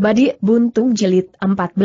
Badik Buntung jelit 14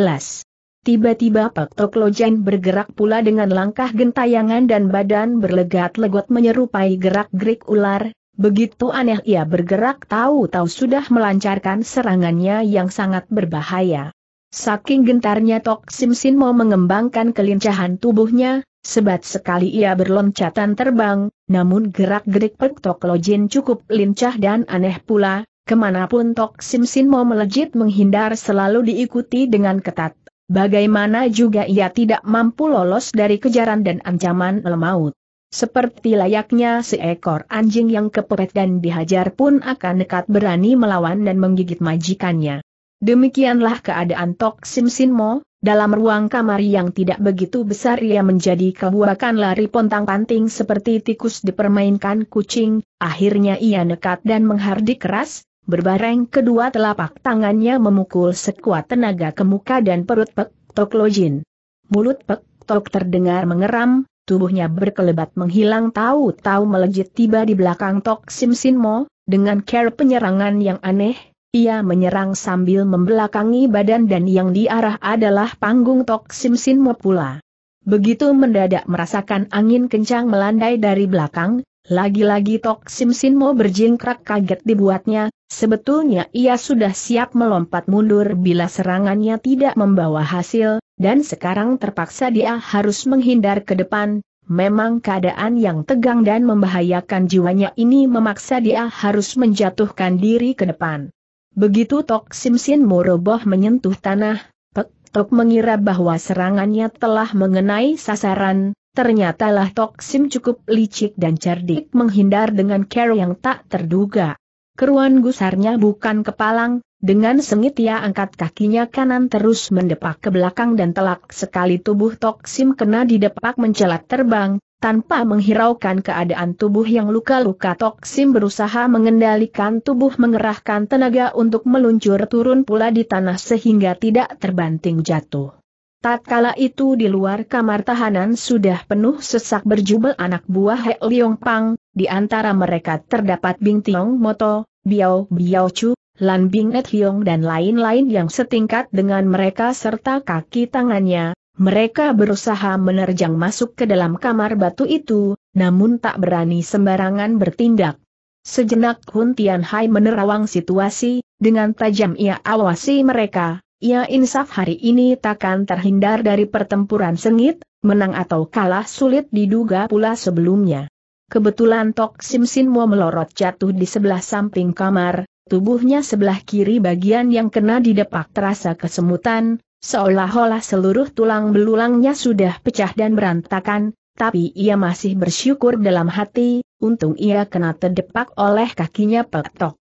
Tiba-tiba Pak Toklojen bergerak pula dengan langkah gentayangan dan badan berlegat-legot menyerupai gerak-gerik ular, begitu aneh ia bergerak tahu-tahu sudah melancarkan serangannya yang sangat berbahaya. Saking gentarnya Tok Simsin mau mengembangkan kelincahan tubuhnya, sebat sekali ia berloncatan terbang, namun gerak-gerik Pak Toklojen cukup lincah dan aneh pula, Kemanapun Tok Sim Sin mau melejit menghindar selalu diikuti dengan ketat. Bagaimana juga ia tidak mampu lolos dari kejaran dan ancaman lemaut. Seperti layaknya seekor anjing yang kepepet dan dihajar pun akan nekat berani melawan dan menggigit majikannya. Demikianlah keadaan Tok Sim Sin Mo, dalam ruang kamar yang tidak begitu besar ia menjadi kebuakan lari pontang-panting seperti tikus dipermainkan kucing, akhirnya ia nekat dan menghardik keras, Berbareng kedua telapak tangannya memukul sekuat tenaga ke muka dan perut Pek Tok Lojin. Mulut Pek Tok terdengar mengeram, tubuhnya berkelebat menghilang tahu-tahu melejit tiba di belakang Tok Sim Sin Mo, dengan cara penyerangan yang aneh, ia menyerang sambil membelakangi badan dan yang diarah adalah panggung Tok Sim Sin Mo pula. Begitu mendadak merasakan angin kencang melandai dari belakang, lagi-lagi Tok Sim Sin mau berjingkrak kaget dibuatnya, sebetulnya ia sudah siap melompat mundur bila serangannya tidak membawa hasil, dan sekarang terpaksa dia harus menghindar ke depan, memang keadaan yang tegang dan membahayakan jiwanya ini memaksa dia harus menjatuhkan diri ke depan. Begitu Tok Sim Sin roboh menyentuh tanah, Tok mengira bahwa serangannya telah mengenai sasaran, Ternyatalah Toksim cukup licik dan cerdik menghindar dengan care yang tak terduga. Keruan gusarnya bukan kepalang, dengan sengit ia angkat kakinya kanan terus mendepak ke belakang dan telak sekali tubuh Toksim kena didepak mencelat terbang, tanpa menghiraukan keadaan tubuh yang luka-luka Toksim berusaha mengendalikan tubuh mengerahkan tenaga untuk meluncur turun pula di tanah sehingga tidak terbanting jatuh. Tatkala itu di luar kamar tahanan sudah penuh sesak berjubel anak buah He Leong Pang, di antara mereka terdapat Bing Tiong Moto, Biao Biao Chu, Lan Bing Et Hiong dan lain-lain yang setingkat dengan mereka serta kaki tangannya. Mereka berusaha menerjang masuk ke dalam kamar batu itu, namun tak berani sembarangan bertindak. Sejenak Hun Tian Hai menerawang situasi, dengan tajam ia awasi mereka, ia ya insaf hari ini takkan terhindar dari pertempuran sengit, menang atau kalah sulit diduga pula sebelumnya. Kebetulan Tok Sim Sin Mo melorot jatuh di sebelah samping kamar, tubuhnya sebelah kiri bagian yang kena didepak terasa kesemutan, seolah-olah seluruh tulang belulangnya sudah pecah dan berantakan, tapi ia masih bersyukur dalam hati, untung ia kena terdepak oleh kakinya Pak Tok.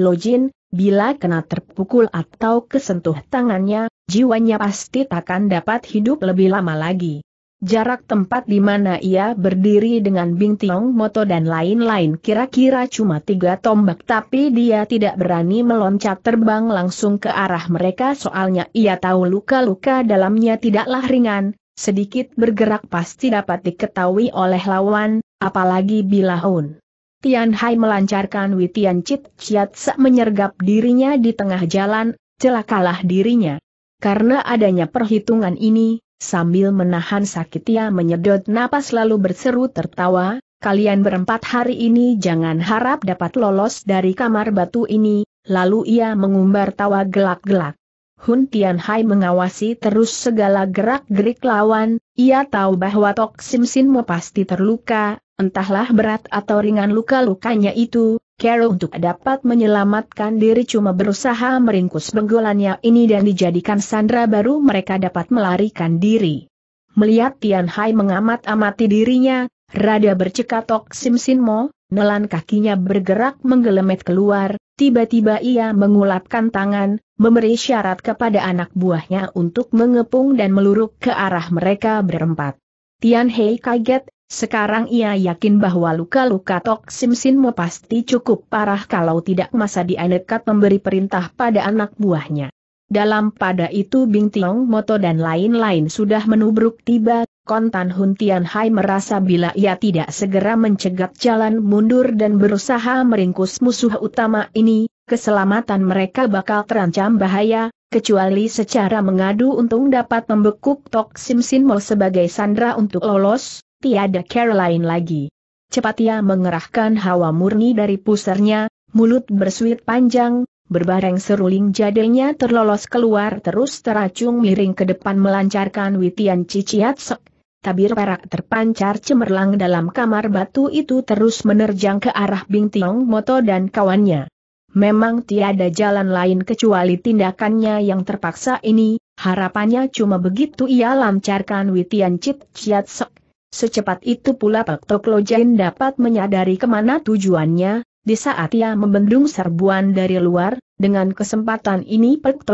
Lojin, Bila kena terpukul atau kesentuh tangannya, jiwanya pasti takkan dapat hidup lebih lama lagi. Jarak tempat di mana ia berdiri dengan Bing Tiong Moto dan lain-lain kira-kira cuma tiga tombak tapi dia tidak berani meloncat terbang langsung ke arah mereka soalnya ia tahu luka-luka dalamnya tidaklah ringan, sedikit bergerak pasti dapat diketahui oleh lawan, apalagi bila Hun Tian Hai melancarkan Witian Chit Chiat Sa menyergap dirinya di tengah jalan, celakalah dirinya. Karena adanya perhitungan ini, sambil menahan sakit ia menyedot napas lalu berseru tertawa, kalian berempat hari ini jangan harap dapat lolos dari kamar batu ini, lalu ia mengumbar tawa gelak-gelak. Hun Tian Hai mengawasi terus segala gerak-gerik lawan, ia tahu bahwa Tok Sim Sin mau pasti terluka, Entahlah berat atau ringan luka-lukanya itu, Carol untuk dapat menyelamatkan diri cuma berusaha meringkus benggolannya ini dan dijadikan sandra baru mereka dapat melarikan diri. Melihat Tian Hai mengamat-amati dirinya, Rada bercekatok Sim Sin Mo, nelan kakinya bergerak menggelemet keluar, tiba-tiba ia mengulapkan tangan, memberi syarat kepada anak buahnya untuk mengepung dan meluruk ke arah mereka berempat. Tian Hei kaget, sekarang ia yakin bahwa luka-luka Tok Sim Sinmo pasti cukup parah kalau tidak masa dianekat memberi perintah pada anak buahnya. Dalam pada itu Bing Tiong Moto dan lain-lain sudah menubruk tiba, Kontan Hun Tian Hai merasa bila ia tidak segera mencegat jalan mundur dan berusaha meringkus musuh utama ini, keselamatan mereka bakal terancam bahaya, kecuali secara mengadu untung dapat membekuk Tok Sim Sinmo sebagai sandra untuk lolos, tiada care lain lagi. Cepat ia mengerahkan hawa murni dari pusernya, mulut bersuit panjang, berbareng seruling jadinya terlolos keluar terus teracung miring ke depan melancarkan witian ciciatsek. Tabir perak terpancar cemerlang dalam kamar batu itu terus menerjang ke arah Bing Tiong Moto dan kawannya. Memang tiada jalan lain kecuali tindakannya yang terpaksa ini, harapannya cuma begitu ia lancarkan witian cip ciat sok, Secepat itu pula Pak dapat menyadari kemana tujuannya, di saat ia membendung serbuan dari luar, dengan kesempatan ini Pak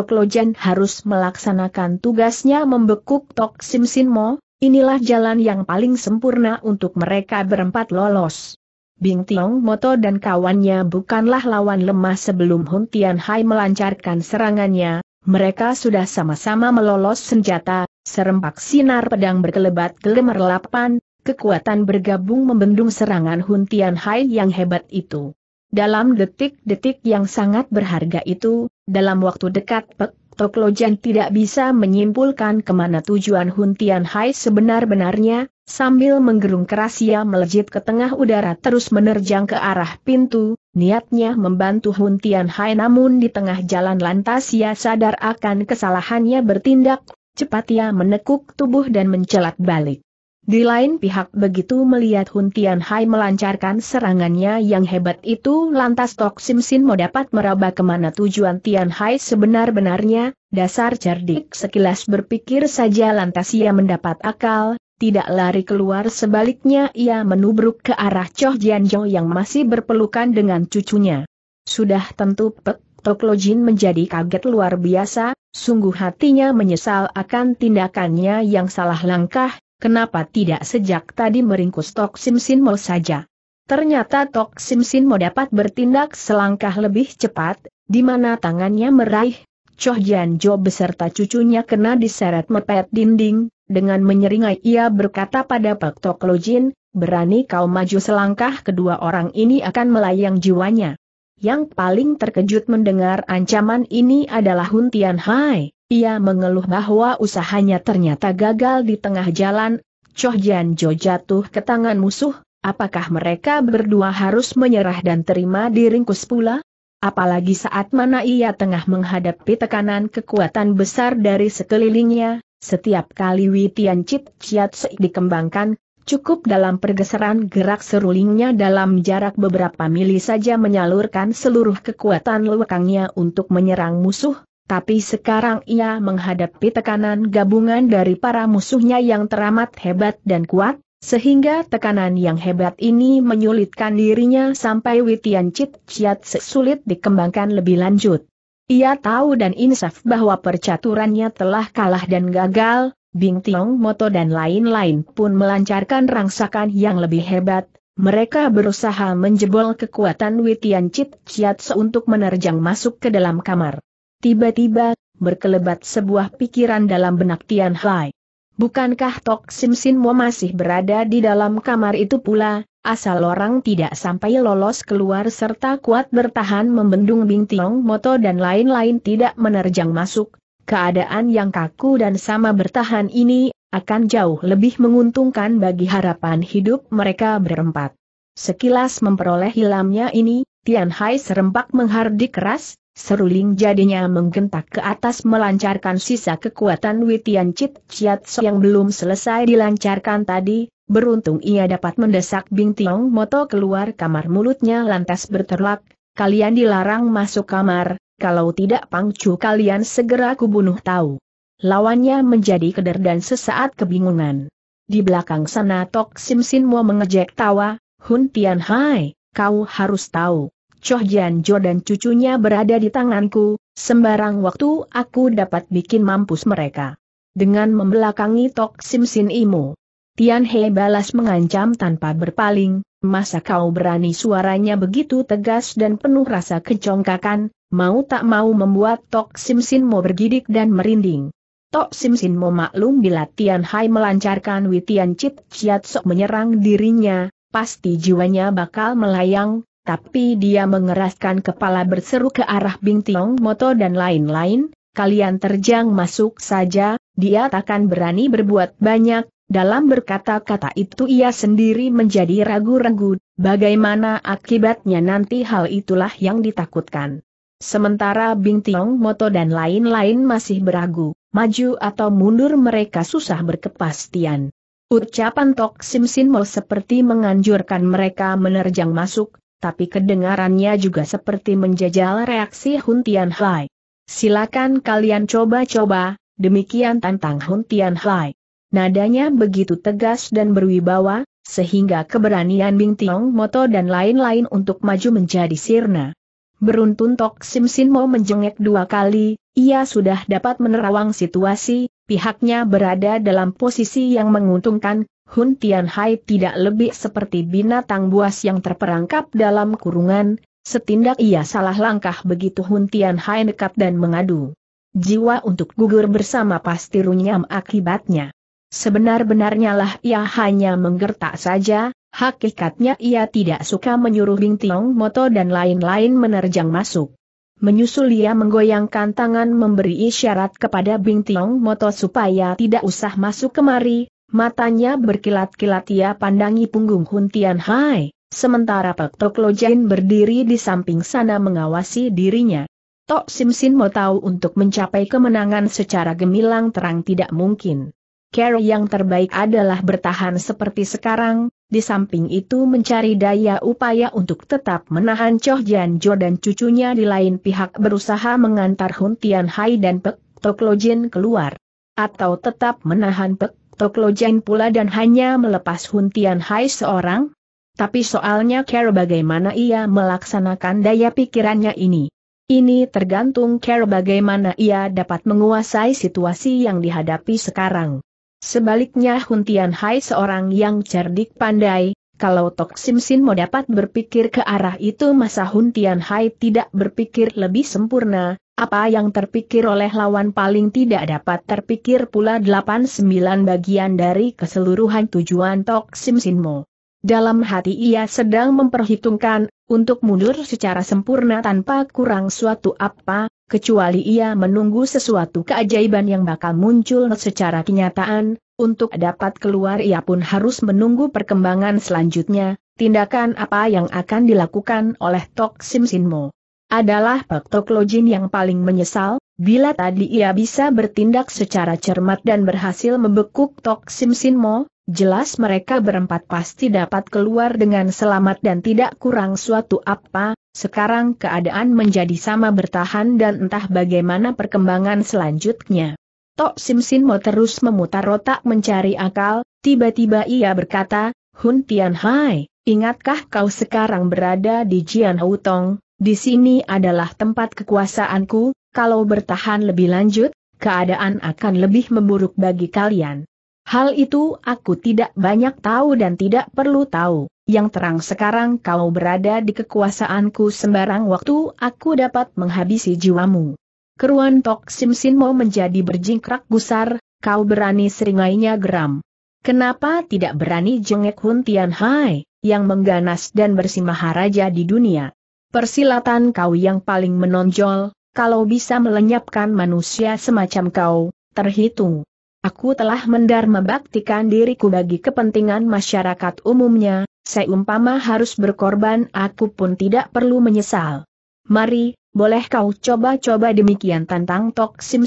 harus melaksanakan tugasnya membekuk Tok Sim Mo, inilah jalan yang paling sempurna untuk mereka berempat lolos. Bing Tiong Moto dan kawannya bukanlah lawan lemah sebelum Hun Tian Hai melancarkan serangannya, mereka sudah sama-sama melolos senjata, Serempak sinar pedang berkelebat gelemerlapan, kekuatan bergabung membendung serangan Hun Tian Hai yang hebat itu. Dalam detik-detik yang sangat berharga itu, dalam waktu dekat Pek Toklojan tidak bisa menyimpulkan kemana tujuan Hun Tian Hai sebenar-benarnya, sambil menggerung keras ia melejit ke tengah udara terus menerjang ke arah pintu, niatnya membantu Hun Tian Hai namun di tengah jalan lantas ia sadar akan kesalahannya bertindak cepat ia menekuk tubuh dan mencelat balik. Di lain pihak begitu melihat Hun Tian Hai melancarkan serangannya yang hebat itu lantas Tok Sim Sin mau dapat meraba kemana tujuan Tian Hai sebenar-benarnya, dasar cerdik sekilas berpikir saja lantas ia mendapat akal, tidak lari keluar sebaliknya ia menubruk ke arah Choh Jian Jo yang masih berpelukan dengan cucunya. Sudah tentu Pek Tok Lo Jin menjadi kaget luar biasa, sungguh hatinya menyesal akan tindakannya yang salah langkah, kenapa tidak sejak tadi meringkus Tok Sim Sin Mo saja. Ternyata Tok Sim Sin Mo dapat bertindak selangkah lebih cepat, di mana tangannya meraih, Choh Jian Jo beserta cucunya kena diseret mepet dinding, dengan menyeringai ia berkata pada Pak Tok Lojin, berani kau maju selangkah kedua orang ini akan melayang jiwanya. Yang paling terkejut mendengar ancaman ini adalah Hun Tian Hai. Ia mengeluh bahwa usahanya ternyata gagal di tengah jalan. Choh Jian Jo jatuh ke tangan musuh. Apakah mereka berdua harus menyerah dan terima diringkus pula? Apalagi saat mana ia tengah menghadapi tekanan kekuatan besar dari sekelilingnya, setiap kali Witian Chit Chiat dikembangkan, cukup dalam pergeseran gerak serulingnya dalam jarak beberapa mili saja menyalurkan seluruh kekuatan lekangnya untuk menyerang musuh, tapi sekarang ia menghadapi tekanan gabungan dari para musuhnya yang teramat hebat dan kuat, sehingga tekanan yang hebat ini menyulitkan dirinya sampai Witian Chit Chiat sesulit dikembangkan lebih lanjut. Ia tahu dan insaf bahwa percaturannya telah kalah dan gagal, Bing Tiong Moto dan lain-lain pun melancarkan rangsakan yang lebih hebat, mereka berusaha menjebol kekuatan Witian Chit Chiat untuk menerjang masuk ke dalam kamar. Tiba-tiba, berkelebat sebuah pikiran dalam benak Tian Hai. Bukankah Tok Sim Sin Mo masih berada di dalam kamar itu pula, asal orang tidak sampai lolos keluar serta kuat bertahan membendung Bing Tiong Moto dan lain-lain tidak menerjang masuk, keadaan yang kaku dan sama bertahan ini, akan jauh lebih menguntungkan bagi harapan hidup mereka berempat. Sekilas memperoleh hilamnya ini, Tian Hai serempak menghardik keras, seruling jadinya menggentak ke atas melancarkan sisa kekuatan Witian Chit Chiat so yang belum selesai dilancarkan tadi, beruntung ia dapat mendesak Bing Tiong Moto keluar kamar mulutnya lantas berterlak, kalian dilarang masuk kamar, kalau tidak pangcu kalian segera kubunuh tahu. Lawannya menjadi keder dan sesaat kebingungan. Di belakang sana Tok Sim Sin Mo mengejek tawa, Hun Tian Hai, kau harus tahu. Choh Jian Jo dan cucunya berada di tanganku, sembarang waktu aku dapat bikin mampus mereka. Dengan membelakangi Tok Sim Sin Imo. Tian He balas mengancam tanpa berpaling, Masa kau berani suaranya begitu tegas dan penuh rasa kecongkakan, mau tak mau membuat Tok Sim Sin bergidik dan merinding. Tok Sim Sin maklum bila Tian Hai melancarkan Witian Chit Chiat Sok menyerang dirinya, pasti jiwanya bakal melayang, tapi dia mengeraskan kepala berseru ke arah Bing Tiong Moto dan lain-lain, kalian terjang masuk saja, dia takkan berani berbuat banyak, dalam berkata-kata itu ia sendiri menjadi ragu-ragu, bagaimana akibatnya nanti hal itulah yang ditakutkan. Sementara Bing Tiong Moto dan lain-lain masih beragu, maju atau mundur mereka susah berkepastian. Ucapan Tok Sim Sin Mo seperti menganjurkan mereka menerjang masuk, tapi kedengarannya juga seperti menjajal reaksi Hun Tian Hai. Silakan kalian coba-coba, demikian tantang Hun Tian Hai. Nadanya begitu tegas dan berwibawa, sehingga keberanian Bing Tiong Moto dan lain-lain untuk maju menjadi sirna. Beruntun Tok Sim Sin mau menjengek dua kali, ia sudah dapat menerawang situasi, pihaknya berada dalam posisi yang menguntungkan, Hun Tian Hai tidak lebih seperti binatang buas yang terperangkap dalam kurungan, setindak ia salah langkah begitu Hun Tian Hai nekat dan mengadu. Jiwa untuk gugur bersama pasti runyam akibatnya. Sebenar-benarnya lah ia hanya menggertak saja, hakikatnya ia tidak suka menyuruh Bing Tiong Moto dan lain-lain menerjang masuk. Menyusul ia menggoyangkan tangan memberi isyarat kepada Bing Tiong Moto supaya tidak usah masuk kemari, matanya berkilat-kilat ia pandangi punggung Hun Tian Hai, sementara Pek Tok Jain berdiri di samping sana mengawasi dirinya. Tok Sim mau tahu untuk mencapai kemenangan secara gemilang terang tidak mungkin. Kero yang terbaik adalah bertahan seperti sekarang, di samping itu mencari daya upaya untuk tetap menahan Choh Jian Jo dan cucunya di lain pihak berusaha mengantar Hun Tian Hai dan Pek Tok Jin keluar. Atau tetap menahan Pek Tok Jin pula dan hanya melepas Hun Tian Hai seorang? Tapi soalnya Kero bagaimana ia melaksanakan daya pikirannya ini. Ini tergantung Kero bagaimana ia dapat menguasai situasi yang dihadapi sekarang. Sebaliknya Hun Tian Hai seorang yang cerdik pandai, kalau Tok Sim Sin mau dapat berpikir ke arah itu masa Hun Tian Hai tidak berpikir lebih sempurna, apa yang terpikir oleh lawan paling tidak dapat terpikir pula 8-9 bagian dari keseluruhan tujuan Tok Sim Sin Mo. Dalam hati ia sedang memperhitungkan untuk mundur secara sempurna tanpa kurang suatu apa, kecuali ia menunggu sesuatu keajaiban yang bakal muncul secara kenyataan, untuk dapat keluar ia pun harus menunggu perkembangan selanjutnya, tindakan apa yang akan dilakukan oleh Tok Sim Mo. Adalah Pak Tok Jin yang paling menyesal, bila tadi ia bisa bertindak secara cermat dan berhasil membekuk Tok Sim Mo, jelas mereka berempat pasti dapat keluar dengan selamat dan tidak kurang suatu apa, sekarang keadaan menjadi sama bertahan dan entah bagaimana perkembangan selanjutnya. Tok Sim Sin terus memutar otak mencari akal, tiba-tiba ia berkata, Hun Tian Hai, ingatkah kau sekarang berada di Jian Hutong, di sini adalah tempat kekuasaanku, kalau bertahan lebih lanjut, keadaan akan lebih memburuk bagi kalian. Hal itu aku tidak banyak tahu dan tidak perlu tahu. Yang terang sekarang kau berada di kekuasaanku sembarang waktu aku dapat menghabisi jiwamu. Keruan Tok Sim Sin mau menjadi berjingkrak gusar, kau berani seringainya geram. Kenapa tidak berani jengek Hun Tian Hai, yang mengganas dan bersimaharaja di dunia? Persilatan kau yang paling menonjol, kalau bisa melenyapkan manusia semacam kau, terhitung. Aku telah mendarma baktikan diriku bagi kepentingan masyarakat umumnya, seumpama harus berkorban aku pun tidak perlu menyesal. Mari, boleh kau coba-coba demikian tentang Tok Sim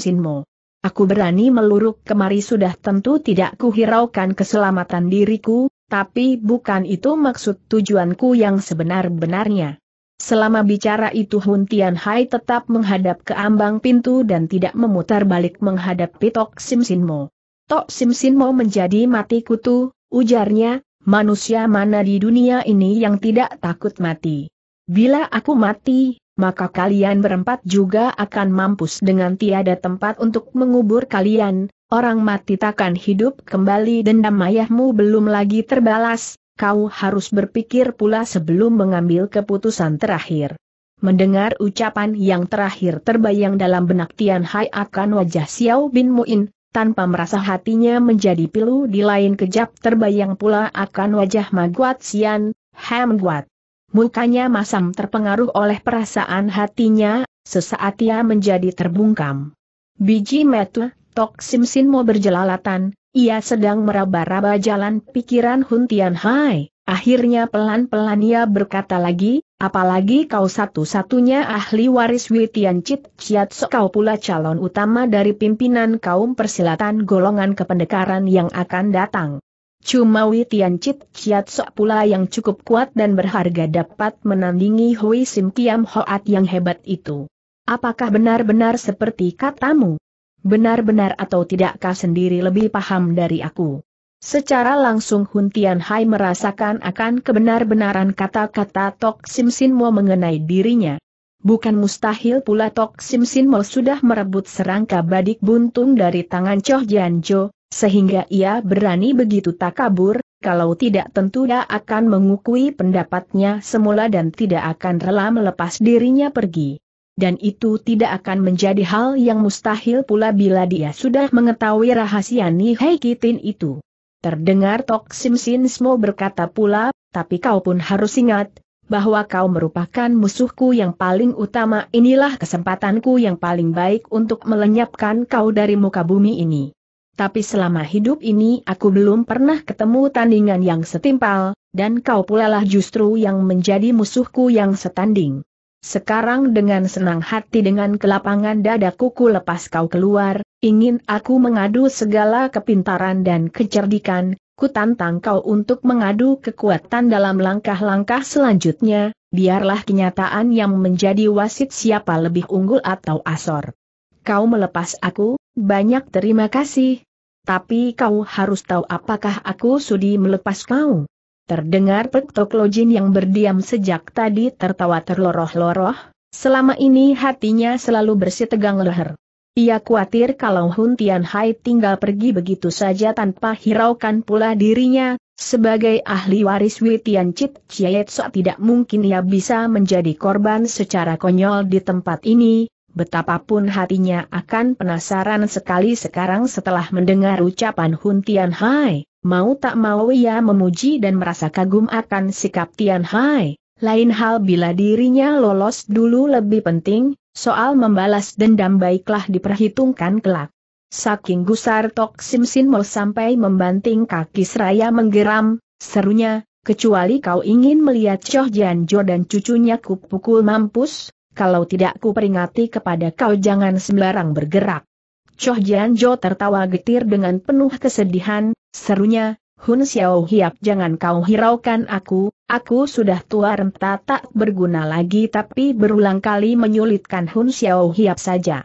Aku berani meluruk kemari sudah tentu tidak kuhiraukan keselamatan diriku, tapi bukan itu maksud tujuanku yang sebenar-benarnya. Selama bicara itu Hun Tian Hai tetap menghadap ke ambang pintu dan tidak memutar balik menghadap Pitok Sim Sin Mo. Tok Sim Sin Mo menjadi mati kutu, ujarnya, manusia mana di dunia ini yang tidak takut mati. Bila aku mati, maka kalian berempat juga akan mampus dengan tiada tempat untuk mengubur kalian, orang mati takkan hidup kembali dendam ayahmu belum lagi terbalas, kau harus berpikir pula sebelum mengambil keputusan terakhir. Mendengar ucapan yang terakhir terbayang dalam benak Tian Hai akan wajah Xiao Bin Muin, tanpa merasa hatinya menjadi pilu di lain kejap terbayang pula akan wajah Maguat Xian, Ham Guat. Mukanya masam terpengaruh oleh perasaan hatinya, sesaat ia menjadi terbungkam. Biji metu, Tok Simsin mau berjelalatan, ia sedang meraba-raba jalan pikiran Hun Tian Hai, akhirnya pelan-pelan ia berkata lagi, apalagi kau satu-satunya ahli waris Witian Chit Chiat kau pula calon utama dari pimpinan kaum persilatan golongan kependekaran yang akan datang. Cuma Witian Chit Chiat pula yang cukup kuat dan berharga dapat menandingi Hui Sim Kiam Hoat yang hebat itu. Apakah benar-benar seperti katamu? Benar-benar atau tidakkah sendiri lebih paham dari aku? Secara langsung Hun Tian Hai merasakan akan kebenar-benaran kata-kata Tok Sim Sin Mo mengenai dirinya. Bukan mustahil pula Tok Sim Sin Mo sudah merebut serangka badik buntung dari tangan Choh Jian Jo, sehingga ia berani begitu tak kabur, kalau tidak tentu dia akan mengukui pendapatnya semula dan tidak akan rela melepas dirinya pergi dan itu tidak akan menjadi hal yang mustahil pula bila dia sudah mengetahui rahasia Nihai Kitin itu. Terdengar Tok Sim Sin Smo berkata pula, tapi kau pun harus ingat, bahwa kau merupakan musuhku yang paling utama inilah kesempatanku yang paling baik untuk melenyapkan kau dari muka bumi ini. Tapi selama hidup ini aku belum pernah ketemu tandingan yang setimpal, dan kau pula lah justru yang menjadi musuhku yang setanding. Sekarang dengan senang hati dengan kelapangan dada kuku lepas kau keluar, ingin aku mengadu segala kepintaran dan kecerdikan, ku tantang kau untuk mengadu kekuatan dalam langkah-langkah selanjutnya, biarlah kenyataan yang menjadi wasit siapa lebih unggul atau asor. Kau melepas aku, banyak terima kasih. Tapi kau harus tahu apakah aku sudi melepas kau. Terdengar Pektok Lojin yang berdiam sejak tadi tertawa terloroh-loroh, selama ini hatinya selalu bersih tegang leher. Ia khawatir kalau Hun Tian Hai tinggal pergi begitu saja tanpa hiraukan pula dirinya, sebagai ahli waris Wei Tian Chit Chiet so tidak mungkin ia bisa menjadi korban secara konyol di tempat ini, betapapun hatinya akan penasaran sekali sekarang setelah mendengar ucapan Hun Tian Hai. Mau tak mau ia memuji dan merasa kagum akan sikap Tian Hai. Lain hal bila dirinya lolos dulu lebih penting, soal membalas dendam baiklah diperhitungkan kelak. Saking gusar Tok Sim Sin mau sampai membanting kaki seraya menggeram, serunya, kecuali kau ingin melihat Choh Jian Jo dan cucunya ku pukul mampus, kalau tidak ku peringati kepada kau jangan sembarang bergerak. Choh Jian Jo tertawa getir dengan penuh kesedihan, Serunya, Hun Xiao Hiap jangan kau hiraukan aku, aku sudah tua renta tak berguna lagi tapi berulang kali menyulitkan Hun Xiao Hiap saja.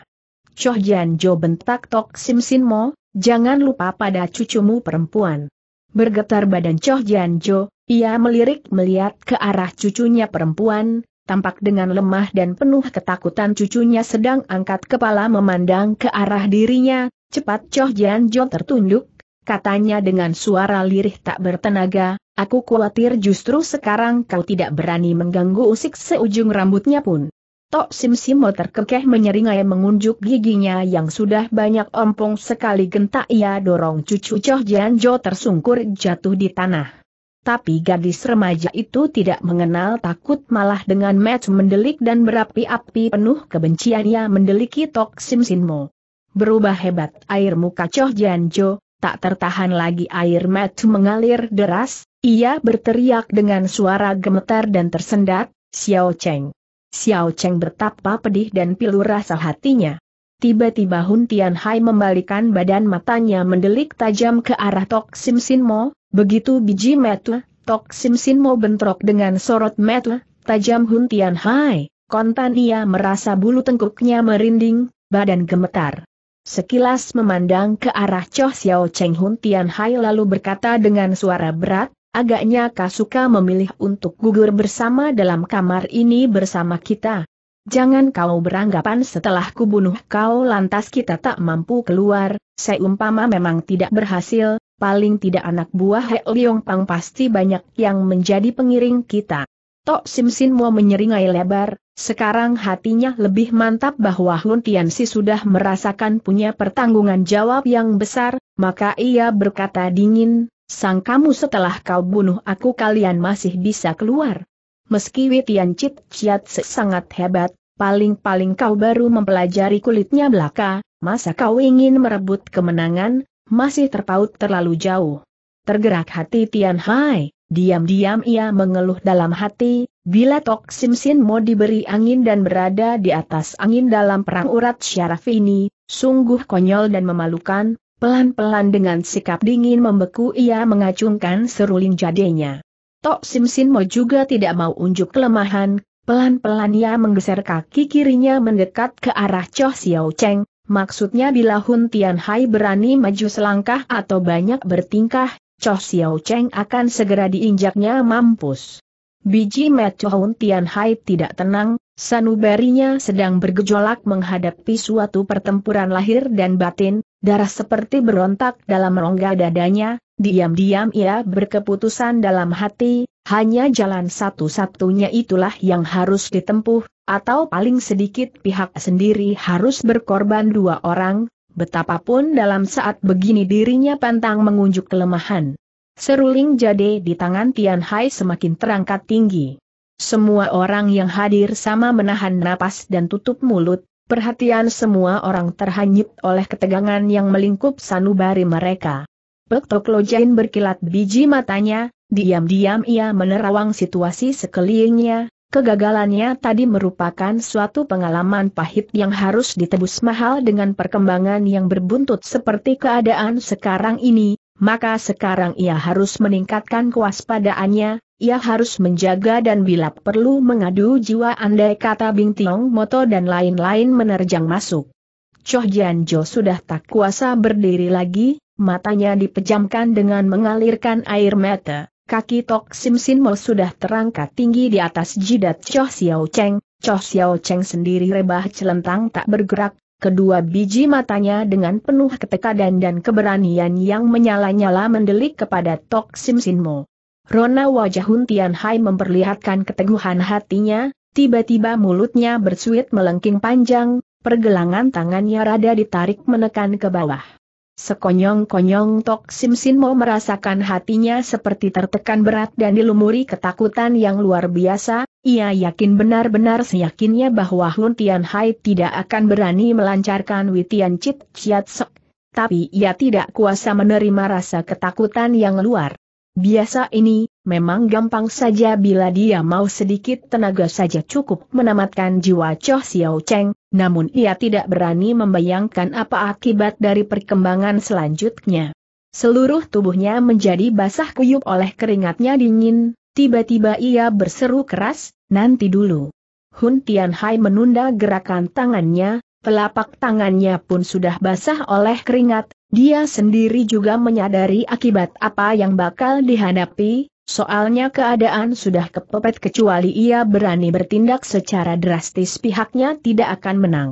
Choh Jian Jo bentak Tok Sim Sin Mo, jangan lupa pada cucumu perempuan. Bergetar badan Choh Jian Jo, ia melirik melihat ke arah cucunya perempuan, tampak dengan lemah dan penuh ketakutan cucunya sedang angkat kepala memandang ke arah dirinya, cepat Choh Jian Jo tertunduk, katanya dengan suara lirih tak bertenaga, aku khawatir justru sekarang kau tidak berani mengganggu usik seujung rambutnya pun. Tok Sim Simo terkekeh menyeringai mengunjuk giginya yang sudah banyak ompong sekali gentak ia dorong cucu Choh Jo tersungkur jatuh di tanah. Tapi gadis remaja itu tidak mengenal takut malah dengan match mendelik dan berapi-api penuh kebencian ia mendeliki Tok Sim Simo. Berubah hebat air muka Choh Jo, tak tertahan lagi air mata mengalir deras, ia berteriak dengan suara gemetar dan tersendat, Xiao Cheng. Xiao Cheng bertapa pedih dan pilu rasa hatinya. Tiba-tiba Hun Tian Hai membalikan badan matanya mendelik tajam ke arah Tok Sim Sin Mo, begitu biji metu, Tok Sim Sin Mo bentrok dengan sorot metu, tajam Hun Tian Hai, kontan ia merasa bulu tengkuknya merinding, badan gemetar. Sekilas memandang ke arah Choh Xiao Cheng Hun Tian Hai lalu berkata dengan suara berat, agaknya Kasuka memilih untuk gugur bersama dalam kamar ini bersama kita. Jangan kau beranggapan setelah kubunuh kau lantas kita tak mampu keluar, seumpama memang tidak berhasil, paling tidak anak buah He Liong Pang pasti banyak yang menjadi pengiring kita. Tok Sim Sin mau menyeringai lebar, sekarang hatinya lebih mantap bahwa Hun Si sudah merasakan punya pertanggungan jawab yang besar, maka ia berkata dingin, Sang kamu setelah kau bunuh aku kalian masih bisa keluar. Meski Witian Cit Ciat sangat hebat, paling-paling kau baru mempelajari kulitnya belaka, masa kau ingin merebut kemenangan, masih terpaut terlalu jauh. Tergerak hati Tian Hai, diam-diam ia mengeluh dalam hati, Bila Tok Sim Sin mau diberi angin dan berada di atas angin dalam perang urat syaraf ini, sungguh konyol dan memalukan, pelan-pelan dengan sikap dingin membeku ia mengacungkan seruling jadinya. Tok Sim Sin Mo juga tidak mau unjuk kelemahan, pelan-pelan ia menggeser kaki kirinya mendekat ke arah Choh Xiao Cheng, maksudnya bila Hun Tian Hai berani maju selangkah atau banyak bertingkah, Choh Xiao Cheng akan segera diinjaknya mampus. Biji Mechohun Tianhai tidak tenang, sanubarinya sedang bergejolak menghadapi suatu pertempuran lahir dan batin, darah seperti berontak dalam rongga dadanya, diam-diam ia berkeputusan dalam hati, hanya jalan satu-satunya itulah yang harus ditempuh, atau paling sedikit pihak sendiri harus berkorban dua orang, betapapun dalam saat begini dirinya pantang mengunjuk kelemahan. Seruling jade di tangan Tian Hai semakin terangkat tinggi. Semua orang yang hadir sama menahan napas dan tutup mulut, perhatian semua orang terhanyut oleh ketegangan yang melingkup sanubari mereka. Pektok Lojain berkilat biji matanya, diam-diam ia menerawang situasi sekelilingnya, Kegagalannya tadi merupakan suatu pengalaman pahit yang harus ditebus mahal dengan perkembangan yang berbuntut seperti keadaan sekarang ini, maka sekarang ia harus meningkatkan kewaspadaannya, ia harus menjaga dan bila perlu mengadu jiwa andai kata Bing Tiong Moto dan lain-lain menerjang masuk. Choh Jian Jo sudah tak kuasa berdiri lagi, matanya dipejamkan dengan mengalirkan air mata, kaki Tok Sim Sin Mo sudah terangkat tinggi di atas jidat Choh Xiao Cheng, Choh Xiao Cheng sendiri rebah celentang tak bergerak, Kedua biji matanya dengan penuh ketekadan dan keberanian yang menyala-nyala mendelik kepada Tok Sim Sinmo. Rona wajah Hun Tian Hai memperlihatkan keteguhan hatinya, tiba-tiba mulutnya bersuit melengking panjang, pergelangan tangannya rada ditarik menekan ke bawah. Sekonyong-konyong Tok Sim Sinmo merasakan hatinya seperti tertekan berat dan dilumuri ketakutan yang luar biasa, ia yakin benar-benar seyakinnya bahwa Hun Tian Hai tidak akan berani melancarkan Witian Chit Chiat Sok. Tapi ia tidak kuasa menerima rasa ketakutan yang luar. Biasa ini, memang gampang saja bila dia mau sedikit tenaga saja cukup menamatkan jiwa Choh Xiao Cheng, namun ia tidak berani membayangkan apa akibat dari perkembangan selanjutnya. Seluruh tubuhnya menjadi basah kuyup oleh keringatnya dingin, Tiba-tiba ia berseru keras, Nanti dulu. Hun Tianhai menunda gerakan tangannya, telapak tangannya pun sudah basah oleh keringat, dia sendiri juga menyadari akibat apa yang bakal dihadapi, soalnya keadaan sudah kepepet kecuali ia berani bertindak secara drastis pihaknya tidak akan menang.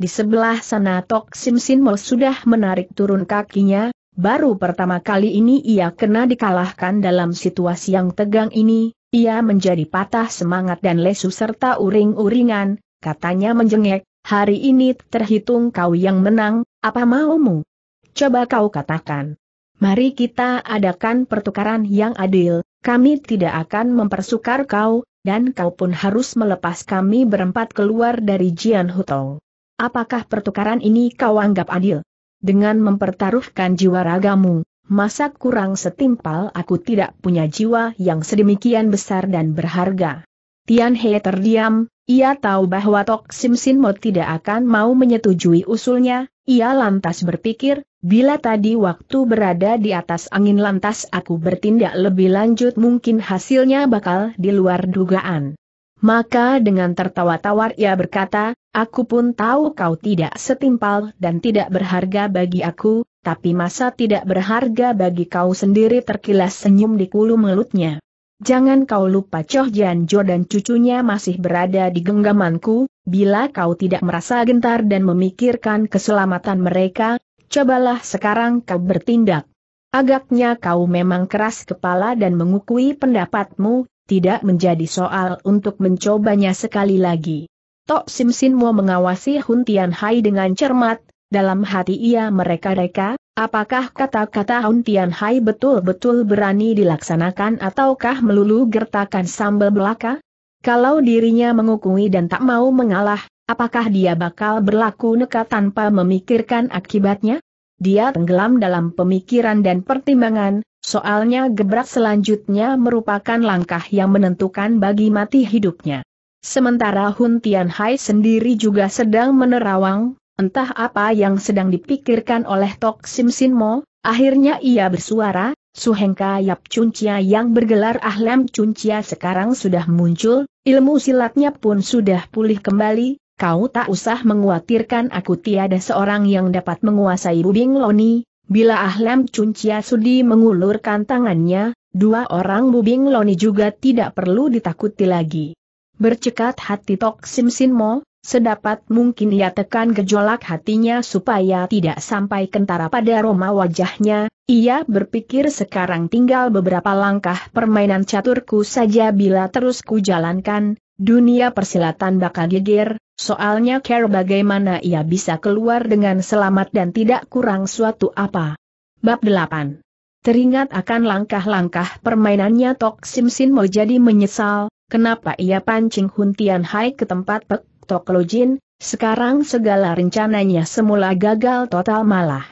Di sebelah sana Tok Sim Sin Mo sudah menarik turun kakinya, baru pertama kali ini ia kena dikalahkan dalam situasi yang tegang ini, ia menjadi patah semangat dan lesu serta uring-uringan, katanya menjengek, hari ini terhitung kau yang menang, apa maumu? Coba kau katakan. Mari kita adakan pertukaran yang adil, kami tidak akan mempersukar kau, dan kau pun harus melepas kami berempat keluar dari Jian Hutong. Apakah pertukaran ini kau anggap adil? Dengan mempertaruhkan jiwa ragamu, masa kurang setimpal aku tidak punya jiwa yang sedemikian besar dan berharga. Tian He terdiam, ia tahu bahwa Tok Sim Sin Mo tidak akan mau menyetujui usulnya, ia lantas berpikir, bila tadi waktu berada di atas angin lantas aku bertindak lebih lanjut mungkin hasilnya bakal di luar dugaan. Maka dengan tertawa tawar ia berkata, aku pun tahu kau tidak setimpal dan tidak berharga bagi aku, tapi masa tidak berharga bagi kau sendiri terkilas senyum di kulu mulutnya. Jangan kau lupa Choh Janjo dan cucunya masih berada di genggamanku, bila kau tidak merasa gentar dan memikirkan keselamatan mereka, cobalah sekarang kau bertindak. Agaknya kau memang keras kepala dan mengukui pendapatmu, tidak menjadi soal untuk mencobanya sekali lagi. Tok Simsin mau mengawasi Hun Hai dengan cermat, dalam hati ia mereka-reka, apakah kata-kata Hun Tian Hai betul-betul berani dilaksanakan ataukah melulu gertakan sambal belaka? Kalau dirinya mengukui dan tak mau mengalah, apakah dia bakal berlaku nekat tanpa memikirkan akibatnya? Dia tenggelam dalam pemikiran dan pertimbangan, soalnya gebrak selanjutnya merupakan langkah yang menentukan bagi mati hidupnya. Sementara Hun Tian Hai sendiri juga sedang menerawang, Entah apa yang sedang dipikirkan oleh Tok Sim Sin Mo, akhirnya ia bersuara, Suhengka Yap yang bergelar Ahlem Cuncia sekarang sudah muncul, ilmu silatnya pun sudah pulih kembali, kau tak usah menguatirkan aku tiada seorang yang dapat menguasai Bubing Loni, bila Ahlem Cuncia sudi mengulurkan tangannya, dua orang Bubing Loni juga tidak perlu ditakuti lagi. Bercekat hati Tok Sim Sin Mo, Sedapat mungkin ia tekan gejolak hatinya supaya tidak sampai kentara pada Roma wajahnya, ia berpikir sekarang tinggal beberapa langkah permainan caturku saja bila terus ku jalankan, dunia persilatan bakal geger, soalnya care bagaimana ia bisa keluar dengan selamat dan tidak kurang suatu apa. Bab 8 Teringat akan langkah-langkah permainannya Tok Simsin mau jadi menyesal, kenapa ia pancing Huntian Hai ke tempat Pek Lo Jin, sekarang segala rencananya semula gagal total malah.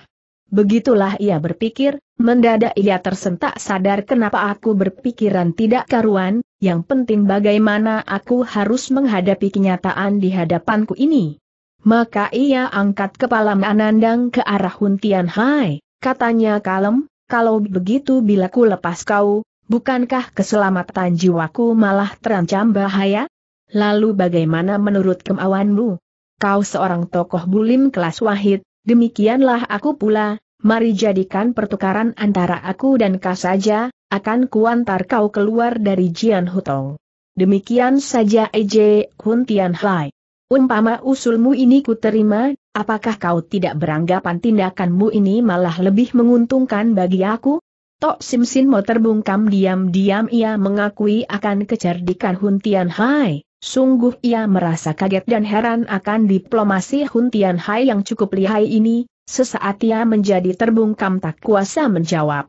Begitulah ia berpikir, mendadak ia tersentak sadar kenapa aku berpikiran tidak karuan, yang penting bagaimana aku harus menghadapi kenyataan di hadapanku ini. Maka ia angkat kepala menandang ke arah Huntian Hai, katanya kalem, kalau begitu bila ku lepas kau, bukankah keselamatan jiwaku malah terancam bahaya? Lalu bagaimana menurut kemauanmu? Kau seorang tokoh bulim kelas wahid, demikianlah aku pula, mari jadikan pertukaran antara aku dan kau saja, akan kuantar kau keluar dari Jian Hutong. Demikian saja Ej. Kun Tian Hai. Umpama usulmu ini kuterima, apakah kau tidak beranggapan tindakanmu ini malah lebih menguntungkan bagi aku? Tok Sim mau terbungkam diam-diam ia mengakui akan kecerdikan Hun Tian Hai. Sungguh ia merasa kaget dan heran akan diplomasi Hun Tian Hai yang cukup lihai ini, sesaat ia menjadi terbungkam tak kuasa menjawab.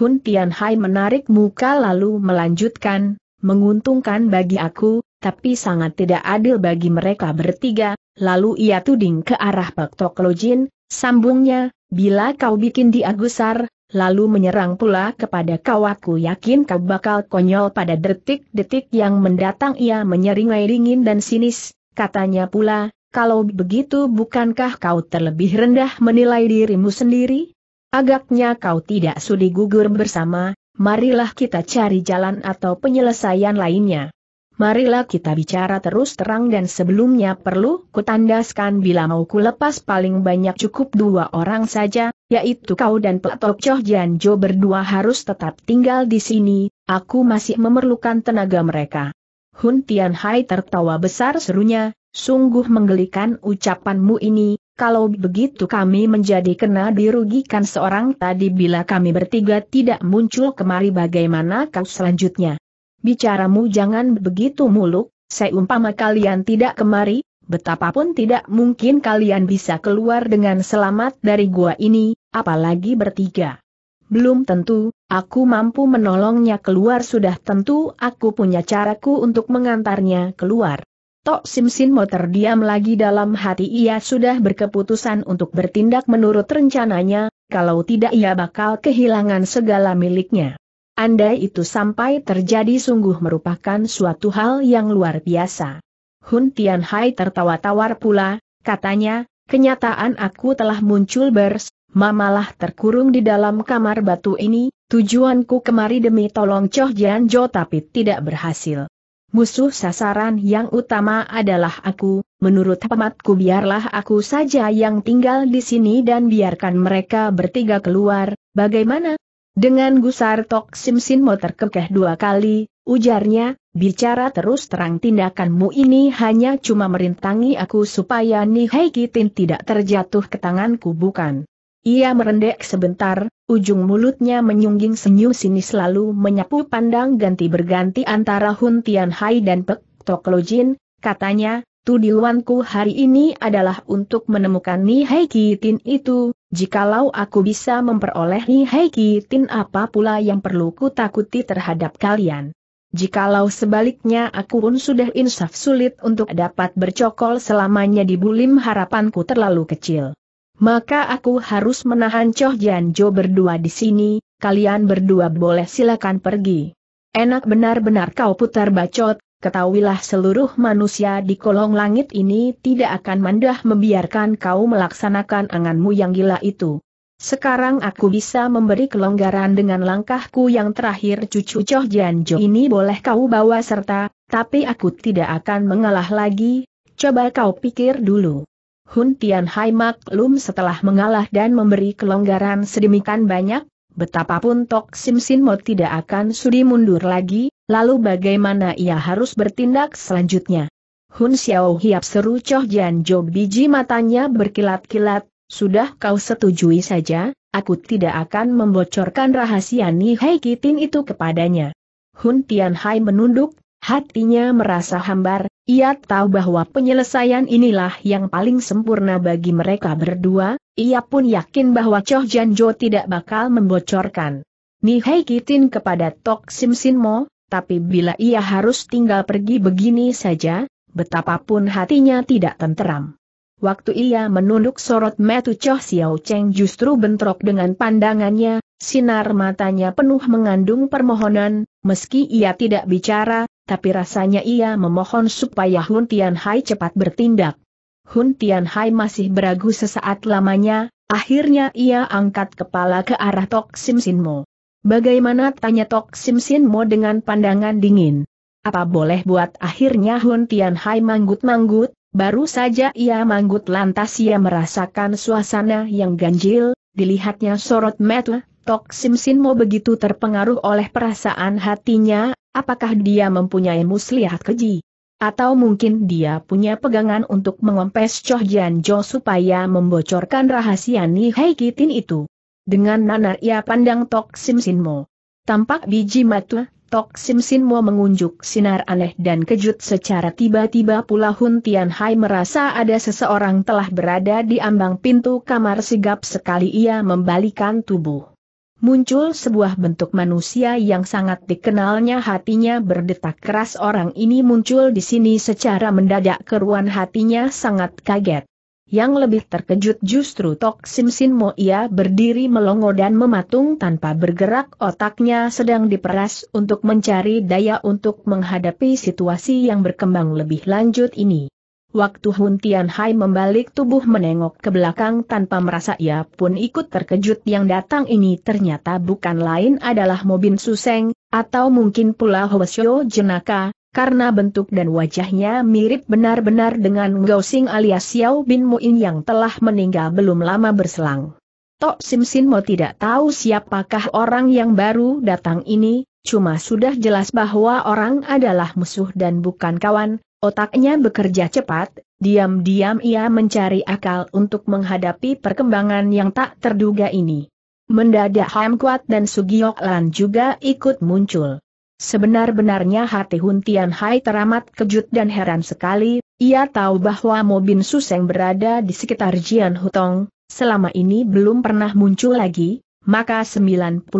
Hun Tian Hai menarik muka lalu melanjutkan, menguntungkan bagi aku, tapi sangat tidak adil bagi mereka bertiga, lalu ia tuding ke arah Pak Tok Lo Jin, sambungnya, bila kau bikin dia gusar, lalu menyerang pula kepada kau aku yakin kau bakal konyol pada detik-detik yang mendatang ia menyeringai dingin dan sinis, katanya pula, kalau begitu bukankah kau terlebih rendah menilai dirimu sendiri? Agaknya kau tidak sudi gugur bersama, marilah kita cari jalan atau penyelesaian lainnya. Marilah kita bicara terus terang dan sebelumnya perlu kutandaskan bila mau ku lepas paling banyak cukup dua orang saja, yaitu kau dan Petok Choh Janjo berdua harus tetap tinggal di sini, aku masih memerlukan tenaga mereka. Hun Tian Hai tertawa besar serunya, sungguh menggelikan ucapanmu ini, kalau begitu kami menjadi kena dirugikan seorang tadi bila kami bertiga tidak muncul kemari bagaimana kau selanjutnya. Bicaramu jangan begitu muluk, Saya umpama kalian tidak kemari, Betapapun tidak mungkin kalian bisa keluar dengan selamat dari gua ini, apalagi bertiga. Belum tentu, aku mampu menolongnya keluar sudah tentu aku punya caraku untuk mengantarnya keluar. Tok Sim mau terdiam lagi dalam hati ia sudah berkeputusan untuk bertindak menurut rencananya, kalau tidak ia bakal kehilangan segala miliknya. Andai itu sampai terjadi sungguh merupakan suatu hal yang luar biasa. Hun Hai tertawa tawar pula, katanya, kenyataan aku telah muncul bers, mamalah terkurung di dalam kamar batu ini, tujuanku kemari demi tolong Choh Jian Jo tapi tidak berhasil. Musuh sasaran yang utama adalah aku, menurut pamatku biarlah aku saja yang tinggal di sini dan biarkan mereka bertiga keluar, bagaimana? Dengan gusar Tok Simsin motor mau terkekeh dua kali, ujarnya, Bicara terus terang tindakanmu ini hanya cuma merintangi aku supaya Nihai Kitin tidak terjatuh ke tanganku bukan. Ia merendek sebentar, ujung mulutnya menyungging senyum sinis lalu menyapu pandang ganti berganti antara Hun Tian Hai dan Pek Tok Jin, katanya, tudiluanku hari ini adalah untuk menemukan Nihai Kitin itu, jikalau aku bisa memperoleh Nihai Kitin apa pula yang perlu ku takuti terhadap kalian. Jikalau sebaliknya aku pun sudah insaf sulit untuk dapat bercokol selamanya di bulim harapanku terlalu kecil. Maka aku harus menahan Choh Jian Jo berdua di sini, kalian berdua boleh silakan pergi. Enak benar-benar kau putar bacot, ketahuilah seluruh manusia di kolong langit ini tidak akan mandah membiarkan kau melaksanakan anganmu yang gila itu. Sekarang aku bisa memberi kelonggaran dengan langkahku yang terakhir cucu Choh Janjo ini boleh kau bawa serta, tapi aku tidak akan mengalah lagi, coba kau pikir dulu. Hun Tian Hai maklum setelah mengalah dan memberi kelonggaran sedemikian banyak, betapapun Tok Sim Sin Mo tidak akan sudi mundur lagi, lalu bagaimana ia harus bertindak selanjutnya? Hun Xiao Hiap seru Choh Janjo biji matanya berkilat-kilat, sudah kau setujui saja, aku tidak akan membocorkan rahasia Nihai Kitin itu kepadanya. Hun Tian Hai menunduk, hatinya merasa hambar, ia tahu bahwa penyelesaian inilah yang paling sempurna bagi mereka berdua, ia pun yakin bahwa Choh Janjo tidak bakal membocorkan. Nihai Kitin kepada Tok Sim Sin Mo, tapi bila ia harus tinggal pergi begini saja, betapapun hatinya tidak tenteram. Waktu ia menunduk sorot metu Choh Xiao Cheng justru bentrok dengan pandangannya, sinar matanya penuh mengandung permohonan, meski ia tidak bicara, tapi rasanya ia memohon supaya Hun Tian Hai cepat bertindak. Hun Tian Hai masih beragu sesaat lamanya, akhirnya ia angkat kepala ke arah Tok Sim Sin Mo. Bagaimana tanya Tok Sim Sin Mo dengan pandangan dingin? Apa boleh buat akhirnya Hun Tian Hai manggut-manggut, Baru saja ia manggut lantas ia merasakan suasana yang ganjil, dilihatnya sorot mata, Tok Sim Sin begitu terpengaruh oleh perasaan hatinya, apakah dia mempunyai muslihat keji? Atau mungkin dia punya pegangan untuk mengompes Choh Jian Jo supaya membocorkan rahasia Ni Hei Kitin itu. Dengan nanar ia pandang Tok Sim Sin Tampak biji matuh, Tok Sim Sin Mo mengunjuk sinar aneh dan kejut secara tiba-tiba pula Hun Tian Hai merasa ada seseorang telah berada di ambang pintu kamar sigap sekali ia membalikan tubuh. Muncul sebuah bentuk manusia yang sangat dikenalnya hatinya berdetak keras orang ini muncul di sini secara mendadak keruan hatinya sangat kaget. Yang lebih terkejut justru Tok Sim Mo ia berdiri melongo dan mematung tanpa bergerak otaknya sedang diperas untuk mencari daya untuk menghadapi situasi yang berkembang lebih lanjut ini. Waktu Hun Tian Hai membalik tubuh menengok ke belakang tanpa merasa ia pun ikut terkejut yang datang ini ternyata bukan lain adalah Mobin Suseng, atau mungkin pula Hwasyo Jenaka, karena bentuk dan wajahnya mirip benar-benar dengan Sing alias Xiao Bin Muin yang telah meninggal belum lama berselang. Tok Sim Sin Mo tidak tahu siapakah orang yang baru datang ini, cuma sudah jelas bahwa orang adalah musuh dan bukan kawan, otaknya bekerja cepat, diam-diam ia mencari akal untuk menghadapi perkembangan yang tak terduga ini. Mendadak Ham Kuat dan Sugiok Lan juga ikut muncul. Sebenar-benarnya hati Hun Tian Hai teramat kejut dan heran sekali, ia tahu bahwa Mo Bin Suseng berada di sekitar Jian Hutong, selama ini belum pernah muncul lagi, maka 90%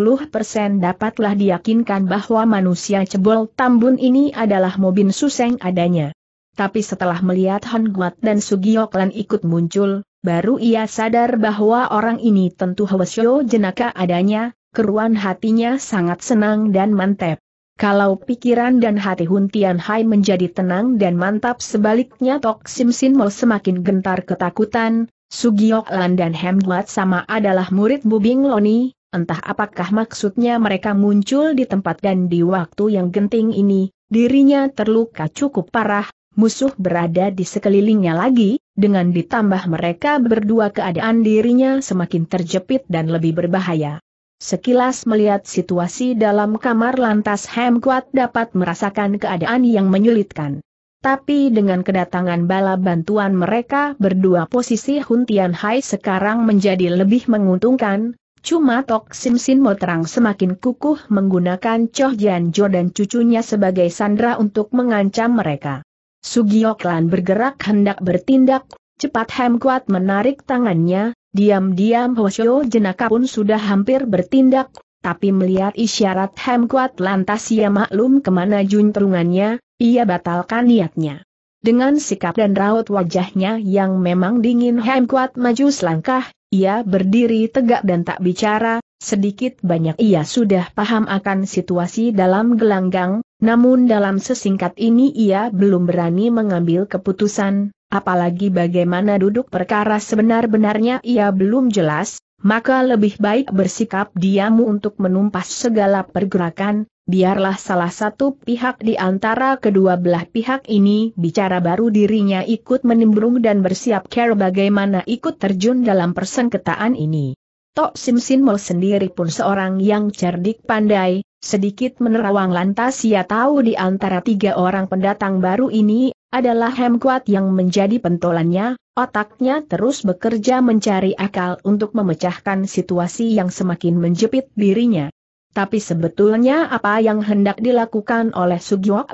dapatlah diyakinkan bahwa manusia cebol Tambun ini adalah Mo Bin Suseng adanya. Tapi setelah melihat Han Guat dan Lan ikut muncul, baru ia sadar bahwa orang ini tentu Hwasyo jenaka adanya, keruan hatinya sangat senang dan mantep. Kalau pikiran dan hati Hun Tian Hai menjadi tenang dan mantap sebaliknya Tok Sim Sin Mo semakin gentar ketakutan, Sugiok Lan dan Duat sama adalah murid Bubing Loni, entah apakah maksudnya mereka muncul di tempat dan di waktu yang genting ini, dirinya terluka cukup parah, musuh berada di sekelilingnya lagi, dengan ditambah mereka berdua keadaan dirinya semakin terjepit dan lebih berbahaya. Sekilas melihat situasi dalam kamar lantas Ham dapat merasakan keadaan yang menyulitkan. Tapi dengan kedatangan bala bantuan mereka berdua posisi Hun Hai sekarang menjadi lebih menguntungkan, cuma Tok Sim Sin Mo Terang semakin kukuh menggunakan Choh Jian Jo dan cucunya sebagai sandra untuk mengancam mereka. Sugiyo Klan bergerak hendak bertindak, cepat Ham menarik tangannya, Diam-diam Hoshio jenaka pun sudah hampir bertindak, tapi melihat isyarat Ham kuat lantas ia maklum kemana juntrungannya, ia batalkan niatnya. Dengan sikap dan raut wajahnya yang memang dingin Ham kuat maju selangkah, ia berdiri tegak dan tak bicara, sedikit banyak ia sudah paham akan situasi dalam gelanggang, namun dalam sesingkat ini ia belum berani mengambil keputusan, apalagi bagaimana duduk perkara sebenar-benarnya ia belum jelas, maka lebih baik bersikap diam untuk menumpas segala pergerakan, biarlah salah satu pihak di antara kedua belah pihak ini bicara baru dirinya ikut menimbrung dan bersiap care bagaimana ikut terjun dalam persengketaan ini. Tok Sim Sin Mo sendiri pun seorang yang cerdik pandai, sedikit menerawang lantas ia tahu di antara tiga orang pendatang baru ini adalah Hem Kuat yang menjadi pentolannya, otaknya terus bekerja mencari akal untuk memecahkan situasi yang semakin menjepit dirinya. Tapi sebetulnya apa yang hendak dilakukan oleh Sugiok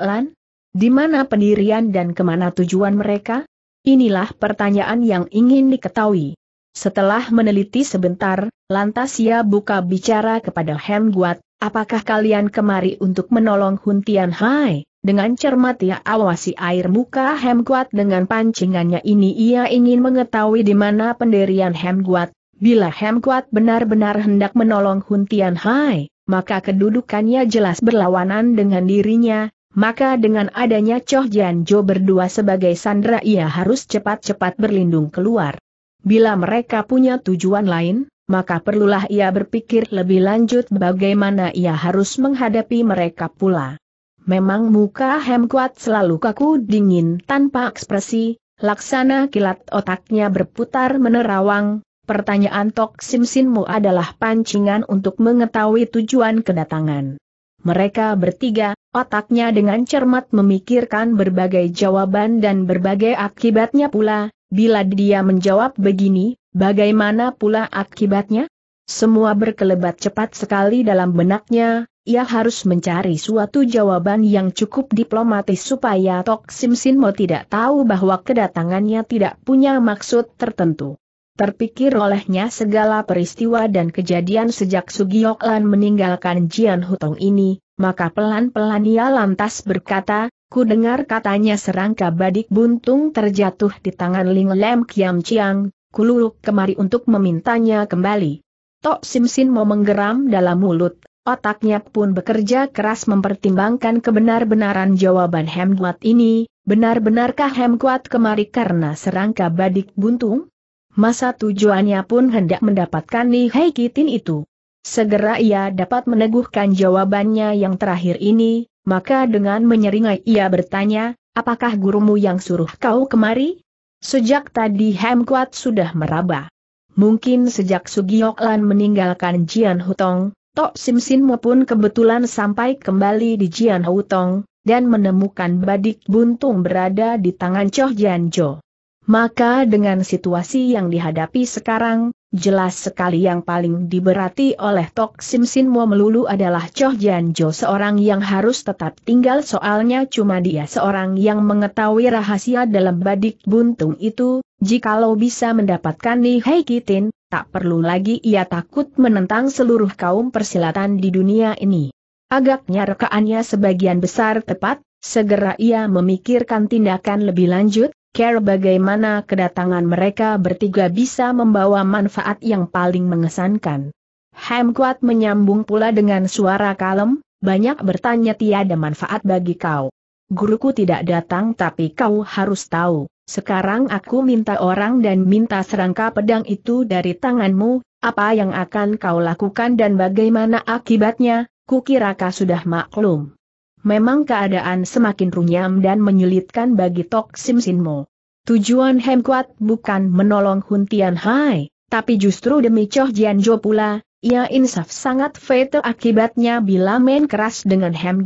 Di mana pendirian dan kemana tujuan mereka? Inilah pertanyaan yang ingin diketahui. Setelah meneliti sebentar, lantas ia buka bicara kepada Hem Guat, apakah kalian kemari untuk menolong Huntian Hai? Dengan cermat ia awasi air muka Hem dengan pancingannya ini ia ingin mengetahui di mana pendirian Hem Bila Hem benar-benar hendak menolong Hun Tian Hai, maka kedudukannya jelas berlawanan dengan dirinya, maka dengan adanya Choh Jian Jo berdua sebagai sandera ia harus cepat-cepat berlindung keluar. Bila mereka punya tujuan lain, maka perlulah ia berpikir lebih lanjut bagaimana ia harus menghadapi mereka pula. Memang muka Hemkuat selalu kaku dingin tanpa ekspresi, laksana kilat otaknya berputar menerawang, pertanyaan Tok Sim adalah pancingan untuk mengetahui tujuan kedatangan. Mereka bertiga, otaknya dengan cermat memikirkan berbagai jawaban dan berbagai akibatnya pula, bila dia menjawab begini, bagaimana pula akibatnya? Semua berkelebat cepat sekali dalam benaknya, ia harus mencari suatu jawaban yang cukup diplomatis supaya Tok Sim Mo tidak tahu bahwa kedatangannya tidak punya maksud tertentu. Terpikir olehnya segala peristiwa dan kejadian sejak Sugiok Lan meninggalkan Jian Hutong ini, maka pelan-pelan ia lantas berkata, ku dengar katanya serangka badik buntung terjatuh di tangan Ling Lem Kiam Chiang, ku luluk kemari untuk memintanya kembali. Tok Sim mau menggeram dalam mulut, Otaknya pun bekerja keras mempertimbangkan kebenar-benaran jawaban Hemkuat ini, benar-benarkah Hemkuat kemari karena serangka badik buntung? Masa tujuannya pun hendak mendapatkan Hai Kitin itu. Segera ia dapat meneguhkan jawabannya yang terakhir ini, maka dengan menyeringai ia bertanya, apakah gurumu yang suruh kau kemari? Sejak tadi Hemkuat sudah meraba. Mungkin sejak Sugiyoklan meninggalkan Jian Hutong, Tok Sim Sinmu pun kebetulan sampai kembali di Jian Hutong, dan menemukan badik buntung berada di tangan Choh Jian Jo. Maka dengan situasi yang dihadapi sekarang, jelas sekali yang paling diberati oleh Tok Sim Sinmo melulu adalah Choh Jian Jo seorang yang harus tetap tinggal soalnya cuma dia seorang yang mengetahui rahasia dalam badik buntung itu, Jikalau bisa mendapatkan Nihei Kitin, tak perlu lagi ia takut menentang seluruh kaum persilatan di dunia ini. Agaknya rekaannya sebagian besar tepat, segera ia memikirkan tindakan lebih lanjut, care bagaimana kedatangan mereka bertiga bisa membawa manfaat yang paling mengesankan. Ham menyambung pula dengan suara kalem, banyak bertanya tiada manfaat bagi kau. Guruku tidak datang tapi kau harus tahu. Sekarang aku minta orang dan minta serangka pedang itu dari tanganmu, apa yang akan kau lakukan dan bagaimana akibatnya, kukira kau sudah maklum. Memang keadaan semakin runyam dan menyulitkan bagi Tok Sim Sinmo. Tujuan Hem bukan menolong Hun Tian Hai, tapi justru demi Choh Jian pula, ia insaf sangat fatal akibatnya bila main keras dengan Hem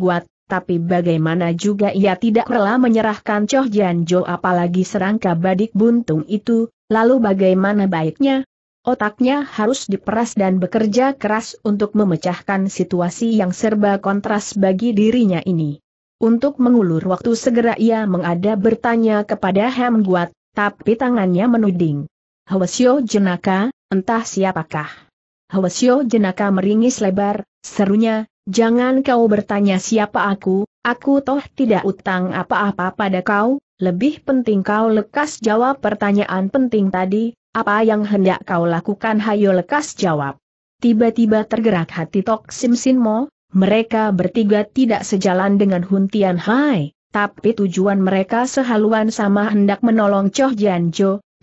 tapi bagaimana juga ia tidak rela menyerahkan Choh Jian Jo apalagi serangka badik buntung itu, lalu bagaimana baiknya? Otaknya harus diperas dan bekerja keras untuk memecahkan situasi yang serba kontras bagi dirinya ini. Untuk mengulur waktu segera ia mengada bertanya kepada Ham Guat, tapi tangannya menuding. Hwasyo jenaka, entah siapakah. Hwasyo jenaka meringis lebar, serunya, Jangan kau bertanya siapa aku, aku toh tidak utang apa-apa pada kau, lebih penting kau lekas jawab pertanyaan penting tadi, apa yang hendak kau lakukan hayo lekas jawab. Tiba-tiba tergerak hati Tok Sim mereka bertiga tidak sejalan dengan Hun Tian Hai, tapi tujuan mereka sehaluan sama hendak menolong Choh Jian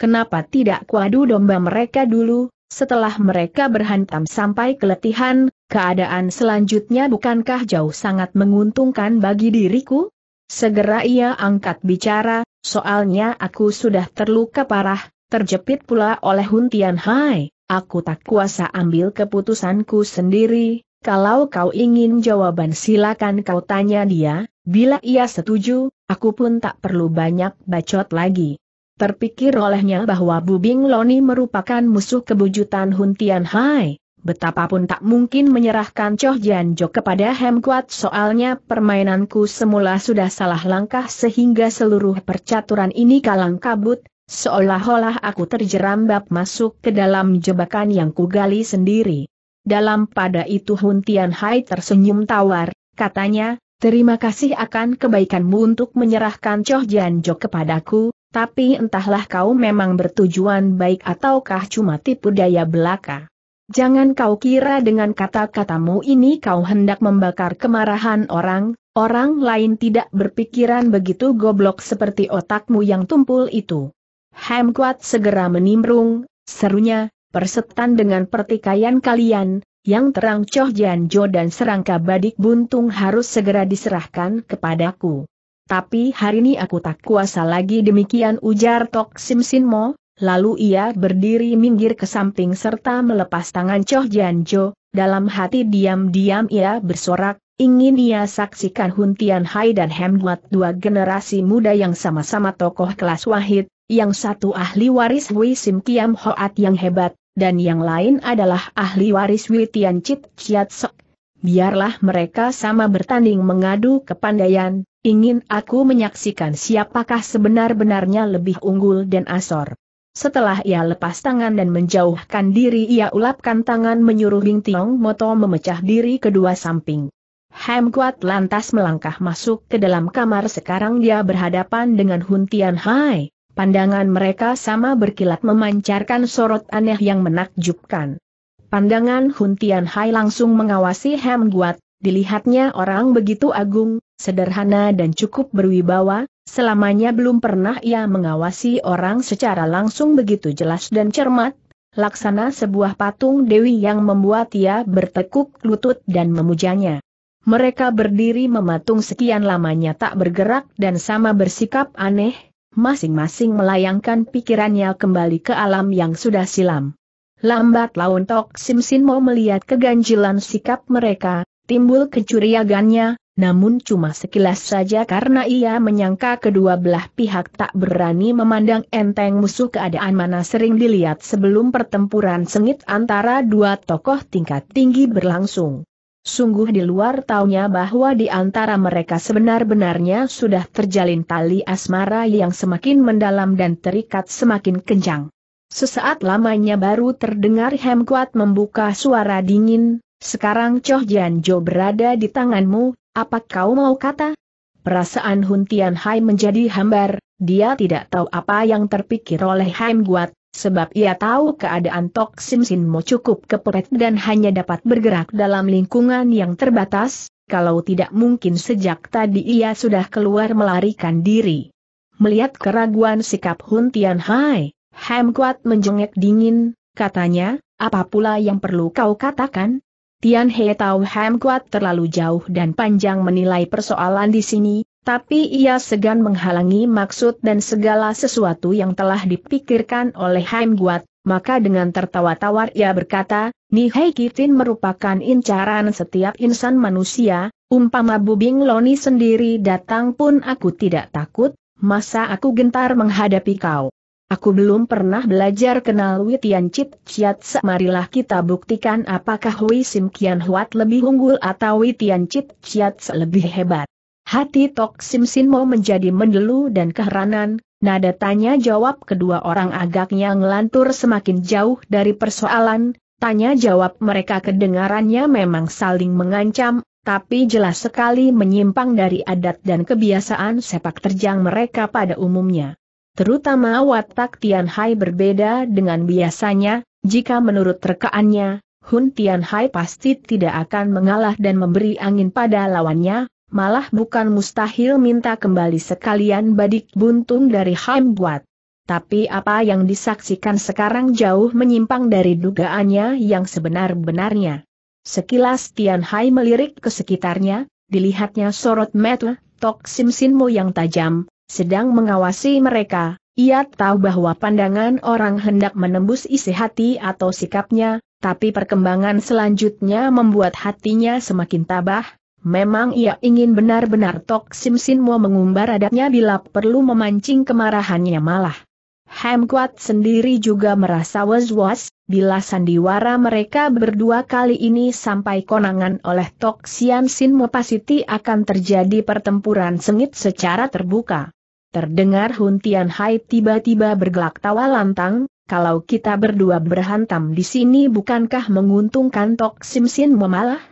kenapa tidak kuadu domba mereka dulu, setelah mereka berhantam sampai keletihan, keadaan selanjutnya bukankah jauh sangat menguntungkan bagi diriku? Segera ia angkat bicara, soalnya aku sudah terluka parah, terjepit pula oleh Huntian Hai, aku tak kuasa ambil keputusanku sendiri, kalau kau ingin jawaban silakan kau tanya dia, bila ia setuju, aku pun tak perlu banyak bacot lagi. Terpikir olehnya bahwa Bubing Loni merupakan musuh kebujutan Huntian Hai, Betapapun tak mungkin menyerahkan Choh Jian Jo kepada Hem Kuat soalnya permainanku semula sudah salah langkah sehingga seluruh percaturan ini kalang kabut, seolah-olah aku terjerambab masuk ke dalam jebakan yang kugali sendiri. Dalam pada itu Hun Tian Hai tersenyum tawar, katanya, terima kasih akan kebaikanmu untuk menyerahkan Choh Jian Jo kepadaku, tapi entahlah kau memang bertujuan baik ataukah cuma tipu daya belaka. Jangan kau kira dengan kata-katamu ini kau hendak membakar kemarahan orang, orang lain tidak berpikiran begitu goblok seperti otakmu yang tumpul itu. Hem Kuat segera menimbrung, serunya, persetan dengan pertikaian kalian, yang terang Choh Jian Jo dan serangka badik buntung harus segera diserahkan kepadaku. Tapi hari ini aku tak kuasa lagi demikian ujar Tok Sim Sin Mo, Lalu ia berdiri minggir ke samping serta melepas tangan Choh jo. dalam hati diam-diam ia bersorak, ingin ia saksikan Tian Hai dan Hemwat dua generasi muda yang sama-sama tokoh kelas wahid, yang satu ahli waris Wei Sim Kiam Hoat yang hebat, dan yang lain adalah ahli waris Wei Tian Chit Chiat Sok. Biarlah mereka sama bertanding mengadu kepandaian, ingin aku menyaksikan siapakah sebenar-benarnya lebih unggul dan asor. Setelah ia lepas tangan dan menjauhkan diri ia ulapkan tangan menyuruh Bing Tiong Moto memecah diri kedua samping. Ham Kuat lantas melangkah masuk ke dalam kamar sekarang dia berhadapan dengan Hun Tian Hai. Pandangan mereka sama berkilat memancarkan sorot aneh yang menakjubkan. Pandangan Hun Tian Hai langsung mengawasi Ham Guat. dilihatnya orang begitu agung, sederhana dan cukup berwibawa, Selamanya belum pernah ia mengawasi orang secara langsung begitu jelas dan cermat, laksana sebuah patung dewi yang membuat ia bertekuk lutut dan memujanya. Mereka berdiri mematung sekian lamanya tak bergerak dan sama bersikap aneh, masing-masing melayangkan pikirannya kembali ke alam yang sudah silam. Lambat laun Tok Sim mau melihat keganjilan sikap mereka, timbul kecuriagannya, namun cuma sekilas saja karena ia menyangka kedua belah pihak tak berani memandang enteng musuh keadaan mana sering dilihat sebelum pertempuran sengit antara dua tokoh tingkat tinggi berlangsung. Sungguh di luar taunya bahwa di antara mereka sebenar-benarnya sudah terjalin tali asmara yang semakin mendalam dan terikat semakin kencang. Sesaat lamanya baru terdengar Hem membuka suara dingin, sekarang Choh Jian Jo berada di tanganmu, apa kau mau kata? Perasaan Hun Tian Hai menjadi hambar, dia tidak tahu apa yang terpikir oleh Haim Guat, sebab ia tahu keadaan Tok Sim Sinmo cukup keperet dan hanya dapat bergerak dalam lingkungan yang terbatas, kalau tidak mungkin sejak tadi ia sudah keluar melarikan diri. Melihat keraguan sikap Hun Tian Hai, Haim Guat menjengek dingin, katanya, apa pula yang perlu kau katakan? Tian He tahu Ham kuat terlalu jauh dan panjang menilai persoalan di sini, tapi ia segan menghalangi maksud dan segala sesuatu yang telah dipikirkan oleh Ham Guat, maka dengan tertawa tawar ia berkata, Nihai Kitin merupakan incaran setiap insan manusia, umpama Bubing Loni sendiri datang pun aku tidak takut, masa aku gentar menghadapi kau. Aku belum pernah belajar kenal Wei Tian Chit Chiat Marilah kita buktikan apakah Wei Sim Kian Huat lebih unggul atau Wei Tian Chit Chiat lebih hebat. Hati Tok Sim Sin mau menjadi mendelu dan keheranan, nada tanya jawab kedua orang agaknya ngelantur semakin jauh dari persoalan, tanya jawab mereka kedengarannya memang saling mengancam, tapi jelas sekali menyimpang dari adat dan kebiasaan sepak terjang mereka pada umumnya. Terutama watak Tian Hai berbeda dengan biasanya, jika menurut rekaannya, Hun Tian Hai pasti tidak akan mengalah dan memberi angin pada lawannya, malah bukan mustahil minta kembali sekalian badik buntung dari Haim Buat. Tapi apa yang disaksikan sekarang jauh menyimpang dari dugaannya yang sebenar-benarnya. Sekilas Tian Hai melirik ke sekitarnya, dilihatnya sorot mata Tok Sim yang tajam, sedang mengawasi mereka, ia tahu bahwa pandangan orang hendak menembus isi hati atau sikapnya, tapi perkembangan selanjutnya membuat hatinya semakin tabah. Memang ia ingin benar-benar Tok Sim mau mengumbar adatnya bila perlu memancing kemarahannya malah. Hamguat sendiri juga merasa was-was, bila sandiwara mereka berdua kali ini sampai konangan oleh Tok Sian Sin Mopasiti akan terjadi pertempuran sengit secara terbuka. Terdengar Huntian Hai tiba-tiba bergelak tawa lantang, kalau kita berdua berhantam di sini bukankah menguntungkan Tok Sin Mo malah?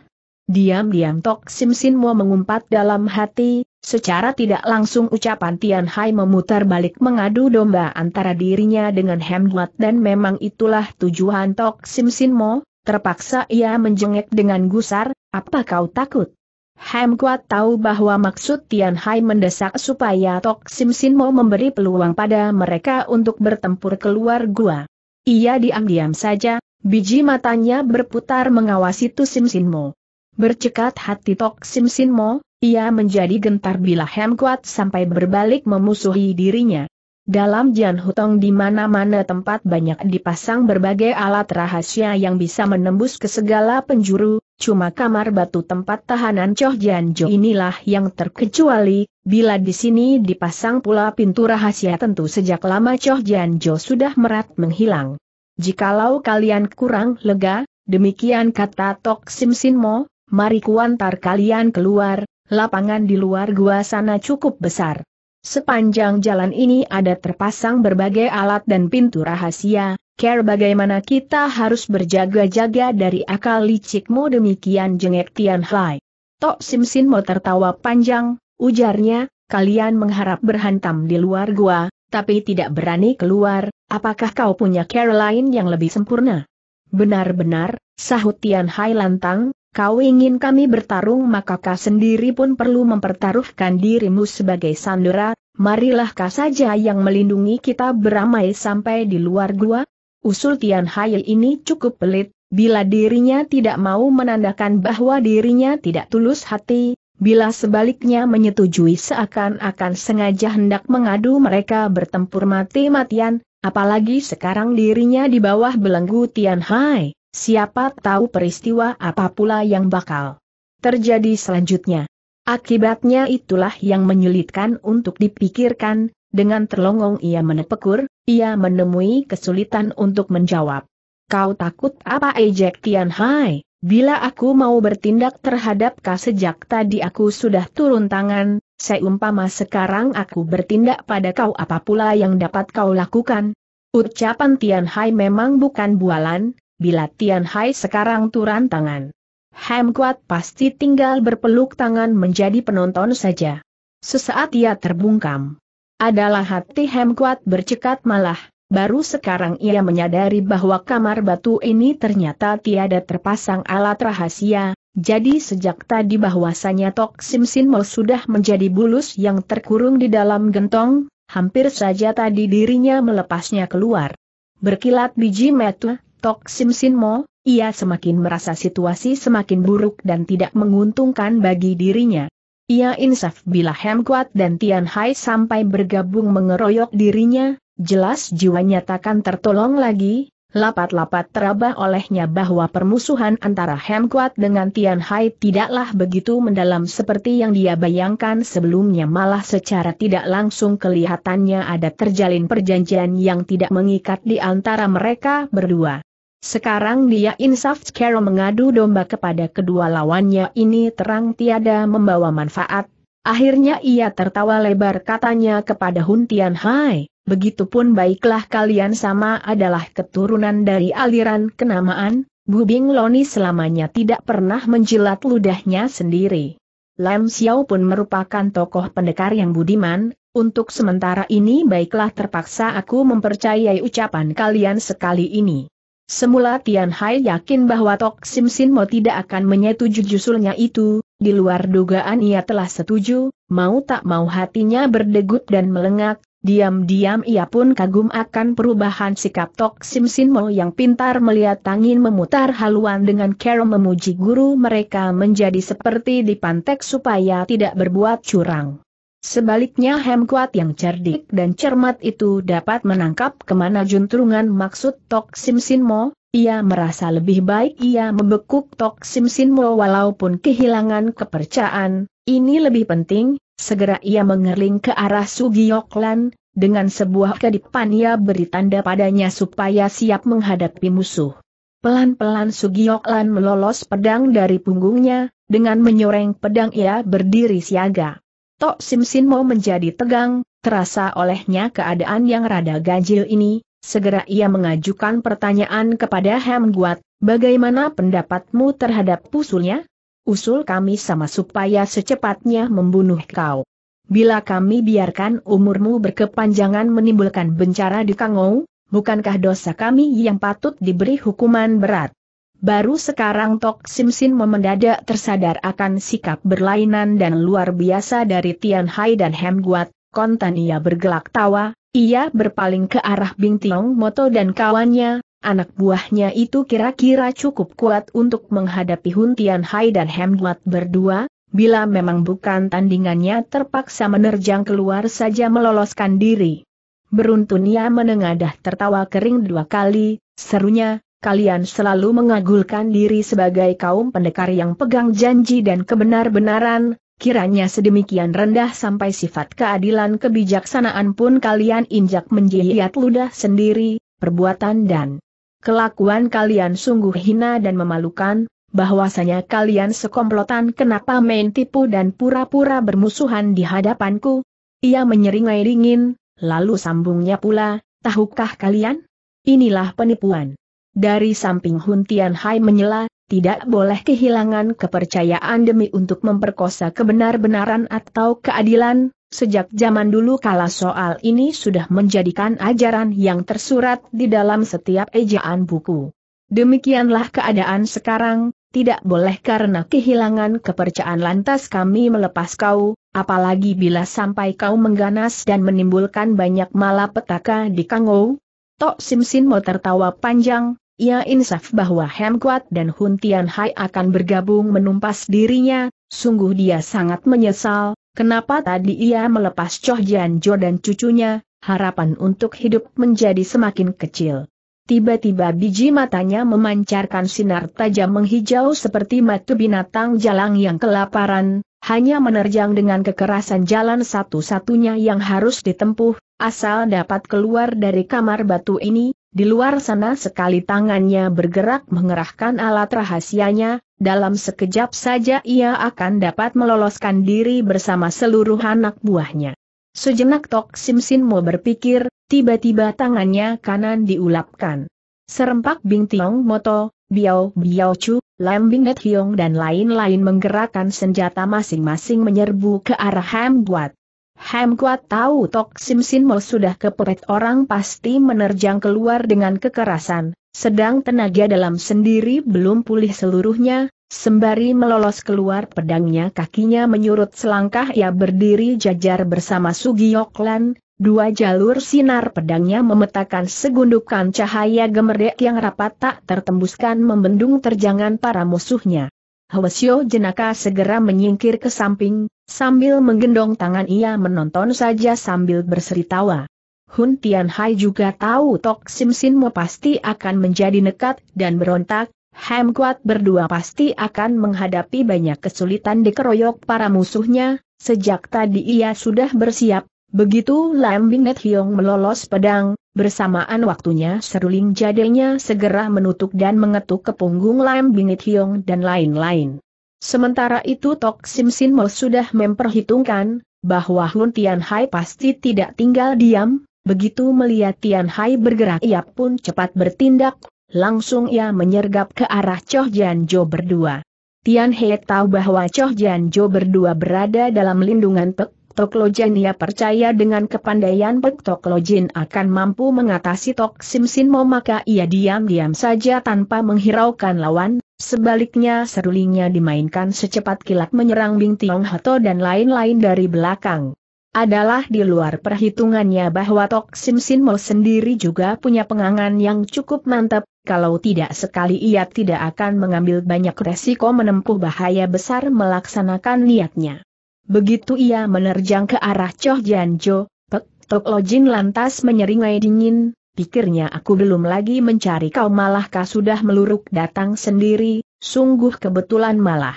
Diam-diam Tok Sim Sin Mo mengumpat dalam hati, Secara tidak langsung ucapan Tian Hai memutar balik mengadu domba antara dirinya dengan Hem Hemdlat dan memang itulah tujuan Tok Sim Sin Mo, terpaksa ia menjengek dengan gusar, apa kau takut? Hem Kuat tahu bahwa maksud Tian Hai mendesak supaya Tok Sim Sin Mo memberi peluang pada mereka untuk bertempur keluar gua. Ia diam-diam saja, biji matanya berputar mengawasi Tu Sim Sin Mo. Bercekat hati Tok Sim Sin Mo, ia menjadi gentar bila Hem Kuat sampai berbalik memusuhi dirinya. Dalam Jian Hutong di mana-mana tempat banyak dipasang berbagai alat rahasia yang bisa menembus ke segala penjuru, cuma kamar batu tempat tahanan Choh Jian Jo inilah yang terkecuali, bila di sini dipasang pula pintu rahasia tentu sejak lama Choh Jian Jo sudah merat menghilang. Jikalau kalian kurang lega, demikian kata Tok Sim Sin Mo, mari kuantar kalian keluar, lapangan di luar gua sana cukup besar. Sepanjang jalan ini ada terpasang berbagai alat dan pintu rahasia, care bagaimana kita harus berjaga-jaga dari akal licikmu demikian jengek Tian Hai. Tok Sim Sin mau tertawa panjang, ujarnya, kalian mengharap berhantam di luar gua, tapi tidak berani keluar, apakah kau punya care lain yang lebih sempurna? Benar-benar, sahut Tian Hai lantang, Kau ingin kami bertarung maka kau sendiri pun perlu mempertaruhkan dirimu sebagai sandera, marilah kau saja yang melindungi kita beramai sampai di luar gua. Usul Tian Hai ini cukup pelit, bila dirinya tidak mau menandakan bahwa dirinya tidak tulus hati, bila sebaliknya menyetujui seakan-akan sengaja hendak mengadu mereka bertempur mati-matian, apalagi sekarang dirinya di bawah belenggu Tian Hai. Siapa tahu peristiwa apa pula yang bakal terjadi selanjutnya. Akibatnya itulah yang menyulitkan untuk dipikirkan, dengan terlongong ia menepekur, ia menemui kesulitan untuk menjawab. Kau takut apa ejek Tian Hai? Bila aku mau bertindak terhadap kau sejak tadi aku sudah turun tangan, seumpama sekarang aku bertindak pada kau apa pula yang dapat kau lakukan? Ucapan Tian Hai memang bukan bualan, bila Tian Hai sekarang turun tangan. Ham Kuat pasti tinggal berpeluk tangan menjadi penonton saja. Sesaat ia terbungkam. Adalah hati Ham Kuat bercekat malah, baru sekarang ia menyadari bahwa kamar batu ini ternyata tiada terpasang alat rahasia, jadi sejak tadi bahwasanya Tok Sim Sin Mo sudah menjadi bulus yang terkurung di dalam gentong, hampir saja tadi dirinya melepasnya keluar. Berkilat biji metu, Tok Sim Sin Mo, ia semakin merasa situasi semakin buruk dan tidak menguntungkan bagi dirinya. Ia insaf bila Hem Kuat dan Tian Hai sampai bergabung mengeroyok dirinya, jelas jiwanya takkan tertolong lagi, lapat-lapat terabah olehnya bahwa permusuhan antara Hem Kuat dengan Tian Hai tidaklah begitu mendalam seperti yang dia bayangkan sebelumnya malah secara tidak langsung kelihatannya ada terjalin perjanjian yang tidak mengikat di antara mereka berdua. Sekarang dia insaf Carol mengadu domba kepada kedua lawannya ini terang tiada membawa manfaat. Akhirnya ia tertawa lebar katanya kepada Hun Tian Hai, begitupun baiklah kalian sama adalah keturunan dari aliran kenamaan, Bu Bing Loni selamanya tidak pernah menjilat ludahnya sendiri. Lam Xiao pun merupakan tokoh pendekar yang budiman, untuk sementara ini baiklah terpaksa aku mempercayai ucapan kalian sekali ini. Semula Tian Hai yakin bahwa Tok Sim Sin Mo tidak akan menyetujui jusulnya itu, di luar dugaan ia telah setuju, mau tak mau hatinya berdegup dan melengak, diam-diam ia pun kagum akan perubahan sikap Tok Sim Sin Mo yang pintar melihat angin memutar haluan dengan cara memuji guru mereka menjadi seperti di pantek supaya tidak berbuat curang. Sebaliknya Hem Kuat yang cerdik dan cermat itu dapat menangkap kemana juntrungan maksud Tok Sim Sin Mo, ia merasa lebih baik ia membekuk Tok Sim Sin Mo walaupun kehilangan kepercayaan, ini lebih penting, segera ia mengerling ke arah Sugiyoklan, dengan sebuah kedipan ia beri tanda padanya supaya siap menghadapi musuh. Pelan-pelan Sugiyoklan melolos pedang dari punggungnya, dengan menyoreng pedang ia berdiri siaga. Tok Simsin mau menjadi tegang, terasa olehnya keadaan yang rada ganjil ini, segera ia mengajukan pertanyaan kepada Hem Guat, bagaimana pendapatmu terhadap usulnya? Usul kami sama supaya secepatnya membunuh kau. Bila kami biarkan umurmu berkepanjangan menimbulkan bencana di Kangou, bukankah dosa kami yang patut diberi hukuman berat? Baru sekarang Tok Sim Sin memendadak tersadar akan sikap berlainan dan luar biasa dari Tian Hai dan Hem Guat, kontan ia bergelak tawa, ia berpaling ke arah Bing Tiong Moto dan kawannya, anak buahnya itu kira-kira cukup kuat untuk menghadapi Hun Tian Hai dan Hem Guat berdua, bila memang bukan tandingannya terpaksa menerjang keluar saja meloloskan diri. Beruntun ia menengadah tertawa kering dua kali, serunya, kalian selalu mengagulkan diri sebagai kaum pendekar yang pegang janji dan kebenar-benaran, kiranya sedemikian rendah sampai sifat keadilan kebijaksanaan pun kalian injak menjihiat ludah sendiri, perbuatan dan kelakuan kalian sungguh hina dan memalukan, bahwasanya kalian sekomplotan kenapa main tipu dan pura-pura bermusuhan di hadapanku? Ia menyeringai dingin, lalu sambungnya pula, tahukah kalian? Inilah penipuan. Dari samping Hun Tian Hai menyela, tidak boleh kehilangan kepercayaan demi untuk memperkosa kebenar-benaran atau keadilan, sejak zaman dulu kala soal ini sudah menjadikan ajaran yang tersurat di dalam setiap ejaan buku. Demikianlah keadaan sekarang, tidak boleh karena kehilangan kepercayaan lantas kami melepas kau, apalagi bila sampai kau mengganas dan menimbulkan banyak malapetaka di Kangou. Tok Simsin mau tertawa panjang, ia insaf bahwa Hem Kuat dan Hun Tian Hai akan bergabung menumpas dirinya, sungguh dia sangat menyesal, kenapa tadi ia melepas Choh Jian Jo dan cucunya, harapan untuk hidup menjadi semakin kecil. Tiba-tiba biji matanya memancarkan sinar tajam menghijau seperti mata binatang jalang yang kelaparan, hanya menerjang dengan kekerasan jalan satu-satunya yang harus ditempuh, asal dapat keluar dari kamar batu ini, di luar sana sekali tangannya bergerak mengerahkan alat rahasianya, dalam sekejap saja ia akan dapat meloloskan diri bersama seluruh anak buahnya. Sejenak Tok Simsin mau berpikir, tiba-tiba tangannya kanan diulapkan. Serempak Bing Tiong Moto, Biao Biao Chu, Lam Bing Net Hiong dan lain-lain menggerakkan senjata masing-masing menyerbu ke arah Ham Buat. Hem Kuat tahu Tok Sim Sin Mo sudah kepepet orang pasti menerjang keluar dengan kekerasan, sedang tenaga dalam sendiri belum pulih seluruhnya, sembari melolos keluar pedangnya kakinya menyurut selangkah ia berdiri jajar bersama Sugiyoklan, dua jalur sinar pedangnya memetakan segundukan cahaya gemerdek yang rapat tak tertembuskan membendung terjangan para musuhnya. Hwasyo jenaka segera menyingkir ke samping, Sambil menggendong tangan ia menonton saja sambil berseri tawa. Hun Tian Hai juga tahu Tok Sim Sin Mo pasti akan menjadi nekat dan berontak, Ham Kuat berdua pasti akan menghadapi banyak kesulitan dikeroyok para musuhnya, sejak tadi ia sudah bersiap, begitu Lam Bingnet Hiong melolos pedang, bersamaan waktunya seruling jadinya segera menutup dan mengetuk ke punggung Lam Bingnet Hiong dan lain-lain. Sementara itu Tok Sim Sin Mo sudah memperhitungkan, bahwa Hun Tian Hai pasti tidak tinggal diam, begitu melihat Tian Hai bergerak ia pun cepat bertindak, langsung ia menyergap ke arah Choh Jian Jo berdua. Tian He tahu bahwa Choh Jian Jo berdua berada dalam lindungan Pek Tok Jin ia percaya dengan kepandaian Pek Tok Lojin akan mampu mengatasi Tok Sim Sin Mo maka ia diam-diam saja tanpa menghiraukan lawan, Sebaliknya serulingnya dimainkan secepat kilat menyerang Bing Tiong Hato dan lain-lain dari belakang. Adalah di luar perhitungannya bahwa Tok Sim Sin Mo sendiri juga punya pengangan yang cukup mantap, kalau tidak sekali ia tidak akan mengambil banyak resiko menempuh bahaya besar melaksanakan niatnya. Begitu ia menerjang ke arah Choh Jianjo, Pek Tok Lojin lantas menyeringai dingin, pikirnya aku belum lagi mencari kau malah kau sudah meluruk datang sendiri, sungguh kebetulan malah.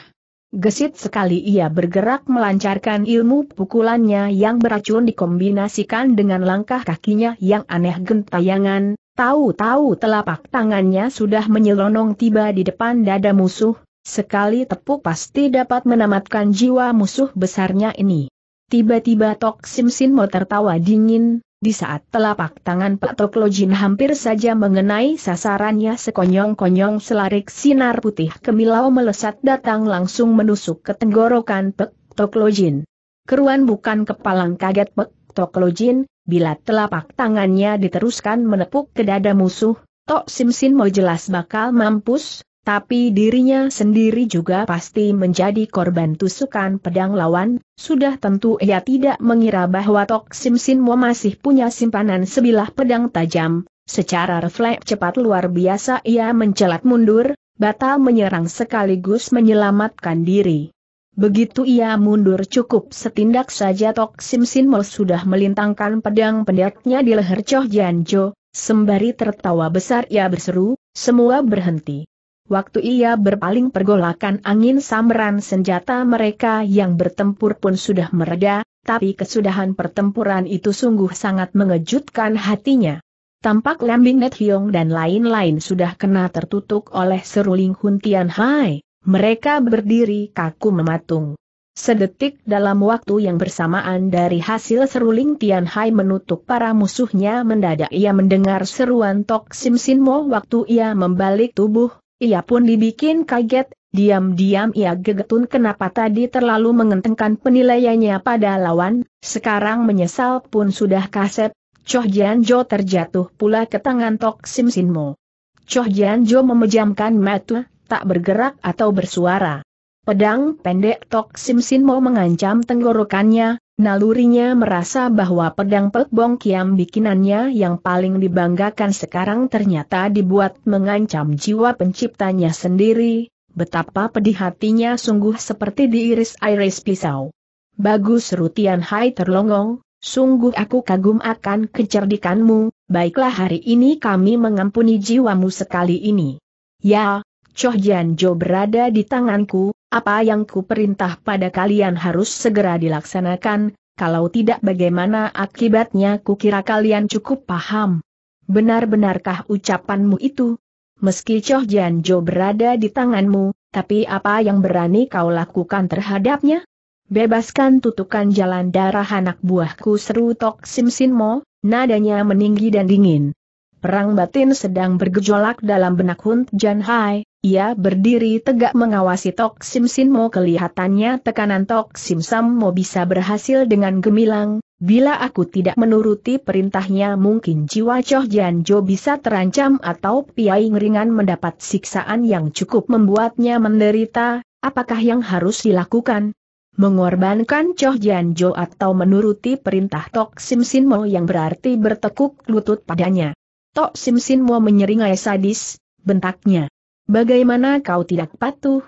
Gesit sekali ia bergerak melancarkan ilmu pukulannya yang beracun dikombinasikan dengan langkah kakinya yang aneh gentayangan, tahu-tahu telapak tangannya sudah menyelonong tiba di depan dada musuh, sekali tepuk pasti dapat menamatkan jiwa musuh besarnya ini. Tiba-tiba Tok Simsin mau tertawa dingin, di saat telapak tangan Pak Toklojin hampir saja mengenai sasarannya sekonyong-konyong selarik sinar putih kemilau melesat datang langsung menusuk ke tenggorokan Pak Toklojin. Keruan bukan kepalang kaget Pak Toklojin, bila telapak tangannya diteruskan menepuk ke dada musuh, Tok Simsin mau jelas bakal mampus, tapi dirinya sendiri juga pasti menjadi korban tusukan pedang lawan, sudah tentu ia tidak mengira bahwa Tok Sim masih punya simpanan sebilah pedang tajam, secara refleks cepat luar biasa ia mencelat mundur, batal menyerang sekaligus menyelamatkan diri. Begitu ia mundur cukup setindak saja Tok Sim sudah melintangkan pedang pendeknya di leher Choh Janjo, sembari tertawa besar ia berseru, semua berhenti. Waktu ia berpaling pergolakan angin samran senjata mereka yang bertempur pun sudah mereda, tapi kesudahan pertempuran itu sungguh sangat mengejutkan hatinya. Tampak Lambing Net Hiong dan lain-lain sudah kena tertutup oleh seruling Huntian Hai, mereka berdiri kaku mematung. Sedetik dalam waktu yang bersamaan dari hasil seruling Tian Hai menutup para musuhnya mendadak ia mendengar seruan Tok Sim Sin Mo waktu ia membalik tubuh, ia pun dibikin kaget, diam-diam ia gegetun kenapa tadi terlalu mengentengkan penilaiannya pada lawan, sekarang menyesal pun sudah kasep, Choh Jian Jo terjatuh pula ke tangan Tok Sim Sin Mo. Choh Jian Jo memejamkan mata, tak bergerak atau bersuara. Pedang pendek Tok Sim Sin Mo mengancam tenggorokannya, Nalurinya merasa bahwa pedang Bong Kiam bikinannya yang paling dibanggakan sekarang ternyata dibuat mengancam jiwa penciptanya sendiri, betapa pedih hatinya sungguh seperti diiris-iris pisau. Bagus Rutian Hai terlongong, sungguh aku kagum akan kecerdikanmu, baiklah hari ini kami mengampuni jiwamu sekali ini. Ya, Choh Jian Jo berada di tanganku, apa yang kuperintah pada kalian harus segera dilaksanakan, kalau tidak bagaimana akibatnya kukira kalian cukup paham. Benar-benarkah ucapanmu itu? Meski Choh Jian Jo berada di tanganmu, tapi apa yang berani kau lakukan terhadapnya? Bebaskan tutukan jalan darah anak buahku seru Tok Sim Sin Mo, nadanya meninggi dan dingin perang batin sedang bergejolak dalam benak Hunt Jan Hai, ia berdiri tegak mengawasi Tok Sim Sin Mo kelihatannya tekanan Tok Sim Sam Mo bisa berhasil dengan gemilang, bila aku tidak menuruti perintahnya mungkin jiwa Choh Jan Jo bisa terancam atau Piai Ngeringan mendapat siksaan yang cukup membuatnya menderita, apakah yang harus dilakukan? mengorbankan Choh Jan Jo atau menuruti perintah Tok Sim Sin Mo yang berarti bertekuk lutut padanya. Tok Sim Sin menyeringai sadis, bentaknya. Bagaimana kau tidak patuh?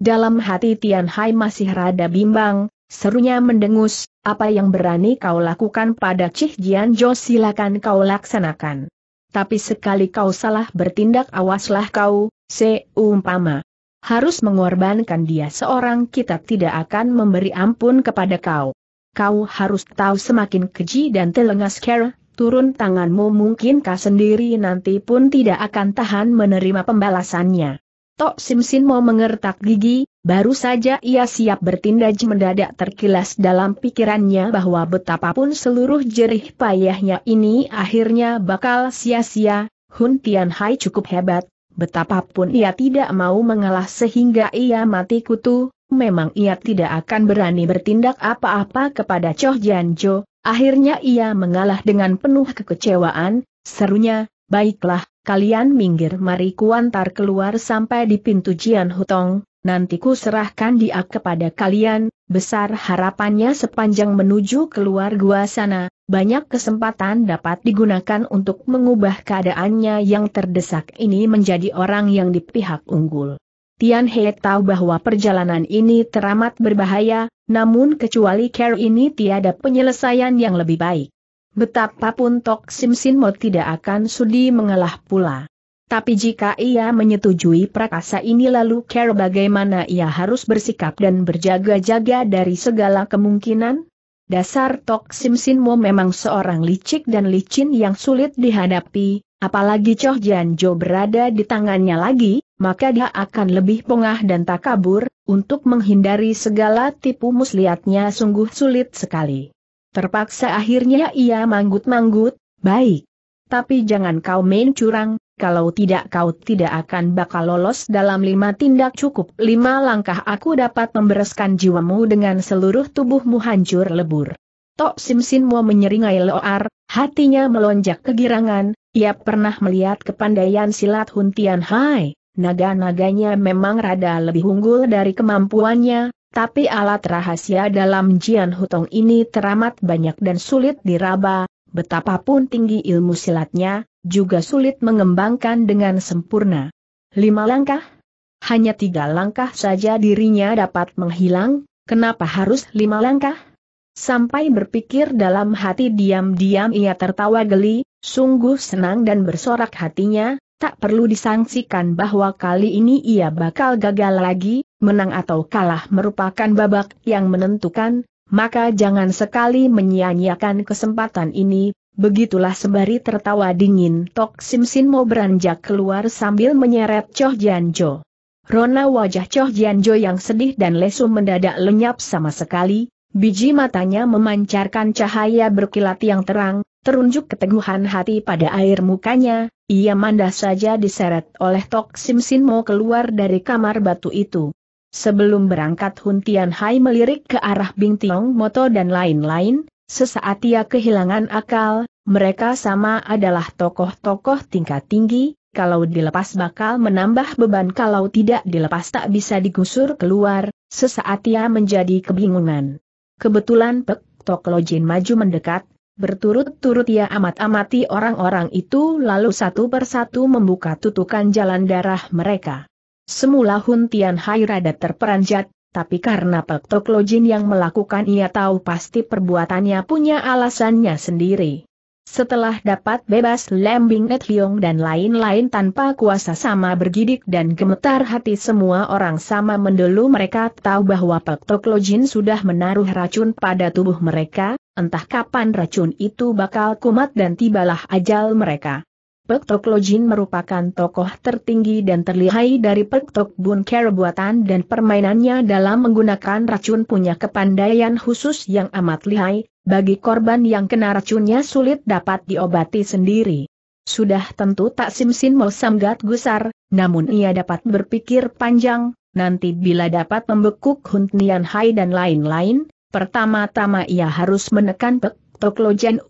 Dalam hati Tian Hai masih rada bimbang, serunya mendengus, apa yang berani kau lakukan pada Cih Jian Jo silakan kau laksanakan. Tapi sekali kau salah bertindak awaslah kau, seumpama. Harus mengorbankan dia seorang kita tidak akan memberi ampun kepada kau. Kau harus tahu semakin keji dan telengas kera turun tanganmu mungkin mungkinkah sendiri nanti pun tidak akan tahan menerima pembalasannya. Tok Simsin mau mengertak gigi, baru saja ia siap bertindak mendadak terkilas dalam pikirannya bahwa betapapun seluruh jerih payahnya ini akhirnya bakal sia-sia, Hun Tian Hai cukup hebat, betapapun ia tidak mau mengalah sehingga ia mati kutu, memang ia tidak akan berani bertindak apa-apa kepada Choh Jo, Akhirnya ia mengalah dengan penuh kekecewaan, serunya, baiklah, kalian minggir mari kuantar keluar sampai di pintu Jian Hutong, nanti ku serahkan dia kepada kalian, besar harapannya sepanjang menuju keluar gua sana, banyak kesempatan dapat digunakan untuk mengubah keadaannya yang terdesak ini menjadi orang yang di pihak unggul. Tian He tahu bahwa perjalanan ini teramat berbahaya, namun kecuali care ini tiada penyelesaian yang lebih baik. Betapapun Tok Sim Sin Mo tidak akan sudi mengalah pula. Tapi jika ia menyetujui prakasa ini lalu care bagaimana ia harus bersikap dan berjaga-jaga dari segala kemungkinan? Dasar Tok Sim Sin Mo memang seorang licik dan licin yang sulit dihadapi, Apalagi Choh Jan Jo berada di tangannya lagi, maka dia akan lebih pongah dan tak kabur, untuk menghindari segala tipu muslihatnya sungguh sulit sekali. Terpaksa akhirnya ia manggut-manggut, baik. Tapi jangan kau main curang, kalau tidak kau tidak akan bakal lolos dalam lima tindak cukup lima langkah aku dapat membereskan jiwamu dengan seluruh tubuhmu hancur lebur. Tok Simsin mau menyeringai Loar, hatinya melonjak kegirangan, ia pernah melihat kepandaian silat Hun Hai, naga-naganya memang rada lebih unggul dari kemampuannya, tapi alat rahasia dalam Jian Hutong ini teramat banyak dan sulit diraba, betapapun tinggi ilmu silatnya, juga sulit mengembangkan dengan sempurna. Lima langkah? Hanya tiga langkah saja dirinya dapat menghilang, kenapa harus lima langkah? Sampai berpikir dalam hati diam-diam ia tertawa geli, sungguh senang dan bersorak hatinya, tak perlu disangsikan bahwa kali ini ia bakal gagal lagi, menang atau kalah merupakan babak yang menentukan, maka jangan sekali menyia-nyiakan kesempatan ini. Begitulah sembari tertawa dingin Tok Sim mau beranjak keluar sambil menyeret Choh Jian Rona wajah Choh Jian yang sedih dan lesu mendadak lenyap sama sekali, Biji matanya memancarkan cahaya berkilat yang terang, terunjuk keteguhan hati pada air mukanya, ia mandah saja diseret oleh Tok Sim Sin mau keluar dari kamar batu itu. Sebelum berangkat Hun Tian Hai melirik ke arah Bing Tiong Moto dan lain-lain, sesaat ia kehilangan akal, mereka sama adalah tokoh-tokoh tingkat tinggi, kalau dilepas bakal menambah beban kalau tidak dilepas tak bisa digusur keluar, sesaat ia menjadi kebingungan. Kebetulan Pek Toklojin maju mendekat, berturut-turut ia amat-amati orang-orang itu lalu satu persatu membuka tutukan jalan darah mereka. Semula Hun Tian Hai rada terperanjat, tapi karena Pek Toklojin yang melakukan ia tahu pasti perbuatannya punya alasannya sendiri. Setelah dapat bebas Lembing Netliong dan lain-lain tanpa kuasa sama bergidik dan gemetar hati semua orang sama mendelu mereka tahu bahwa Pektok Lojin sudah menaruh racun pada tubuh mereka, entah kapan racun itu bakal kumat dan tibalah ajal mereka. Pek Tok Lojin merupakan tokoh tertinggi dan terlihai dari Pek Tok Bun Care buatan dan permainannya dalam menggunakan racun punya kepandaian khusus yang amat lihai, bagi korban yang kena racunnya sulit dapat diobati sendiri. Sudah tentu tak simsin mau samgat gusar, namun ia dapat berpikir panjang, nanti bila dapat membekuk Hun Nian Hai dan lain-lain, pertama-tama ia harus menekan Pek Tok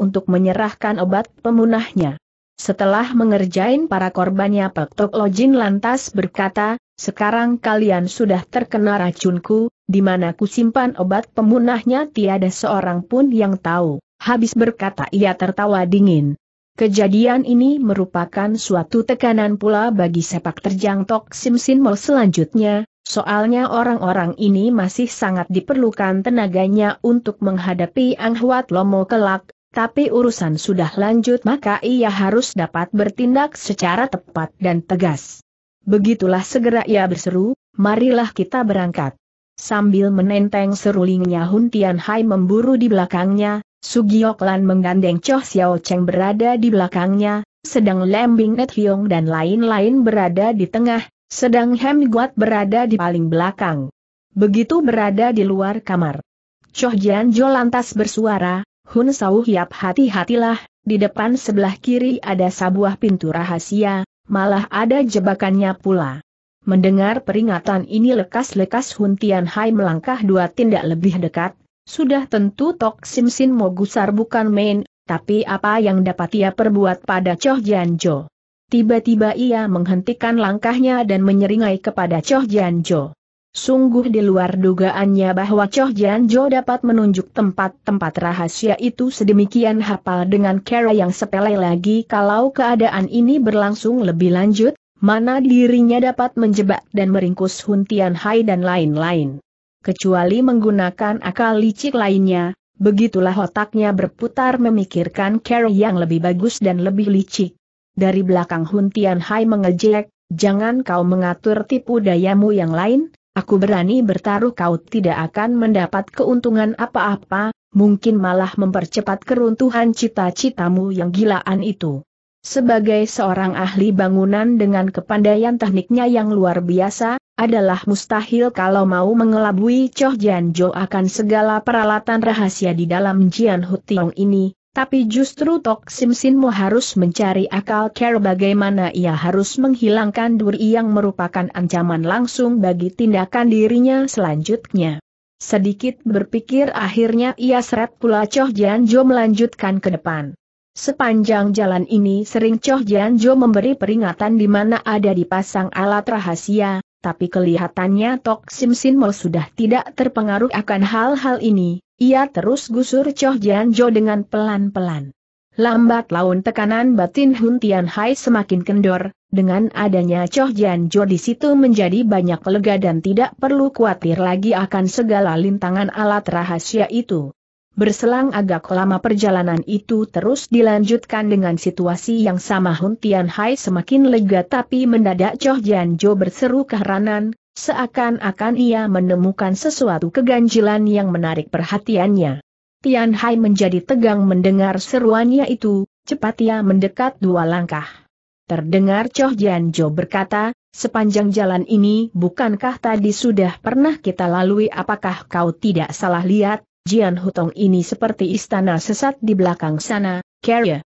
untuk menyerahkan obat pemunahnya. Setelah mengerjain para korbannya Pektok Lojin lantas berkata, sekarang kalian sudah terkena racunku, di mana kusimpan obat pemunahnya tiada seorang pun yang tahu. Habis berkata ia tertawa dingin. Kejadian ini merupakan suatu tekanan pula bagi sepak terjang Tok Sim Sin Mo selanjutnya, soalnya orang-orang ini masih sangat diperlukan tenaganya untuk menghadapi Ang Huat Lomo kelak, tapi urusan sudah lanjut maka ia harus dapat bertindak secara tepat dan tegas. Begitulah segera ia berseru, marilah kita berangkat. Sambil menenteng serulingnya Hun Tian Hai memburu di belakangnya, Sugiok Lan menggandeng Choh Xiao Cheng berada di belakangnya, sedang Lembing Net Hyong dan lain-lain berada di tengah, sedang Hem Guat berada di paling belakang. Begitu berada di luar kamar. Choh Jian Jo lantas bersuara, Hun Sau Hiap hati-hatilah, di depan sebelah kiri ada sebuah pintu rahasia, malah ada jebakannya pula. Mendengar peringatan ini lekas-lekas Hun Tian Hai melangkah dua tindak lebih dekat, sudah tentu Tok Sim Sin Mo Gusar bukan main, tapi apa yang dapat ia perbuat pada Choh Jian Tiba-tiba ia menghentikan langkahnya dan menyeringai kepada Choh Jian Jo. Sungguh di luar dugaannya bahwa Choh Jian Jo dapat menunjuk tempat-tempat rahasia itu sedemikian hafal dengan cara yang sepele lagi kalau keadaan ini berlangsung lebih lanjut, mana dirinya dapat menjebak dan meringkus Hun Tian Hai dan lain-lain. Kecuali menggunakan akal licik lainnya, begitulah otaknya berputar memikirkan cara yang lebih bagus dan lebih licik. Dari belakang Hun Tian Hai mengejek, jangan kau mengatur tipu dayamu yang lain, aku berani bertaruh kau tidak akan mendapat keuntungan apa-apa, mungkin malah mempercepat keruntuhan cita-citamu yang gilaan itu. Sebagai seorang ahli bangunan dengan kepandaian tekniknya yang luar biasa, adalah mustahil kalau mau mengelabui Choh Jian Jo akan segala peralatan rahasia di dalam Jian Tiong ini, tapi justru Tok Sim Sinmo harus mencari akal care bagaimana ia harus menghilangkan duri yang merupakan ancaman langsung bagi tindakan dirinya selanjutnya. Sedikit berpikir akhirnya ia seret pula Choh Jian Jo melanjutkan ke depan. Sepanjang jalan ini sering Choh Jian Jo memberi peringatan di mana ada dipasang alat rahasia, tapi kelihatannya Tok Sim Sin Mo sudah tidak terpengaruh akan hal-hal ini, ia terus gusur Choh Jian Jo dengan pelan-pelan. Lambat laun tekanan batin Hun Tian Hai semakin kendor, dengan adanya Choh Jian Jo di situ menjadi banyak lega dan tidak perlu khawatir lagi akan segala lintangan alat rahasia itu. Berselang agak lama perjalanan itu terus dilanjutkan dengan situasi yang sama Hun Tian Hai semakin lega tapi mendadak Choh Jian Jo berseru keheranan, seakan-akan ia menemukan sesuatu keganjilan yang menarik perhatiannya. Tian Hai menjadi tegang mendengar seruannya itu, cepat ia ya mendekat dua langkah. Terdengar Choh Jian Jo berkata, sepanjang jalan ini bukankah tadi sudah pernah kita lalui apakah kau tidak salah lihat? Jian Hutong ini seperti istana sesat di belakang sana, Kerya.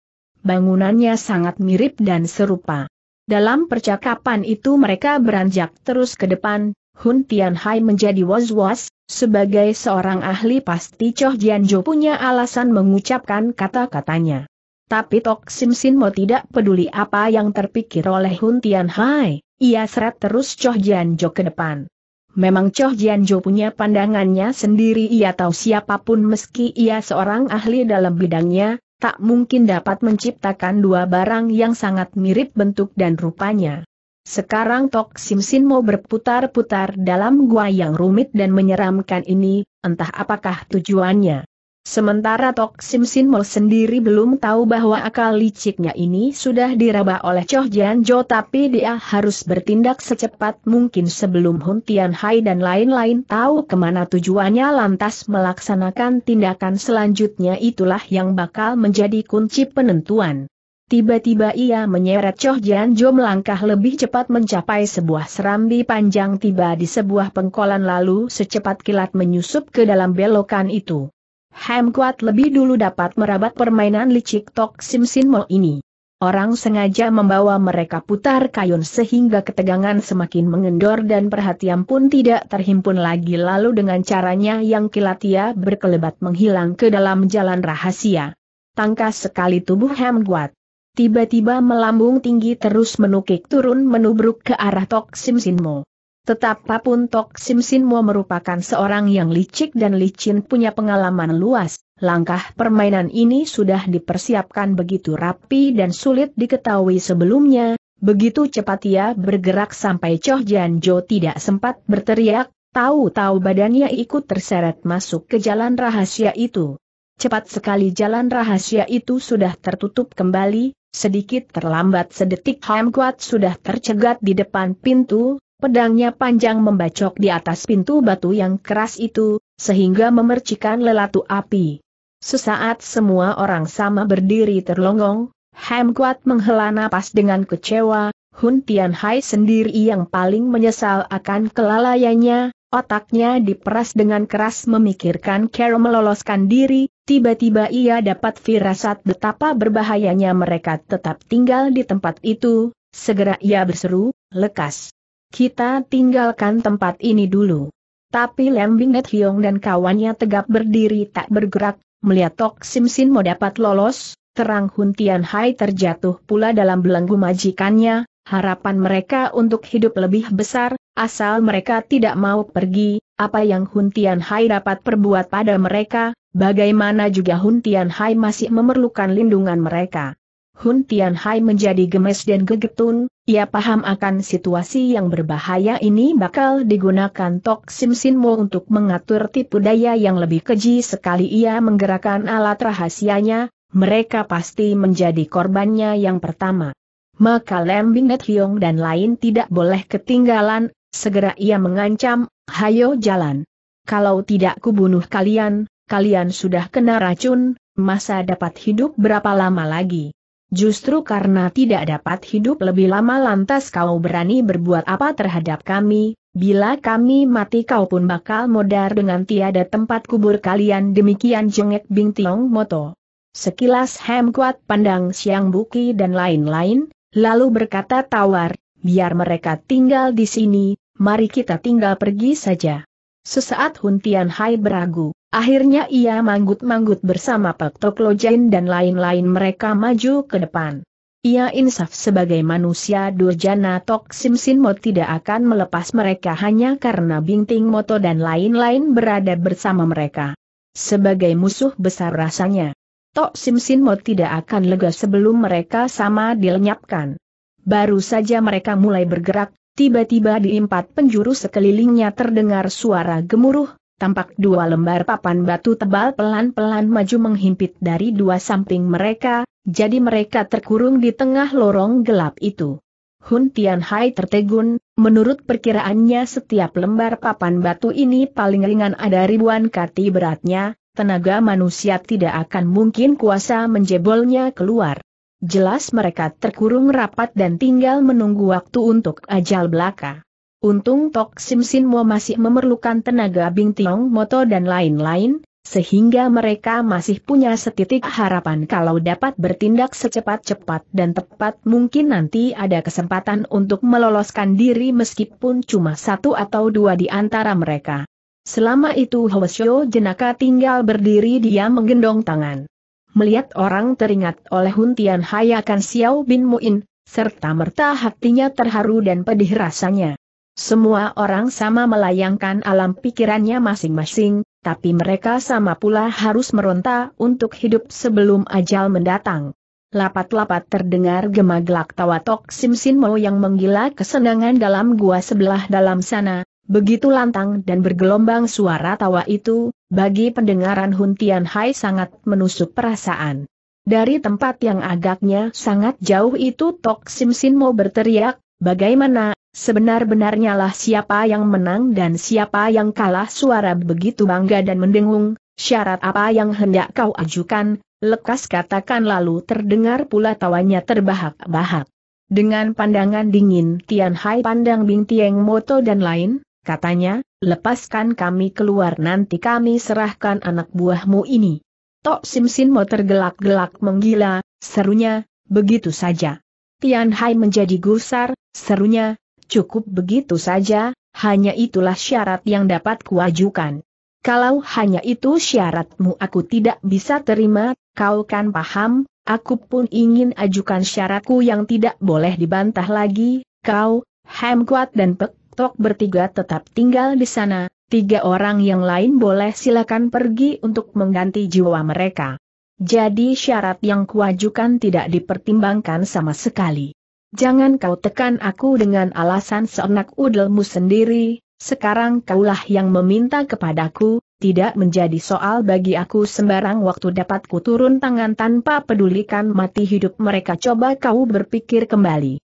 Bangunannya sangat mirip dan serupa. Dalam percakapan itu mereka beranjak terus ke depan, Hun Tianhai menjadi was-was, sebagai seorang ahli pasti Choh Jianjo punya alasan mengucapkan kata-katanya. Tapi Tok Sim Sin tidak peduli apa yang terpikir oleh Hun Tianhai, ia seret terus Choh Jianjo ke depan. Memang Choh Jianjo punya pandangannya sendiri ia tahu siapapun meski ia seorang ahli dalam bidangnya, tak mungkin dapat menciptakan dua barang yang sangat mirip bentuk dan rupanya. Sekarang Tok Sim Sin mau berputar-putar dalam gua yang rumit dan menyeramkan ini, entah apakah tujuannya. Sementara Tok Sim Sin Mo sendiri belum tahu bahwa akal liciknya ini sudah diraba oleh Choh Jian Jo tapi dia harus bertindak secepat mungkin sebelum Hun Tian Hai dan lain-lain tahu kemana tujuannya lantas melaksanakan tindakan selanjutnya itulah yang bakal menjadi kunci penentuan. Tiba-tiba ia menyeret Choh Jian Jo melangkah lebih cepat mencapai sebuah serambi panjang tiba di sebuah pengkolan lalu secepat kilat menyusup ke dalam belokan itu. Ham Kuat lebih dulu dapat merabat permainan licik Tok Sim Sin Mo ini. Orang sengaja membawa mereka putar kayun sehingga ketegangan semakin mengendor dan perhatian pun tidak terhimpun lagi lalu dengan caranya yang kilat ia berkelebat menghilang ke dalam jalan rahasia. Tangkas sekali tubuh Ham Kuat. Tiba-tiba melambung tinggi terus menukik turun menubruk ke arah Tok Sim Sin Mo. Tetap Papun Tok Sim Sin Mo merupakan seorang yang licik dan licin punya pengalaman luas, langkah permainan ini sudah dipersiapkan begitu rapi dan sulit diketahui sebelumnya, begitu cepat ia bergerak sampai Choh Jan Jo tidak sempat berteriak, tahu-tahu badannya ikut terseret masuk ke jalan rahasia itu. Cepat sekali jalan rahasia itu sudah tertutup kembali, sedikit terlambat sedetik Ham sudah tercegat di depan pintu, Pedangnya panjang membacok di atas pintu batu yang keras itu, sehingga memercikan lelatu api. Sesaat semua orang sama berdiri terlongong, Ham Kuat menghela napas dengan kecewa, Hun Tian Hai sendiri yang paling menyesal akan kelalaiannya, otaknya diperas dengan keras memikirkan Carol meloloskan diri, tiba-tiba ia dapat firasat betapa berbahayanya mereka tetap tinggal di tempat itu, segera ia berseru, lekas. Kita tinggalkan tempat ini dulu. Tapi Lembing Net Hiong dan kawannya tegap berdiri tak bergerak, melihat Tok Sim Sin mau dapat lolos, terang Hun Tian Hai terjatuh pula dalam belenggu majikannya, harapan mereka untuk hidup lebih besar, asal mereka tidak mau pergi, apa yang Hun Tian Hai dapat perbuat pada mereka, bagaimana juga Hun Tian Hai masih memerlukan lindungan mereka. Hun Hai menjadi gemes dan gegetun, ia paham akan situasi yang berbahaya ini bakal digunakan Tok Sim Sin Mo untuk mengatur tipu daya yang lebih keji sekali ia menggerakkan alat rahasianya, mereka pasti menjadi korbannya yang pertama. Maka Lem Bingnet Hyong dan lain tidak boleh ketinggalan, segera ia mengancam, hayo jalan. Kalau tidak kubunuh kalian, kalian sudah kena racun, masa dapat hidup berapa lama lagi? Justru karena tidak dapat hidup lebih lama lantas kau berani berbuat apa terhadap kami, bila kami mati kau pun bakal modar dengan tiada tempat kubur kalian demikian jengek Bing Tiong Moto. Sekilas Hem Kuat pandang Siang Buki dan lain-lain, lalu berkata tawar, biar mereka tinggal di sini, mari kita tinggal pergi saja. Sesaat Huntian Hai beragu. Akhirnya ia manggut-manggut bersama Pak Toklojain dan lain-lain mereka maju ke depan. Ia insaf sebagai manusia Durjana Tok Simsin Mo tidak akan melepas mereka hanya karena Binting Moto dan lain-lain berada bersama mereka. Sebagai musuh besar rasanya. Tok Simsin Mo tidak akan lega sebelum mereka sama dilenyapkan. Baru saja mereka mulai bergerak, tiba-tiba di empat penjuru sekelilingnya terdengar suara gemuruh, tampak dua lembar papan batu tebal pelan-pelan maju menghimpit dari dua samping mereka, jadi mereka terkurung di tengah lorong gelap itu. Hun Tianhai tertegun, menurut perkiraannya setiap lembar papan batu ini paling ringan ada ribuan kati beratnya, tenaga manusia tidak akan mungkin kuasa menjebolnya keluar. Jelas mereka terkurung rapat dan tinggal menunggu waktu untuk ajal belaka. Untung Tok Sim Sin Mo masih memerlukan tenaga Bing Tiong Moto dan lain-lain, sehingga mereka masih punya setitik harapan kalau dapat bertindak secepat-cepat dan tepat mungkin nanti ada kesempatan untuk meloloskan diri meskipun cuma satu atau dua di antara mereka. Selama itu Hwasyo jenaka tinggal berdiri dia menggendong tangan. Melihat orang teringat oleh Huntian Hayakan Xiao Bin Muin, serta merta hatinya terharu dan pedih rasanya. Semua orang sama melayangkan alam pikirannya masing-masing, tapi mereka sama pula harus meronta untuk hidup sebelum ajal mendatang. Lapat-lapat terdengar gema gelak tawa Tok Sim Sin Mo yang menggila kesenangan dalam gua sebelah dalam sana, begitu lantang dan bergelombang suara tawa itu, bagi pendengaran Hun Tian Hai sangat menusuk perasaan. Dari tempat yang agaknya sangat jauh itu Tok Sim Sin Mo berteriak, bagaimana Sebenar-benarnya siapa yang menang dan siapa yang kalah suara begitu bangga dan mendengung, syarat apa yang hendak kau ajukan, lekas katakan lalu terdengar pula tawanya terbahak-bahak. Dengan pandangan dingin Tian Hai pandang Bing Tieng Moto dan lain, katanya, lepaskan kami keluar nanti kami serahkan anak buahmu ini. Tok Sim Sin Mo tergelak-gelak menggila, serunya, begitu saja. Tian Hai menjadi gusar, serunya, Cukup begitu saja, hanya itulah syarat yang dapat kuajukan. Kalau hanya itu syaratmu aku tidak bisa terima, kau kan paham, aku pun ingin ajukan syaratku yang tidak boleh dibantah lagi, kau, Hemkuat dan Pek Tok bertiga tetap tinggal di sana, tiga orang yang lain boleh silakan pergi untuk mengganti jiwa mereka. Jadi syarat yang kuajukan tidak dipertimbangkan sama sekali jangan kau tekan aku dengan alasan seenak udelmu sendiri, sekarang kaulah yang meminta kepadaku, tidak menjadi soal bagi aku sembarang waktu dapat ku turun tangan tanpa pedulikan mati hidup mereka coba kau berpikir kembali.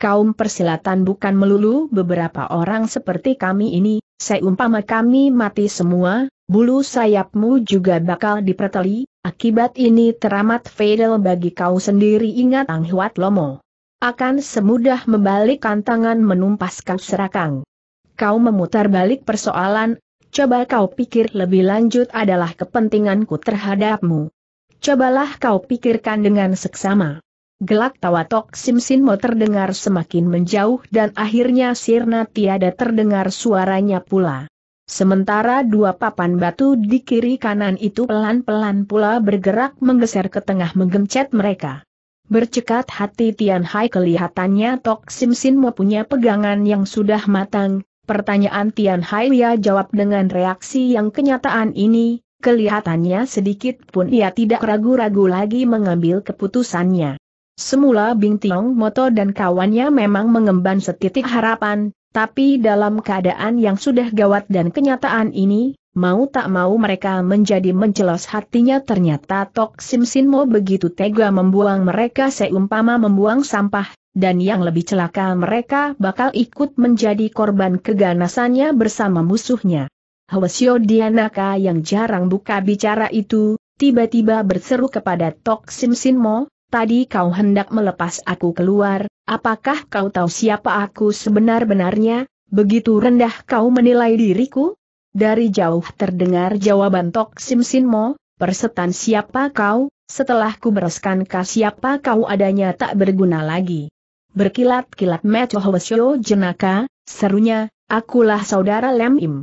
Kaum persilatan bukan melulu beberapa orang seperti kami ini, seumpama kami mati semua, bulu sayapmu juga bakal diperteli, Akibat ini teramat fatal bagi kau sendiri ingat Ang Huat Lomo akan semudah membalikkan tangan menumpaskan serakang. Kau memutar balik persoalan, coba kau pikir lebih lanjut adalah kepentinganku terhadapmu. Cobalah kau pikirkan dengan seksama. Gelak tawa Tok Simsin Mo terdengar semakin menjauh dan akhirnya sirna tiada terdengar suaranya pula. Sementara dua papan batu di kiri kanan itu pelan-pelan pula bergerak menggeser ke tengah menggencet mereka. Bercekat hati Tian Hai kelihatannya Tok Sim Sin mempunyai pegangan yang sudah matang, pertanyaan Tian Hai ia jawab dengan reaksi yang kenyataan ini, kelihatannya sedikit pun ia tidak ragu-ragu lagi mengambil keputusannya. Semula Bing Tiong Moto dan kawannya memang mengemban setitik harapan, tapi dalam keadaan yang sudah gawat dan kenyataan ini, mau tak mau mereka menjadi mencelos hatinya ternyata Tok Sim begitu tega membuang mereka seumpama membuang sampah, dan yang lebih celaka mereka bakal ikut menjadi korban keganasannya bersama musuhnya. Hwasyo Dianaka yang jarang buka bicara itu, tiba-tiba berseru kepada Tok Sim tadi kau hendak melepas aku keluar, apakah kau tahu siapa aku sebenar-benarnya? Begitu rendah kau menilai diriku? Dari jauh terdengar jawaban Tok Sim Sin persetan siapa kau, setelah ku bereskan siapa kau adanya tak berguna lagi. Berkilat-kilat Mechohwasyo jenaka, serunya, akulah saudara Lem Im.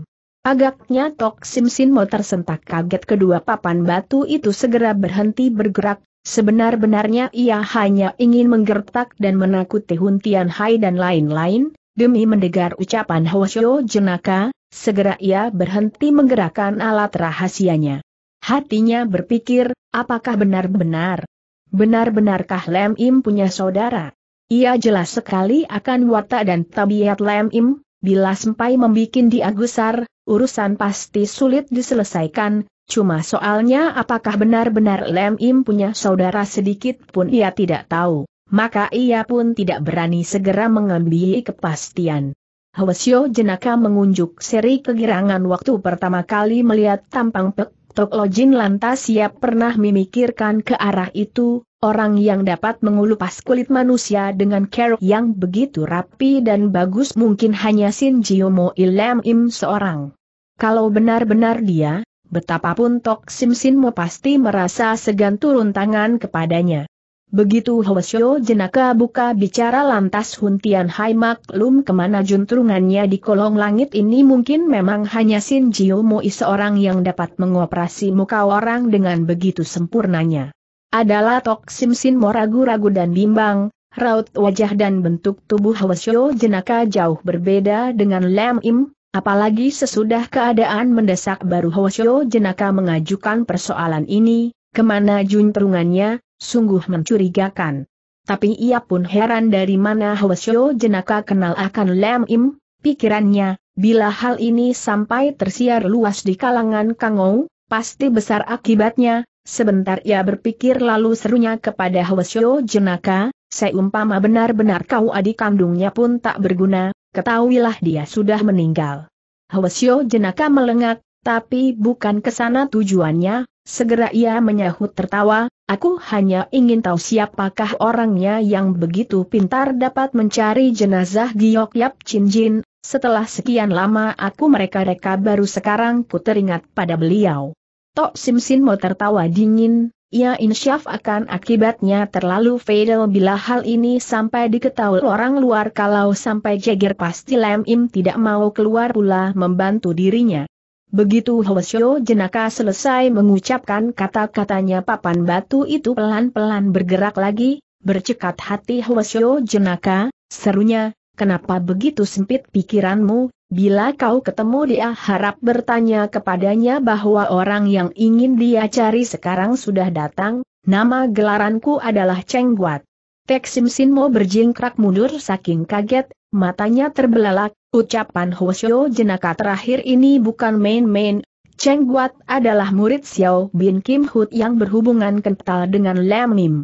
Agaknya Tok Sim Sin tersentak kaget kedua papan batu itu segera berhenti bergerak, sebenar-benarnya ia hanya ingin menggertak dan menakuti Huntian Hai dan lain-lain, demi mendengar ucapan Hwasyo jenaka, Segera ia berhenti menggerakkan alat rahasianya. Hatinya berpikir, apakah benar-benar? Benar-benarkah Lem Im punya saudara? Ia jelas sekali akan watak dan tabiat Lem Im, bila sampai membuat dia gusar, urusan pasti sulit diselesaikan, cuma soalnya apakah benar-benar Lem Im punya saudara sedikit pun ia tidak tahu, maka ia pun tidak berani segera mengambil kepastian. Hwasyo jenaka mengunjuk seri kegirangan waktu pertama kali melihat tampang Pek Tok Lojin lantas siap pernah memikirkan ke arah itu, orang yang dapat mengulupas kulit manusia dengan kerok yang begitu rapi dan bagus mungkin hanya Sin Jiomo Ilem Im seorang. Kalau benar-benar dia, betapapun Tok Sim Sin Mo pasti merasa segan turun tangan kepadanya. Begitu Hwasyo jenaka buka bicara lantas Hun Tian Hai maklum kemana juntrungannya di kolong langit ini mungkin memang hanya Sin Jiu Mui seorang yang dapat mengoperasi muka orang dengan begitu sempurnanya. Adalah Tok Sim Sin Mo ragu-ragu dan bimbang, raut wajah dan bentuk tubuh Hwasyo jenaka jauh berbeda dengan Lam Im, apalagi sesudah keadaan mendesak baru Hwasyo jenaka mengajukan persoalan ini, kemana juntrungannya, Sungguh mencurigakan. Tapi ia pun heran dari mana Hwasyo jenaka kenal akan Lam Im, pikirannya, bila hal ini sampai tersiar luas di kalangan Kangou, pasti besar akibatnya, sebentar ia berpikir lalu serunya kepada Hwasyo jenaka, seumpama benar-benar kau adik kandungnya pun tak berguna, ketahuilah dia sudah meninggal. Hwasyo jenaka melengak, tapi bukan kesana tujuannya, segera ia menyahut tertawa, Aku hanya ingin tahu siapakah orangnya yang begitu pintar dapat mencari jenazah Giok Yap Chin Jin, setelah sekian lama aku mereka-reka baru sekarang ku teringat pada beliau. Tok Sim Sin mau tertawa dingin, ia insyaf akan akibatnya terlalu fatal bila hal ini sampai diketahui orang luar kalau sampai Jagir pasti Lem Im tidak mau keluar pula membantu dirinya. Begitu Hwasyo jenaka selesai mengucapkan kata-katanya papan batu itu pelan-pelan bergerak lagi, bercekat hati Hwasyo jenaka, serunya, kenapa begitu sempit pikiranmu, bila kau ketemu dia harap bertanya kepadanya bahwa orang yang ingin dia cari sekarang sudah datang, nama gelaranku adalah Cheng Guat. Tek Sim Sin Mo berjingkrak mundur saking kaget, matanya terbelalak, ucapan Hoshio jenaka terakhir ini bukan main-main, Cheng Guat adalah murid Xiao Bin Kim Hood yang berhubungan kental dengan Lam Mim.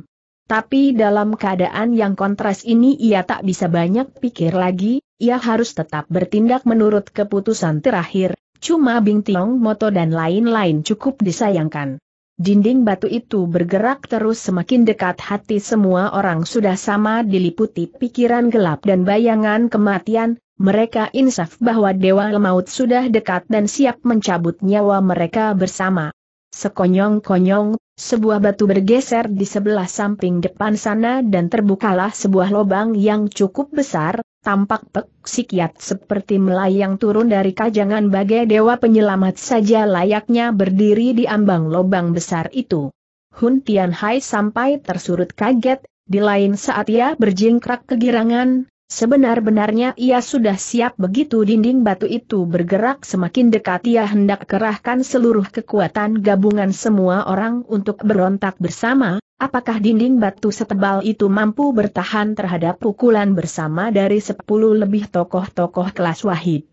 Tapi dalam keadaan yang kontras ini ia tak bisa banyak pikir lagi, ia harus tetap bertindak menurut keputusan terakhir, cuma Bing Tiong Moto dan lain-lain cukup disayangkan. Dinding batu itu bergerak terus semakin dekat hati semua orang sudah sama diliputi pikiran gelap dan bayangan kematian, mereka insaf bahwa Dewa Maut sudah dekat dan siap mencabut nyawa mereka bersama. Sekonyong-konyong, sebuah batu bergeser di sebelah samping depan sana dan terbukalah sebuah lubang yang cukup besar, Tampak Pek Sikiat seperti melayang turun dari kajangan bagai dewa penyelamat saja layaknya berdiri di ambang lobang besar itu. Hun Tian Hai sampai tersurut kaget, di lain saat ia berjingkrak kegirangan, sebenar-benarnya ia sudah siap begitu dinding batu itu bergerak semakin dekat ia hendak kerahkan seluruh kekuatan gabungan semua orang untuk berontak bersama, Apakah dinding batu setebal itu mampu bertahan terhadap pukulan bersama dari sepuluh lebih tokoh-tokoh kelas wahid?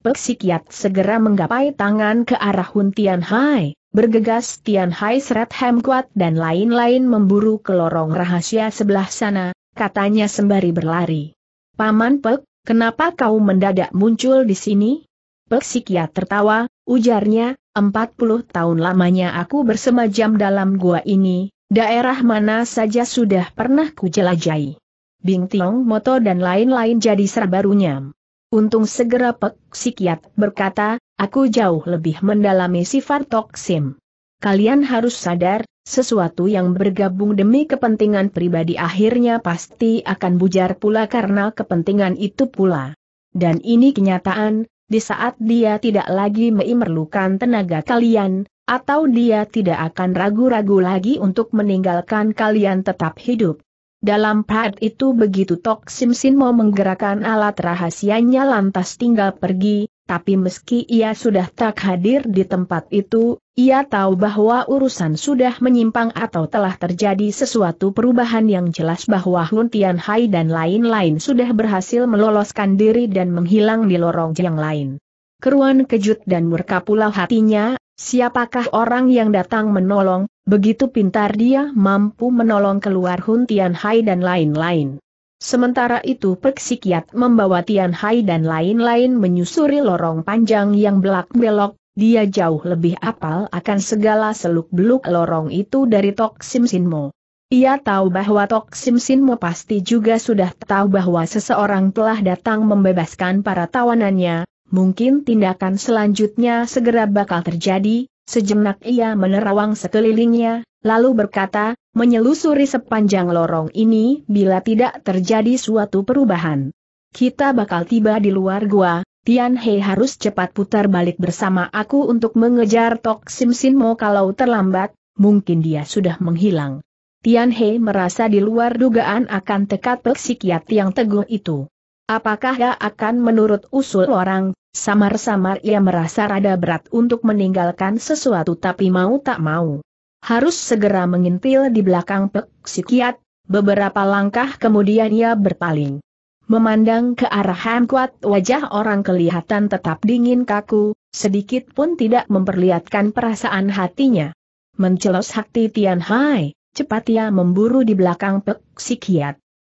Peksikiat segera menggapai tangan ke arah Hun Tian Hai, bergegas Tian Hai seret Kuat dan lain-lain memburu ke lorong rahasia sebelah sana, katanya sembari berlari. Paman Pek, kenapa kau mendadak muncul di sini? Peksikiat tertawa, ujarnya, 40 tahun lamanya aku bersemajam dalam gua ini, Daerah mana saja sudah pernah kujelajahi. Bing Tiong Moto dan lain-lain jadi serba runyam. Untung segera Pek Sikiat berkata, aku jauh lebih mendalami sifat Toksim. Kalian harus sadar, sesuatu yang bergabung demi kepentingan pribadi akhirnya pasti akan bujar pula karena kepentingan itu pula. Dan ini kenyataan, di saat dia tidak lagi memerlukan tenaga kalian, atau dia tidak akan ragu-ragu lagi untuk meninggalkan kalian tetap hidup. Dalam part itu begitu Tok Sim Sin mau menggerakkan alat rahasianya lantas tinggal pergi, tapi meski ia sudah tak hadir di tempat itu, ia tahu bahwa urusan sudah menyimpang atau telah terjadi sesuatu perubahan yang jelas bahwa Hun Tian Hai dan lain-lain sudah berhasil meloloskan diri dan menghilang di lorong yang lain. Keruan kejut dan murka pula hatinya, Siapakah orang yang datang menolong, begitu pintar dia mampu menolong keluar Hun Tian Hai dan lain-lain. Sementara itu perksikiat membawa Tian Hai dan lain-lain menyusuri lorong panjang yang belak-belok, dia jauh lebih apal akan segala seluk-beluk lorong itu dari Tok Sim Sinmo. Ia tahu bahwa Tok Sim Sinmo pasti juga sudah tahu bahwa seseorang telah datang membebaskan para tawanannya, Mungkin tindakan selanjutnya segera bakal terjadi, sejenak ia menerawang sekelilingnya, lalu berkata, menyelusuri sepanjang lorong ini bila tidak terjadi suatu perubahan. Kita bakal tiba di luar gua, Tian He harus cepat putar balik bersama aku untuk mengejar Tok Sim Sin Mo kalau terlambat, mungkin dia sudah menghilang. Tian He merasa di luar dugaan akan tekad peksikiat yang teguh itu. Apakah ia akan menurut usul orang, samar-samar ia merasa rada berat untuk meninggalkan sesuatu tapi mau tak mau. Harus segera mengintil di belakang pek sikiat, beberapa langkah kemudian ia berpaling. Memandang ke arah Ham wajah orang kelihatan tetap dingin kaku, sedikit pun tidak memperlihatkan perasaan hatinya. Mencelos hati Tian Hai, cepat ia memburu di belakang Pek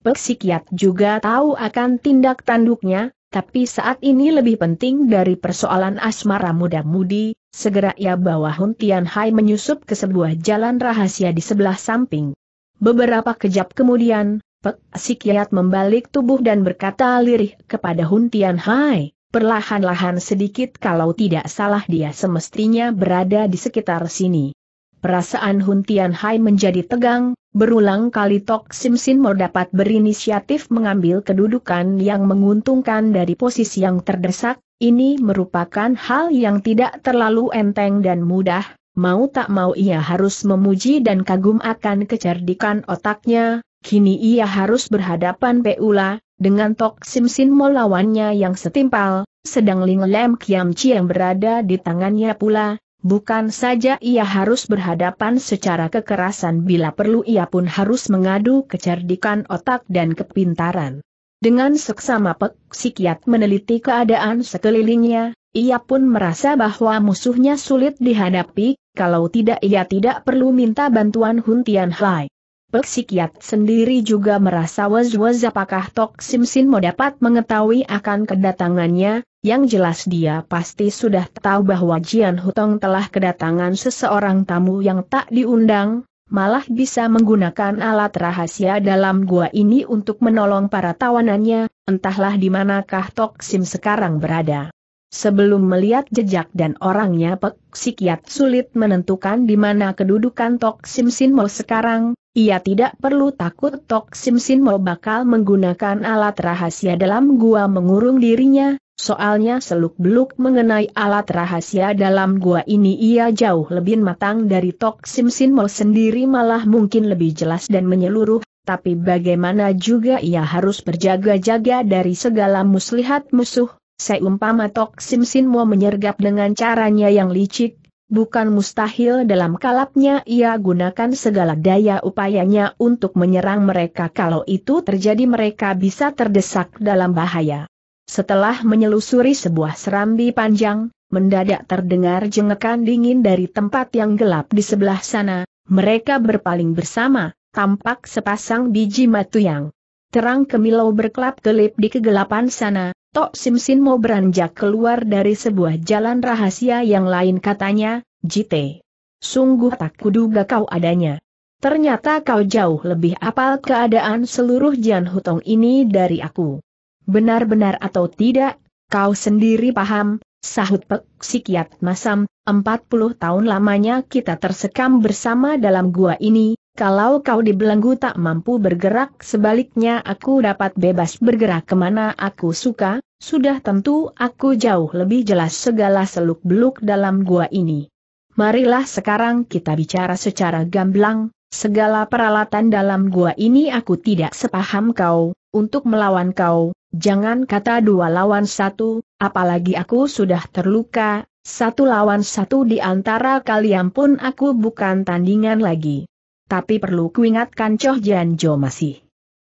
Psikiat juga tahu akan tindak tanduknya, tapi saat ini lebih penting dari persoalan asmara muda-mudi, segera ia bawa Hun Tian Hai menyusup ke sebuah jalan rahasia di sebelah samping. Beberapa kejap kemudian, Pek membalik tubuh dan berkata lirih kepada Hun Tian Hai, perlahan-lahan sedikit kalau tidak salah dia semestinya berada di sekitar sini. Perasaan Hun Tian Hai menjadi tegang, Berulang kali Tok Sim Sin mau dapat berinisiatif mengambil kedudukan yang menguntungkan dari posisi yang terdesak, ini merupakan hal yang tidak terlalu enteng dan mudah, mau tak mau ia harus memuji dan kagum akan kecerdikan otaknya, kini ia harus berhadapan peula dengan Tok Sim Sin melawannya yang setimpal, sedang Ling Lem Kiam Chi yang berada di tangannya pula, Bukan saja ia harus berhadapan secara kekerasan bila perlu ia pun harus mengadu kecerdikan otak dan kepintaran. Dengan seksama pek, psikiat meneliti keadaan sekelilingnya, ia pun merasa bahwa musuhnya sulit dihadapi, kalau tidak ia tidak perlu minta bantuan Huntian Hai. Peksikiat sendiri juga merasa was-was apakah Tok Sim mau dapat mengetahui akan kedatangannya, yang jelas dia pasti sudah tahu bahwa Jian Hutong telah kedatangan seseorang tamu yang tak diundang, malah bisa menggunakan alat rahasia dalam gua ini untuk menolong para tawanannya, entahlah di manakah Tok Sim sekarang berada. Sebelum melihat jejak dan orangnya Pek Sikiat sulit menentukan di mana kedudukan Tok Sim Sin Mo sekarang, ia tidak perlu takut Tok Sim Sin Mo bakal menggunakan alat rahasia dalam gua mengurung dirinya, soalnya seluk-beluk mengenai alat rahasia dalam gua ini ia jauh lebih matang dari Tok Sim Sin Mo sendiri malah mungkin lebih jelas dan menyeluruh, tapi bagaimana juga ia harus berjaga-jaga dari segala muslihat musuh, Seumpama Tok Sim Sin Mo menyergap dengan caranya yang licik, bukan mustahil dalam kalapnya ia gunakan segala daya upayanya untuk menyerang mereka kalau itu terjadi mereka bisa terdesak dalam bahaya. Setelah menyelusuri sebuah serambi panjang, mendadak terdengar jengekan dingin dari tempat yang gelap di sebelah sana, mereka berpaling bersama, tampak sepasang biji matu yang terang kemilau berkelap-kelip di kegelapan sana, Tok Sim mau beranjak keluar dari sebuah jalan rahasia yang lain katanya, Jite. Sungguh tak kuduga kau adanya. Ternyata kau jauh lebih apal keadaan seluruh Jian Hutong ini dari aku. Benar-benar atau tidak, kau sendiri paham, sahut Pek Sikiat Masam, 40 tahun lamanya kita tersekam bersama dalam gua ini, kalau kau dibelenggu tak mampu bergerak sebaliknya aku dapat bebas bergerak kemana aku suka, sudah tentu aku jauh lebih jelas segala seluk-beluk dalam gua ini. Marilah sekarang kita bicara secara gamblang, segala peralatan dalam gua ini aku tidak sepaham kau, untuk melawan kau, jangan kata dua lawan satu, apalagi aku sudah terluka, satu lawan satu di antara kalian pun aku bukan tandingan lagi tapi perlu kuingatkan Choh Jian Jo masih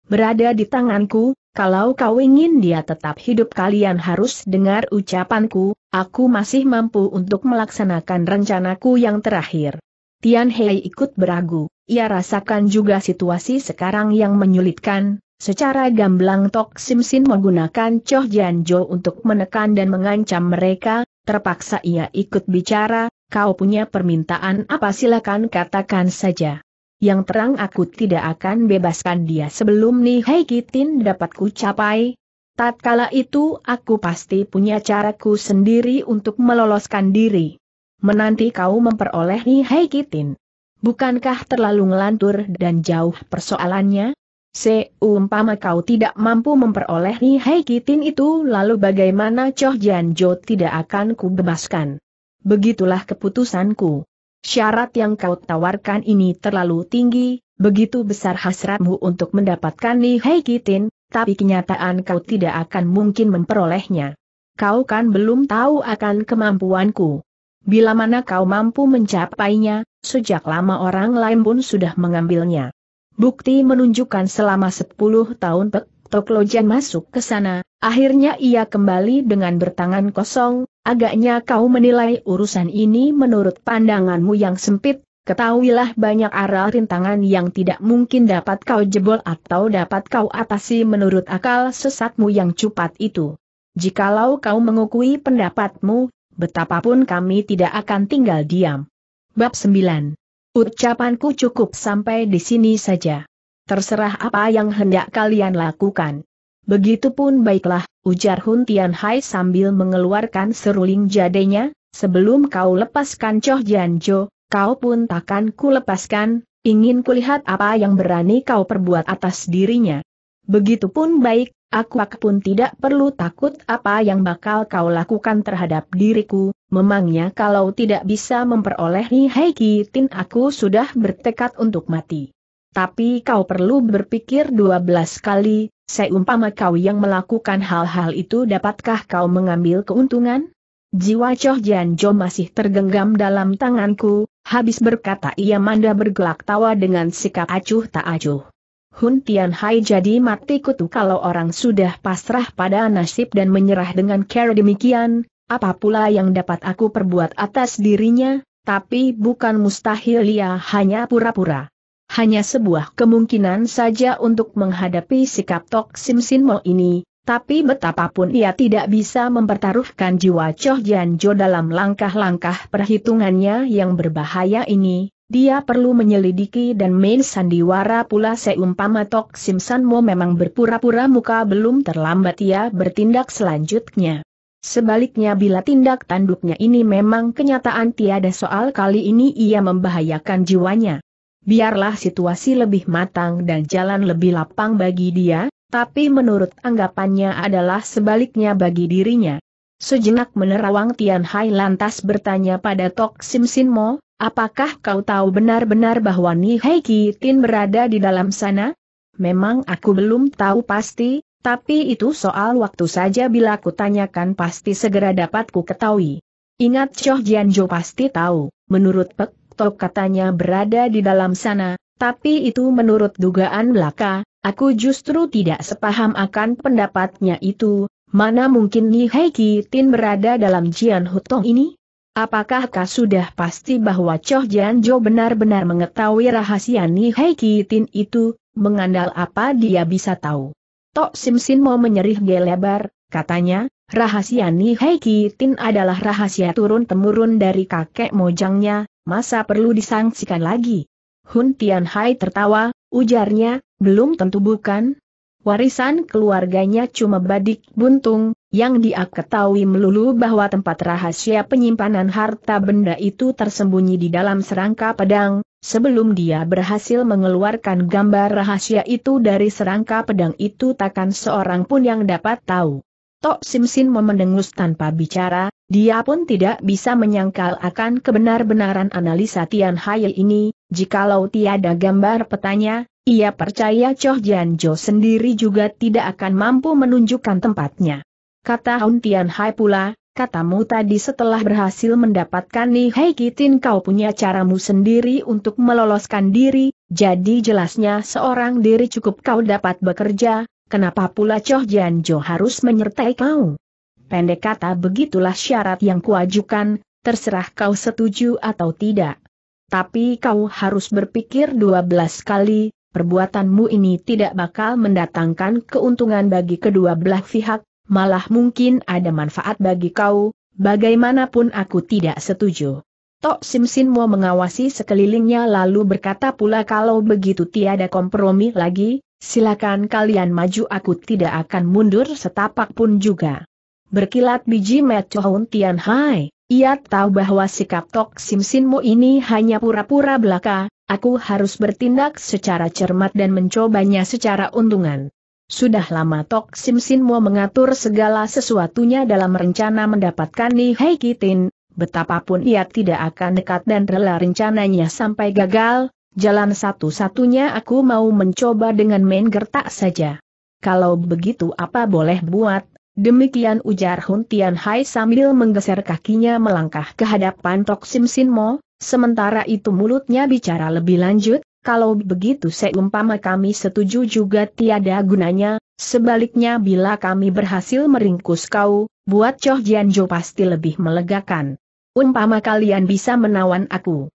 berada di tanganku, kalau kau ingin dia tetap hidup kalian harus dengar ucapanku, aku masih mampu untuk melaksanakan rencanaku yang terakhir. Tian Hei ikut beragu, ia rasakan juga situasi sekarang yang menyulitkan, secara gamblang Tok Sim Sin menggunakan Choh Jian Jo untuk menekan dan mengancam mereka, terpaksa ia ikut bicara, kau punya permintaan apa silakan katakan saja yang terang aku tidak akan bebaskan dia sebelum nih Hai Kitin dapat capai. Tatkala itu aku pasti punya caraku sendiri untuk meloloskan diri. Menanti kau memperoleh nih Hai Kitin. Bukankah terlalu ngelantur dan jauh persoalannya? Seumpama kau tidak mampu memperoleh nih Hai Kitin itu lalu bagaimana Choh Jan tidak akan kubebaskan. Begitulah keputusanku. Syarat yang kau tawarkan ini terlalu tinggi, begitu besar hasratmu untuk mendapatkan Hei Kitin, tapi kenyataan kau tidak akan mungkin memperolehnya. Kau kan belum tahu akan kemampuanku. Bila mana kau mampu mencapainya, sejak lama orang lain pun sudah mengambilnya. Bukti menunjukkan selama 10 tahun Pek Toklojan masuk ke sana, akhirnya ia kembali dengan bertangan kosong, agaknya kau menilai urusan ini menurut pandanganmu yang sempit, ketahuilah banyak aral rintangan yang tidak mungkin dapat kau jebol atau dapat kau atasi menurut akal sesatmu yang cupat itu. Jikalau kau mengukui pendapatmu, betapapun kami tidak akan tinggal diam. Bab 9. Ucapanku cukup sampai di sini saja terserah apa yang hendak kalian lakukan. Begitupun baiklah, ujar Hun Tian Hai sambil mengeluarkan seruling jadenya, sebelum kau lepaskan Choh jo, kau pun takkan ku lepaskan, ingin kulihat apa yang berani kau perbuat atas dirinya. Begitupun baik, aku pun tidak perlu takut apa yang bakal kau lakukan terhadap diriku, memangnya kalau tidak bisa memperoleh Ki Tin aku sudah bertekad untuk mati tapi kau perlu berpikir 12 kali, seumpama kau yang melakukan hal-hal itu dapatkah kau mengambil keuntungan? Jiwa Choh Jian Jo masih tergenggam dalam tanganku, habis berkata ia manda bergelak tawa dengan sikap acuh tak acuh. Hun Tian Hai jadi mati kutu kalau orang sudah pasrah pada nasib dan menyerah dengan cara demikian, apa pula yang dapat aku perbuat atas dirinya, tapi bukan mustahil ia hanya pura-pura. Hanya sebuah kemungkinan saja untuk menghadapi sikap Tok Sim Sin Mo ini, tapi betapapun ia tidak bisa mempertaruhkan jiwa Choh Jian Jo dalam langkah-langkah perhitungannya yang berbahaya ini, dia perlu menyelidiki dan main sandiwara pula seumpama Tok Sim San Mo memang berpura-pura muka belum terlambat ia bertindak selanjutnya. Sebaliknya bila tindak tanduknya ini memang kenyataan tiada soal kali ini ia membahayakan jiwanya biarlah situasi lebih matang dan jalan lebih lapang bagi dia, tapi menurut anggapannya adalah sebaliknya bagi dirinya. Sejenak menerawang Tian Hai lantas bertanya pada Tok Sim Sin Mo, apakah kau tahu benar-benar bahwa Ni Hei Ki Tin berada di dalam sana? Memang aku belum tahu pasti, tapi itu soal waktu saja bila kutanyakan pasti segera dapat ku ketahui. Ingat Choh Jianjo pasti tahu, menurut Pek Tok katanya berada di dalam sana, tapi itu menurut dugaan belaka, aku justru tidak sepaham akan pendapatnya itu, mana mungkin Ni Hei Tin berada dalam Jian Hutong ini? Apakah kau sudah pasti bahwa Choh Jian Jo benar-benar mengetahui rahasia Ni Hei Tin itu, mengandal apa dia bisa tahu? Tok Sim Sin mau menyerih gelebar, katanya, Rahasia Ni Hei Tin adalah rahasia turun-temurun dari kakek mojangnya, masa perlu disangsikan lagi? Hun Tian Hai tertawa, ujarnya, belum tentu bukan. Warisan keluarganya cuma badik buntung, yang dia ketahui melulu bahwa tempat rahasia penyimpanan harta benda itu tersembunyi di dalam serangka pedang, sebelum dia berhasil mengeluarkan gambar rahasia itu dari serangka pedang itu takkan seorang pun yang dapat tahu. Tok Simsin memendengus tanpa bicara, dia pun tidak bisa menyangkal akan kebenar-benaran analisa Tian Hai ini, jikalau tiada gambar petanya, ia percaya Choh Jian Jo sendiri juga tidak akan mampu menunjukkan tempatnya. Kata Hun Tian Hai pula, katamu tadi setelah berhasil mendapatkan Ni Hei Kitin kau punya caramu sendiri untuk meloloskan diri, jadi jelasnya seorang diri cukup kau dapat bekerja, Kenapa pula Choh Jo harus menyertai kau? Pendek kata begitulah syarat yang kuajukan, terserah kau setuju atau tidak. Tapi kau harus berpikir 12 kali, perbuatanmu ini tidak bakal mendatangkan keuntungan bagi kedua belah pihak, malah mungkin ada manfaat bagi kau, bagaimanapun aku tidak setuju. Tok Sim Sin mau mengawasi sekelilingnya lalu berkata pula kalau begitu tiada kompromi lagi, Silakan kalian maju aku tidak akan mundur setapak pun juga. Berkilat biji Mechohun Tian Hai, ia tahu bahwa sikap Tok Sim ini hanya pura-pura belaka, aku harus bertindak secara cermat dan mencobanya secara untungan. Sudah lama Tok Sim mengatur segala sesuatunya dalam rencana mendapatkan Nihai Kitin, betapapun ia tidak akan dekat dan rela rencananya sampai gagal, Jalan satu-satunya aku mau mencoba dengan main gertak saja. Kalau begitu apa boleh buat, demikian ujar Hun Tian Hai sambil menggeser kakinya melangkah ke hadapan Tok Sim Sin Mo, sementara itu mulutnya bicara lebih lanjut, kalau begitu seumpama kami setuju juga tiada gunanya, sebaliknya bila kami berhasil meringkus kau, buat Choh Jo pasti lebih melegakan. Umpama kalian bisa menawan aku.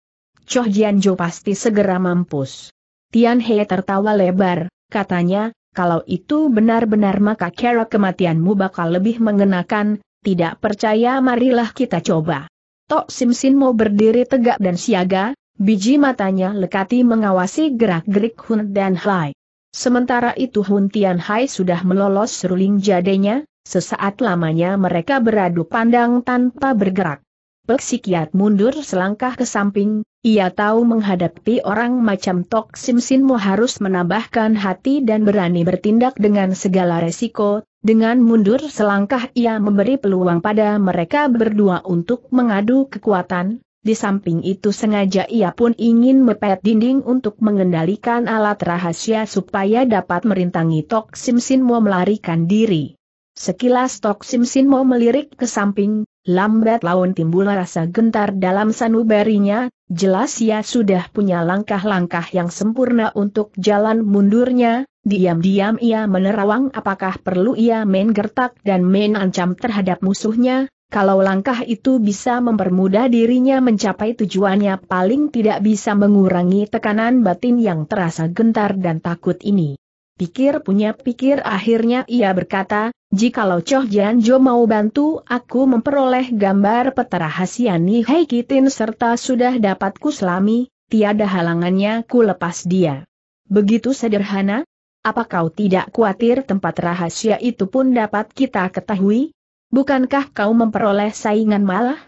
Choh Jianjo pasti segera mampus. Tian He tertawa lebar, katanya, kalau itu benar-benar maka kera kematianmu bakal lebih mengenakan, tidak percaya marilah kita coba. Tok Sim Sin mau berdiri tegak dan siaga, biji matanya lekati mengawasi gerak-gerik Hun dan Hai. Sementara itu Hun Tian Hai sudah melolos ruling jadenya, sesaat lamanya mereka beradu pandang tanpa bergerak. Peksikiat mundur selangkah ke samping, ia tahu menghadapi orang macam Tok Sim harus menambahkan hati dan berani bertindak dengan segala resiko, dengan mundur selangkah ia memberi peluang pada mereka berdua untuk mengadu kekuatan, di samping itu sengaja ia pun ingin mepet dinding untuk mengendalikan alat rahasia supaya dapat merintangi Tok Sim melarikan diri. Sekilas Tok Sim melirik ke samping, Lambat laun timbul rasa gentar dalam sanubarinya, jelas ia sudah punya langkah-langkah yang sempurna untuk jalan mundurnya, diam-diam ia menerawang apakah perlu ia main gertak dan main ancam terhadap musuhnya, kalau langkah itu bisa mempermudah dirinya mencapai tujuannya paling tidak bisa mengurangi tekanan batin yang terasa gentar dan takut ini. Pikir punya pikir akhirnya ia berkata, Jikalau Choh Jian Jo mau bantu aku memperoleh gambar peta rahasia Ni Hei Kitin serta sudah dapat kuselami, tiada halangannya ku lepas dia. Begitu sederhana? Apa kau tidak khawatir tempat rahasia itu pun dapat kita ketahui? Bukankah kau memperoleh saingan malah?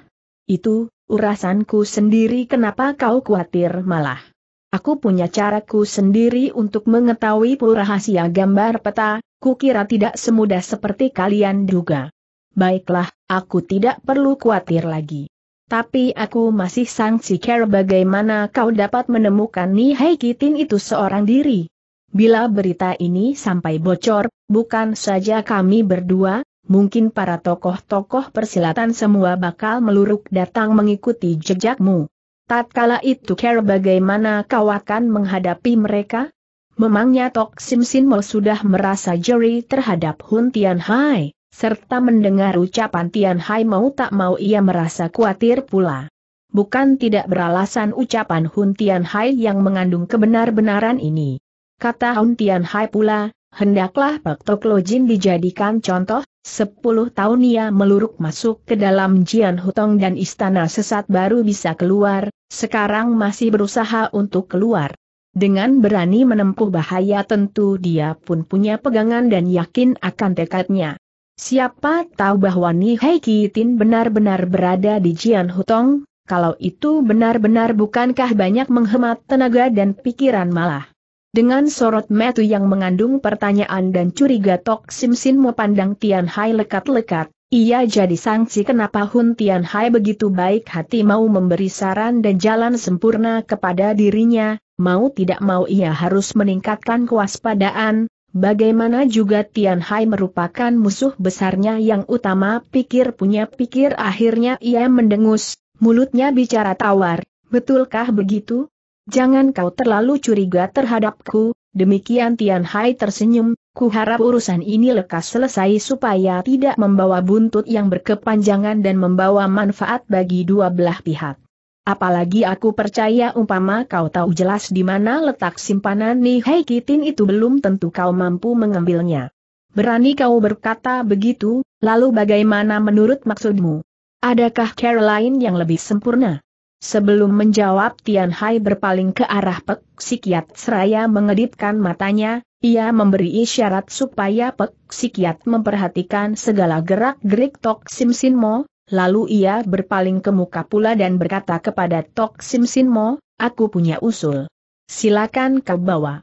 Itu, urasanku sendiri kenapa kau khawatir malah? Aku punya caraku sendiri untuk mengetahui rahasia gambar peta, kukira tidak semudah seperti kalian duga. Baiklah, aku tidak perlu khawatir lagi. Tapi aku masih sangsi ker bagaimana kau dapat menemukan Nihai Kitin itu seorang diri. Bila berita ini sampai bocor, bukan saja kami berdua, mungkin para tokoh-tokoh persilatan semua bakal meluruk datang mengikuti jejakmu. Tatkala itu care bagaimana kau akan menghadapi mereka? Memangnya Tok Sim Sin Mo sudah merasa jeri terhadap Hun Tian Hai, serta mendengar ucapan Tian Hai mau tak mau ia merasa khawatir pula. Bukan tidak beralasan ucapan Hun Tian Hai yang mengandung kebenar-benaran ini. Kata Hun Tian Hai pula, hendaklah Pak Tok Lo Jin dijadikan contoh, sepuluh tahun ia meluruk masuk ke dalam Jian Hutong dan istana sesat baru bisa keluar, sekarang masih berusaha untuk keluar. Dengan berani menempuh bahaya tentu dia pun punya pegangan dan yakin akan tekadnya. Siapa tahu bahwa Nihai Hei Kitin benar-benar berada di Jian Hutong, kalau itu benar-benar bukankah banyak menghemat tenaga dan pikiran malah. Dengan sorot metu yang mengandung pertanyaan dan curiga Tok Sim Sin memandang Tian Hai lekat-lekat, ia jadi sangsi kenapa Hun Tian Hai begitu baik hati mau memberi saran dan jalan sempurna kepada dirinya, mau tidak mau ia harus meningkatkan kewaspadaan, bagaimana juga Tian Hai merupakan musuh besarnya yang utama pikir punya pikir akhirnya ia mendengus, mulutnya bicara tawar, betulkah begitu? Jangan kau terlalu curiga terhadapku, demikian Tian Hai tersenyum, Kuharap urusan ini lekas selesai supaya tidak membawa buntut yang berkepanjangan dan membawa manfaat bagi dua belah pihak. Apalagi aku percaya umpama kau tahu jelas di mana letak simpanan Nihai Kitin itu belum tentu kau mampu mengambilnya. Berani kau berkata begitu, lalu bagaimana menurut maksudmu? Adakah Caroline yang lebih sempurna? Sebelum menjawab Tian Hai berpaling ke arah Pek Sikiat seraya mengedipkan matanya, ia memberi isyarat supaya Pek Sikiat memperhatikan segala gerak-gerik Tok Sim Sin Mo, lalu ia berpaling ke muka pula dan berkata kepada Tok Sim Sin Mo, aku punya usul. Silakan kau bawa.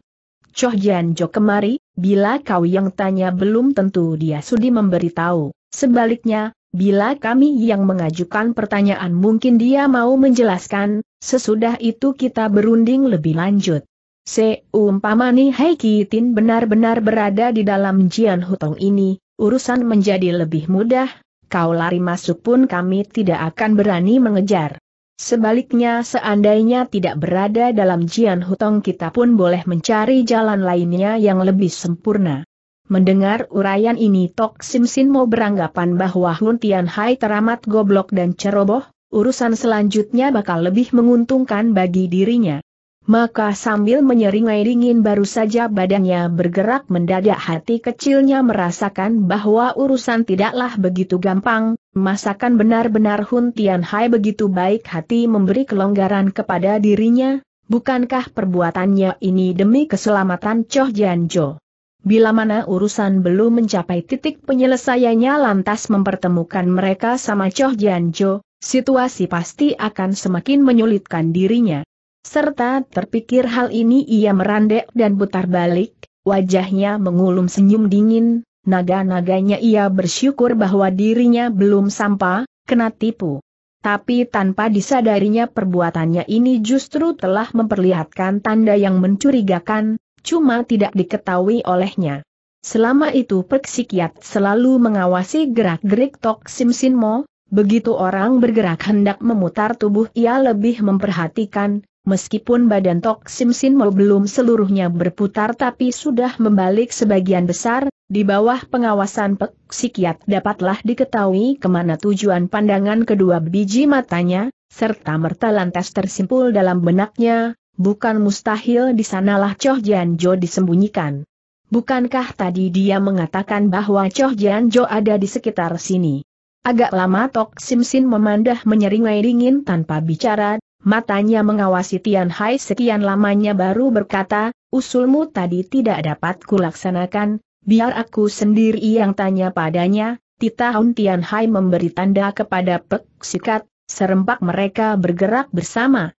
Choh Jian Jo kemari, bila kau yang tanya belum tentu dia sudi memberitahu. Sebaliknya, Bila kami yang mengajukan pertanyaan mungkin dia mau menjelaskan, sesudah itu kita berunding lebih lanjut. Seumpamani Kitin benar-benar berada di dalam Jian Hutong ini, urusan menjadi lebih mudah, kau lari masuk pun kami tidak akan berani mengejar. Sebaliknya seandainya tidak berada dalam Jian Hutong kita pun boleh mencari jalan lainnya yang lebih sempurna. Mendengar uraian ini Tok Sim Sin mau beranggapan bahwa Hun Tian Hai teramat goblok dan ceroboh, urusan selanjutnya bakal lebih menguntungkan bagi dirinya. Maka sambil menyeringai dingin baru saja badannya bergerak mendadak hati kecilnya merasakan bahwa urusan tidaklah begitu gampang, masakan benar-benar Hun Tian Hai begitu baik hati memberi kelonggaran kepada dirinya, bukankah perbuatannya ini demi keselamatan Choh Jian Jo. Bila mana urusan belum mencapai titik penyelesaiannya lantas mempertemukan mereka sama Choh Jian Jo, situasi pasti akan semakin menyulitkan dirinya. Serta terpikir hal ini ia merandek dan putar balik, wajahnya mengulum senyum dingin, naga-naganya ia bersyukur bahwa dirinya belum sampah, kena tipu. Tapi tanpa disadarinya perbuatannya ini justru telah memperlihatkan tanda yang mencurigakan, cuma tidak diketahui olehnya. Selama itu Perksikiat selalu mengawasi gerak-gerik Tok Sim begitu orang bergerak hendak memutar tubuh ia lebih memperhatikan, meskipun badan Tok Sim belum seluruhnya berputar tapi sudah membalik sebagian besar, di bawah pengawasan Perksikiat dapatlah diketahui kemana tujuan pandangan kedua biji matanya, serta merta lantas tersimpul dalam benaknya, bukan mustahil di sanalah Choh Jian Jo disembunyikan. Bukankah tadi dia mengatakan bahwa Choh Jian Jo ada di sekitar sini? Agak lama Tok Sim Sin memandah menyeringai dingin tanpa bicara, matanya mengawasi Tian Hai sekian lamanya baru berkata, usulmu tadi tidak dapat kulaksanakan, biar aku sendiri yang tanya padanya, Titahun Tian Hai memberi tanda kepada Pek Sikat, serempak mereka bergerak bersama,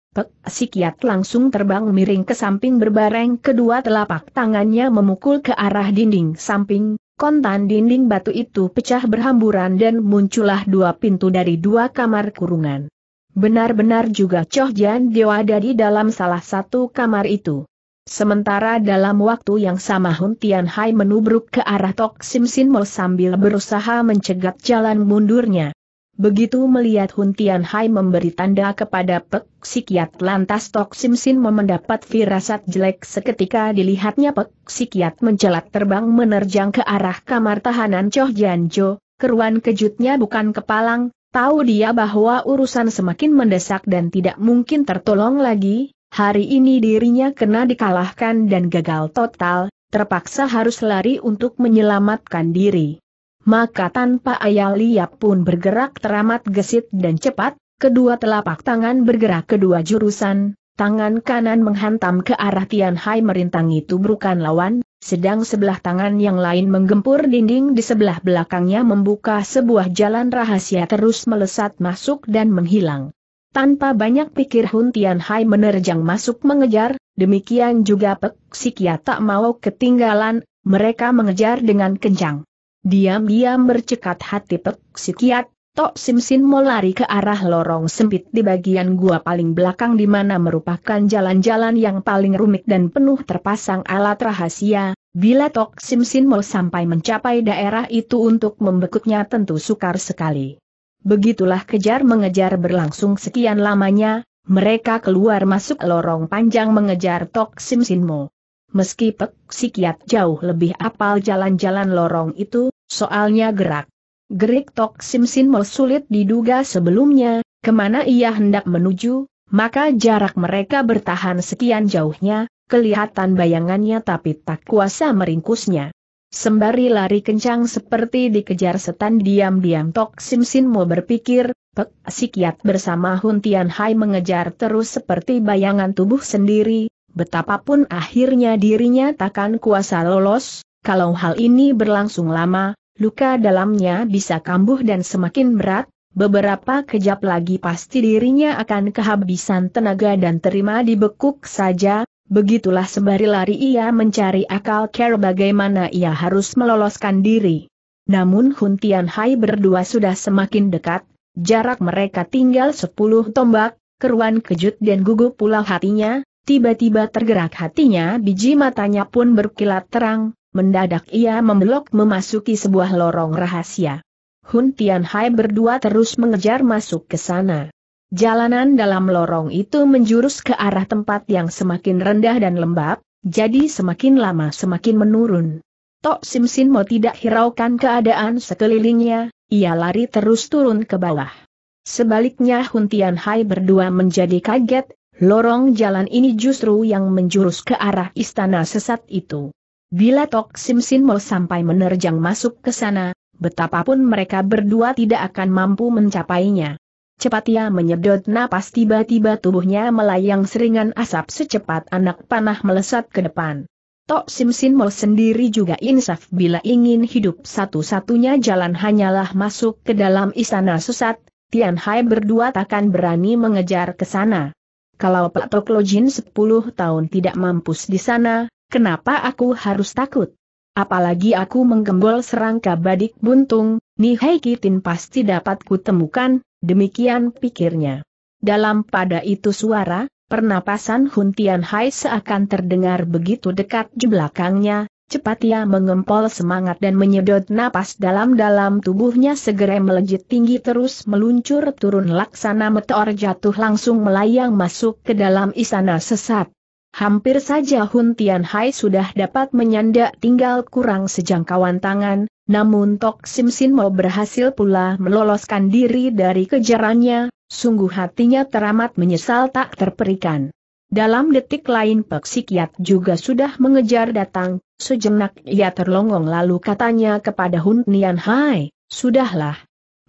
Sikiat langsung terbang miring ke samping berbareng kedua telapak tangannya memukul ke arah dinding samping, kontan dinding batu itu pecah berhamburan dan muncullah dua pintu dari dua kamar kurungan. Benar-benar juga Choh Jan Dewa ada di dalam salah satu kamar itu. Sementara dalam waktu yang sama Hun Tian Hai menubruk ke arah Tok Sim Sin Mo sambil berusaha mencegat jalan mundurnya. Begitu melihat Hun Hai memberi tanda kepada Pek Sikiat lantas Tok Sim Sin memendapat firasat jelek seketika dilihatnya Pek Sikiat mencelat terbang menerjang ke arah kamar tahanan Choh Janjo, keruan kejutnya bukan kepalang, tahu dia bahwa urusan semakin mendesak dan tidak mungkin tertolong lagi, hari ini dirinya kena dikalahkan dan gagal total, terpaksa harus lari untuk menyelamatkan diri maka tanpa ayal liap pun bergerak teramat gesit dan cepat, kedua telapak tangan bergerak kedua jurusan, tangan kanan menghantam ke arah Tian Hai merintangi tubrukan lawan, sedang sebelah tangan yang lain menggempur dinding di sebelah belakangnya membuka sebuah jalan rahasia terus melesat masuk dan menghilang. Tanpa banyak pikir Hun Tian Hai menerjang masuk mengejar, demikian juga Pek Sikia tak mau ketinggalan, mereka mengejar dengan kencang. Diam-diam bercekat hati Pek Sikiat, Tok Simsin mau lari ke arah lorong sempit di bagian gua paling belakang di mana merupakan jalan-jalan yang paling rumit dan penuh terpasang alat rahasia, bila Tok Simsin mau sampai mencapai daerah itu untuk membekuknya tentu sukar sekali. Begitulah kejar mengejar berlangsung sekian lamanya, mereka keluar masuk lorong panjang mengejar Tok Simsinmo. Meski Pek Sikiat jauh lebih apal jalan-jalan lorong itu, Soalnya gerak. Gerik Tok Sim mau sulit diduga sebelumnya, kemana ia hendak menuju, maka jarak mereka bertahan sekian jauhnya, kelihatan bayangannya tapi tak kuasa meringkusnya. Sembari lari kencang seperti dikejar setan diam-diam Tok Sim mau berpikir, Pek Sikiat bersama Hun Tian Hai mengejar terus seperti bayangan tubuh sendiri, betapapun akhirnya dirinya takkan kuasa lolos, kalau hal ini berlangsung lama, Luka dalamnya bisa kambuh dan semakin berat, beberapa kejap lagi pasti dirinya akan kehabisan tenaga dan terima dibekuk saja, begitulah sembari lari ia mencari akal care bagaimana ia harus meloloskan diri. Namun Hun Tian Hai berdua sudah semakin dekat, jarak mereka tinggal sepuluh tombak, keruan kejut dan gugup pula hatinya, tiba-tiba tergerak hatinya biji matanya pun berkilat terang, mendadak ia membelok memasuki sebuah lorong rahasia. Hun Hai berdua terus mengejar masuk ke sana. Jalanan dalam lorong itu menjurus ke arah tempat yang semakin rendah dan lembab, jadi semakin lama semakin menurun. Tok Sim Sin mau tidak hiraukan keadaan sekelilingnya, ia lari terus turun ke bawah. Sebaliknya Hun Hai berdua menjadi kaget, lorong jalan ini justru yang menjurus ke arah istana sesat itu. Bila Tok Sim Sin Mo sampai menerjang masuk ke sana, betapapun mereka berdua tidak akan mampu mencapainya. Cepat ia menyedot napas tiba-tiba tubuhnya melayang seringan asap secepat anak panah melesat ke depan. Tok Sim Sin Mo sendiri juga insaf bila ingin hidup satu-satunya jalan hanyalah masuk ke dalam istana sesat, Tian Hai berdua takkan berani mengejar ke sana. Kalau Pak Tok Lojin 10 tahun tidak mampus di sana, Kenapa aku harus takut? Apalagi aku menggembol serangka badik buntung, Nihai Kitin pasti dapat kutemukan, demikian pikirnya. Dalam pada itu suara, pernapasan Hun Hai seakan terdengar begitu dekat di belakangnya, cepat ia mengempol semangat dan menyedot napas dalam-dalam tubuhnya segera melejit tinggi terus meluncur turun laksana meteor jatuh langsung melayang masuk ke dalam istana sesat. Hampir saja Hun Tian Hai sudah dapat menyandak tinggal kurang sejangkauan tangan, namun Tok Sim Sin mau berhasil pula meloloskan diri dari kejarannya, sungguh hatinya teramat menyesal tak terperikan. Dalam detik lain Peksikiat juga sudah mengejar datang, sejenak ia terlonggong lalu katanya kepada Hun Tian Hai, Sudahlah.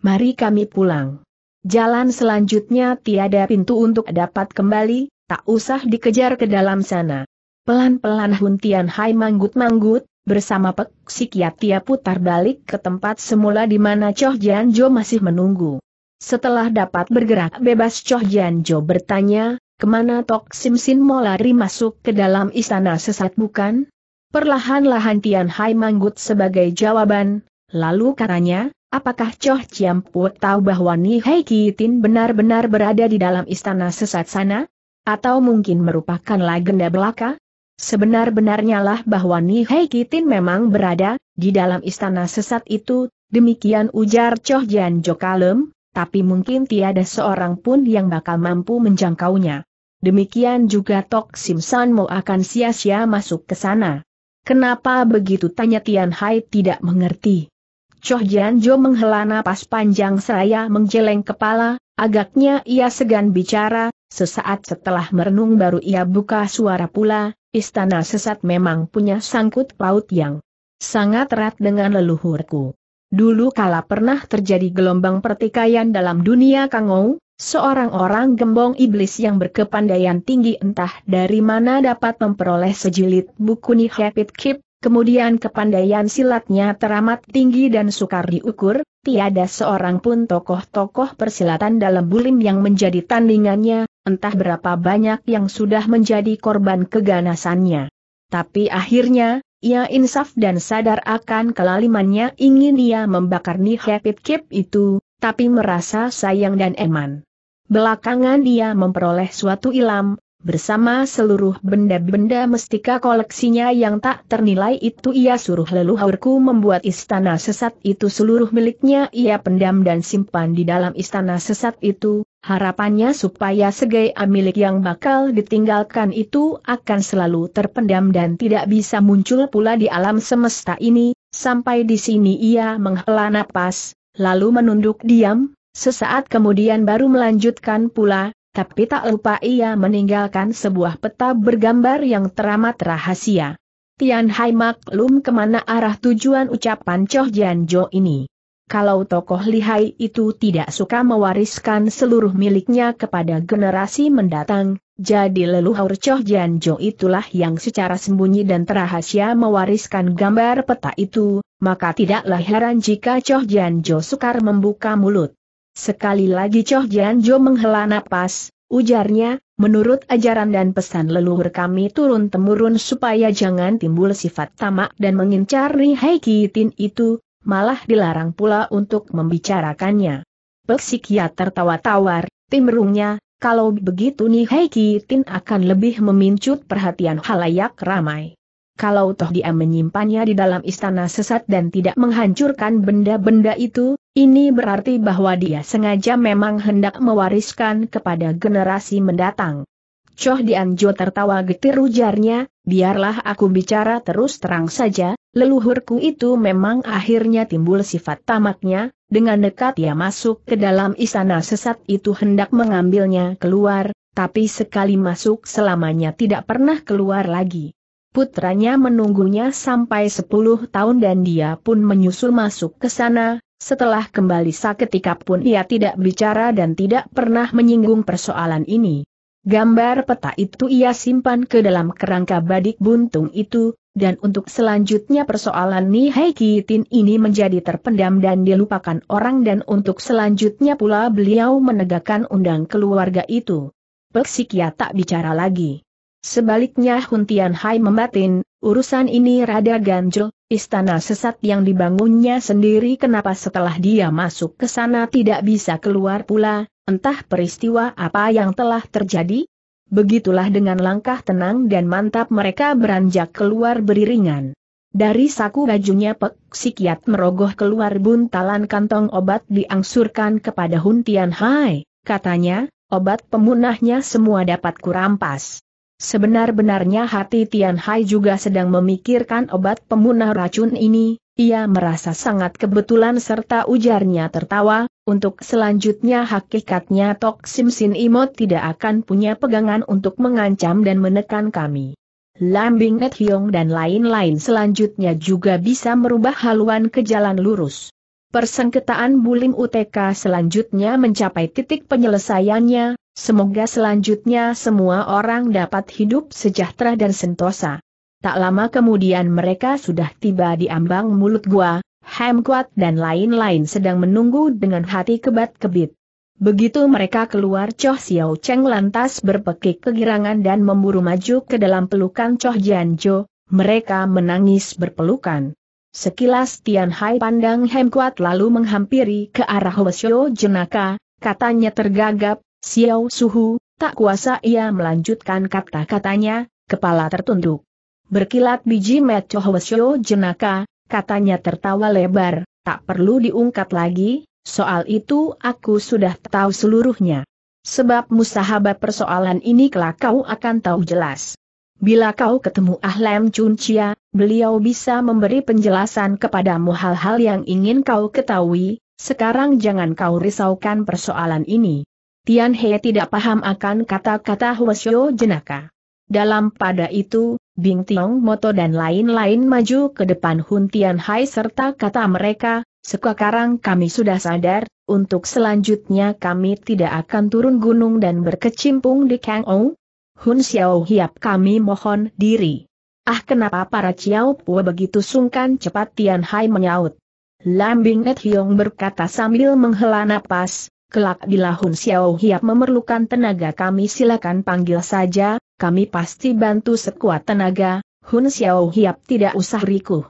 Mari kami pulang. Jalan selanjutnya tiada pintu untuk dapat kembali, tak usah dikejar ke dalam sana. Pelan-pelan Hun Tian Hai manggut-manggut, bersama Pek Sikiatia putar balik ke tempat semula di mana Choh Jian Jo masih menunggu. Setelah dapat bergerak bebas Choh Jian Jo bertanya, kemana Tok Sim Sin mau lari masuk ke dalam istana sesat bukan? Perlahan-lahan Tian Hai manggut sebagai jawaban, lalu katanya, apakah Choh Chiam Pu tahu bahwa Ni Hei Tin benar-benar berada di dalam istana sesat sana? Atau mungkin merupakan legenda belaka? Sebenar-benarnya lah bahwa Nihai Kitin memang berada di dalam istana sesat itu, demikian ujar Choh Jian Jo Kalem, tapi mungkin tiada seorang pun yang bakal mampu menjangkaunya. Demikian juga Tok Sim mau akan sia-sia masuk ke sana. Kenapa begitu tanya Tian Hai tidak mengerti. Choh Jian Jo menghela napas panjang seraya menjeleng kepala, agaknya ia segan bicara, Sesaat setelah merenung baru ia buka suara pula, istana sesat memang punya sangkut paut yang sangat erat dengan leluhurku. Dulu kala pernah terjadi gelombang pertikaian dalam dunia Kangou, seorang orang gembong iblis yang berkepandaian tinggi entah dari mana dapat memperoleh sejilid buku Nihapit Kip, kemudian kepandaian silatnya teramat tinggi dan sukar diukur, tiada seorang pun tokoh-tokoh persilatan dalam bulim yang menjadi tandingannya, entah berapa banyak yang sudah menjadi korban keganasannya. Tapi akhirnya, ia insaf dan sadar akan kelalimannya ingin ia membakar Nihepip Kip itu, tapi merasa sayang dan eman. Belakangan dia memperoleh suatu ilam, bersama seluruh benda-benda mestika koleksinya yang tak ternilai itu ia suruh leluhurku membuat istana sesat itu seluruh miliknya ia pendam dan simpan di dalam istana sesat itu, Harapannya supaya segai milik yang bakal ditinggalkan itu akan selalu terpendam dan tidak bisa muncul pula di alam semesta ini, sampai di sini ia menghela napas, lalu menunduk diam, sesaat kemudian baru melanjutkan pula, tapi tak lupa ia meninggalkan sebuah peta bergambar yang teramat rahasia. Tian Hai maklum kemana arah tujuan ucapan Choh Jian Jo ini kalau tokoh lihai itu tidak suka mewariskan seluruh miliknya kepada generasi mendatang, jadi leluhur Choh Jian itulah yang secara sembunyi dan terahasia mewariskan gambar peta itu, maka tidaklah heran jika Choh Jian sukar membuka mulut. Sekali lagi Choh Jian menghela napas, ujarnya, menurut ajaran dan pesan leluhur kami turun-temurun supaya jangan timbul sifat tamak dan mengincar Ki Tin itu, malah dilarang pula untuk membicarakannya. Psikiater tertawa-tawar, timrungnya, kalau begitu nih Heiki Tin akan lebih memincut perhatian halayak ramai. Kalau toh dia menyimpannya di dalam istana sesat dan tidak menghancurkan benda-benda itu, ini berarti bahwa dia sengaja memang hendak mewariskan kepada generasi mendatang. Choh Dianjo tertawa getir ujarnya, biarlah aku bicara terus terang saja, leluhurku itu memang akhirnya timbul sifat tamaknya, dengan dekat ia masuk ke dalam istana sesat itu hendak mengambilnya keluar, tapi sekali masuk selamanya tidak pernah keluar lagi. Putranya menunggunya sampai 10 tahun dan dia pun menyusul masuk ke sana, setelah kembali seketika pun ia tidak bicara dan tidak pernah menyinggung persoalan ini. Gambar peta itu ia simpan ke dalam kerangka badik buntung itu, dan untuk selanjutnya persoalan Nihai Kitin ini menjadi terpendam dan dilupakan orang dan untuk selanjutnya pula beliau menegakkan undang keluarga itu. Peksikia tak bicara lagi. Sebaliknya Huntian Hai membatin, Urusan ini rada ganjel, istana sesat yang dibangunnya sendiri kenapa setelah dia masuk ke sana tidak bisa keluar pula, entah peristiwa apa yang telah terjadi? Begitulah dengan langkah tenang dan mantap mereka beranjak keluar beriringan. Dari saku bajunya Pek Sikiat merogoh keluar buntalan kantong obat diangsurkan kepada Huntian Hai, katanya, obat pemunahnya semua dapat kurampas. Sebenar-benarnya hati Tian Hai juga sedang memikirkan obat pemunah racun ini, ia merasa sangat kebetulan serta ujarnya tertawa, untuk selanjutnya hakikatnya Tok Sim Sin Imo tidak akan punya pegangan untuk mengancam dan menekan kami. Lambing Net Hiong dan lain-lain selanjutnya juga bisa merubah haluan ke jalan lurus. Persengketaan Bulim UTK selanjutnya mencapai titik penyelesaiannya, Semoga selanjutnya semua orang dapat hidup sejahtera dan sentosa. Tak lama kemudian mereka sudah tiba di ambang mulut gua, Hemkuat dan lain-lain sedang menunggu dengan hati kebat-kebit. Begitu mereka keluar Choh Xiao Cheng lantas berpekik kegirangan dan memburu maju ke dalam pelukan Choh Jian Jo. mereka menangis berpelukan. Sekilas Tian Hai pandang Hemkuat lalu menghampiri ke arah Wesyo Jenaka, katanya tergagap, Xiao Suhu, tak kuasa ia melanjutkan kata-katanya, kepala tertunduk. Berkilat biji Mecho Hwasyo jenaka, katanya tertawa lebar, tak perlu diungkap lagi, soal itu aku sudah tahu seluruhnya. Sebab musahabat persoalan ini kelak kau akan tahu jelas. Bila kau ketemu Ahlem Chia, beliau bisa memberi penjelasan kepadamu hal-hal yang ingin kau ketahui, sekarang jangan kau risaukan persoalan ini. Tian He tidak paham akan kata-kata Huasyo jenaka. Dalam pada itu, Bing Tiong Moto dan lain-lain maju ke depan Hun Tian Hai serta kata mereka, sekarang kami sudah sadar, untuk selanjutnya kami tidak akan turun gunung dan berkecimpung di Kang Ou. Hun Xiao Hiap kami mohon diri. Ah kenapa para Ciao Pua begitu sungkan cepat Tian Hai menyaut. Lambing Et Hiong berkata sambil menghela napas, Kelak bila Hun Xiao Hiap memerlukan tenaga kami silakan panggil saja, kami pasti bantu sekuat tenaga, Hun Xiao Hiap tidak usah rikuh.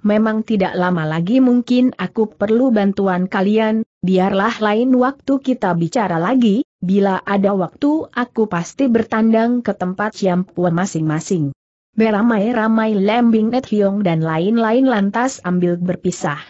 Memang tidak lama lagi mungkin aku perlu bantuan kalian, biarlah lain waktu kita bicara lagi, bila ada waktu aku pasti bertandang ke tempat siampu masing-masing. Beramai-ramai Lembing Net Hiong dan lain-lain lantas ambil berpisah.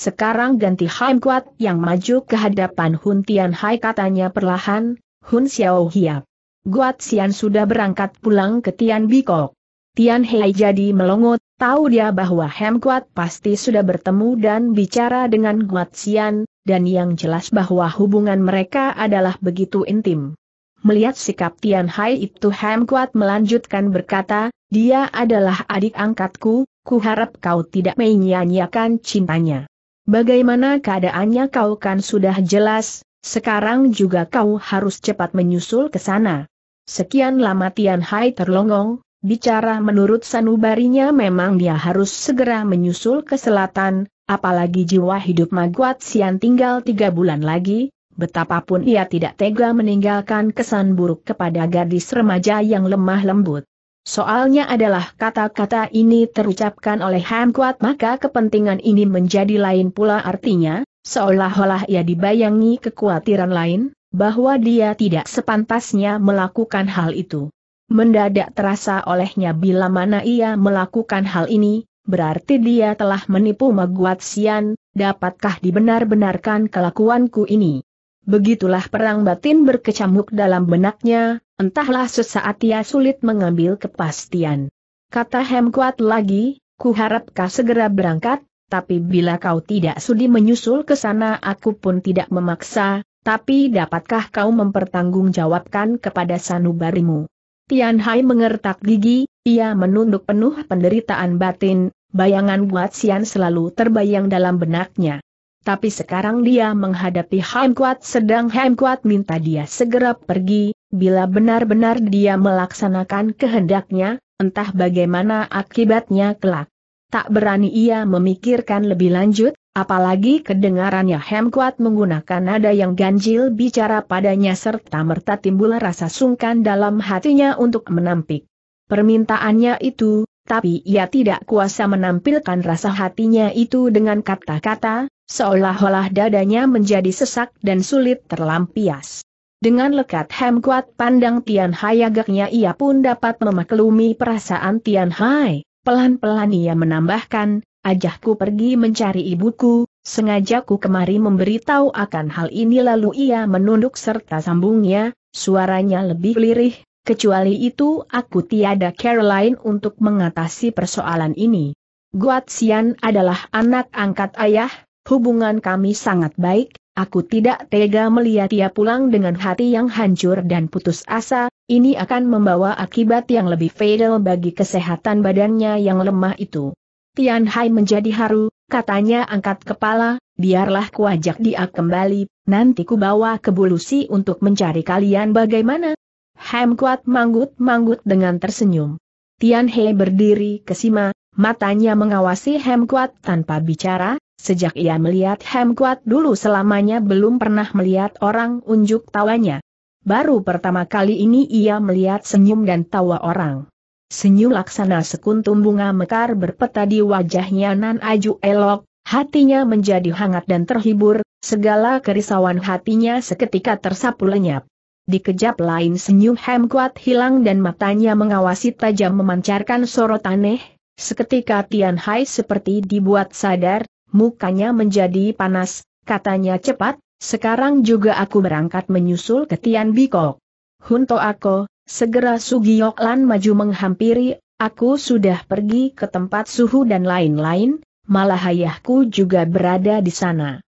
Sekarang ganti Haim Kuat yang maju ke hadapan Hun Tian Hai katanya perlahan, Hun Xiao Hiap. Guat Xian sudah berangkat pulang ke Tian Bikok. Tian Hai jadi melongot, tahu dia bahwa Hem Kuat pasti sudah bertemu dan bicara dengan Guat Xian, dan yang jelas bahwa hubungan mereka adalah begitu intim. Melihat sikap Tian Hai itu Hem Kuat melanjutkan berkata, dia adalah adik angkatku, Ku harap kau tidak menyia-nyiakan cintanya. Bagaimana keadaannya kau kan sudah jelas, sekarang juga kau harus cepat menyusul ke sana. Sekian lama Tian Hai terlongong, bicara menurut sanubarinya memang dia harus segera menyusul ke selatan, apalagi jiwa hidup Maguat Sian tinggal tiga bulan lagi, betapapun ia tidak tega meninggalkan kesan buruk kepada gadis remaja yang lemah lembut. Soalnya adalah kata-kata ini terucapkan oleh Ham Kuat maka kepentingan ini menjadi lain pula artinya, seolah-olah ia dibayangi kekhawatiran lain, bahwa dia tidak sepantasnya melakukan hal itu. Mendadak terasa olehnya bila mana ia melakukan hal ini, berarti dia telah menipu Maguat Sian, dapatkah dibenar-benarkan kelakuanku ini? Begitulah perang batin berkecamuk dalam benaknya, Entahlah sesaat ia sulit mengambil kepastian. Kata Hem kuat lagi, ku harap kau segera berangkat, tapi bila kau tidak sudi menyusul ke sana aku pun tidak memaksa, tapi dapatkah kau mempertanggungjawabkan kepada sanubarimu? Tian Hai mengertak gigi, ia menunduk penuh penderitaan batin, bayangan Buat Sian selalu terbayang dalam benaknya. Tapi sekarang dia menghadapi Hamkuat sedang Hamkuat minta dia segera pergi, bila benar-benar dia melaksanakan kehendaknya, entah bagaimana akibatnya kelak. Tak berani ia memikirkan lebih lanjut, apalagi kedengarannya Hamkuat menggunakan nada yang ganjil bicara padanya serta merta timbul rasa sungkan dalam hatinya untuk menampik. Permintaannya itu, tapi ia tidak kuasa menampilkan rasa hatinya itu dengan kata-kata, seolah-olah dadanya menjadi sesak dan sulit terlampias. Dengan lekat Hem kuat pandang Tian Hai agaknya ia pun dapat memaklumi perasaan Tian Hai. Pelan-pelan ia menambahkan, ajahku pergi mencari ibuku, sengaja ku kemari memberitahu akan hal ini lalu ia menunduk serta sambungnya, suaranya lebih lirih, kecuali itu aku tiada care lain untuk mengatasi persoalan ini. Guat Xian adalah anak angkat ayah, Hubungan kami sangat baik, aku tidak tega melihat ia pulang dengan hati yang hancur dan putus asa, ini akan membawa akibat yang lebih fatal bagi kesehatan badannya yang lemah itu. Tian Hai menjadi haru, katanya angkat kepala, biarlah kuajak dia kembali, nanti ku bawa ke Bulusi untuk mencari kalian bagaimana? Hem kuat manggut-manggut dengan tersenyum. Tian Hai berdiri kesima, matanya mengawasi Hem kuat tanpa bicara, Sejak ia melihat Hem Kuat dulu selamanya belum pernah melihat orang unjuk tawanya. Baru pertama kali ini ia melihat senyum dan tawa orang. Senyum laksana sekuntum bunga mekar berpeta di wajahnya nan aju elok, hatinya menjadi hangat dan terhibur, segala kerisauan hatinya seketika tersapu lenyap. Di kejap lain senyum Hem Kuat hilang dan matanya mengawasi tajam memancarkan sorot aneh, seketika Tian Hai seperti dibuat sadar, mukanya menjadi panas, katanya cepat, sekarang juga aku berangkat menyusul ke Tian Bikok. Hunto aku, segera Sugiyok Lan maju menghampiri, aku sudah pergi ke tempat suhu dan lain-lain, malah ayahku juga berada di sana.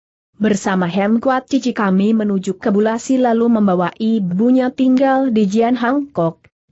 Bersama Hem Kuat Cici kami menuju ke Bulasi lalu membawa ibunya tinggal di Jian Hang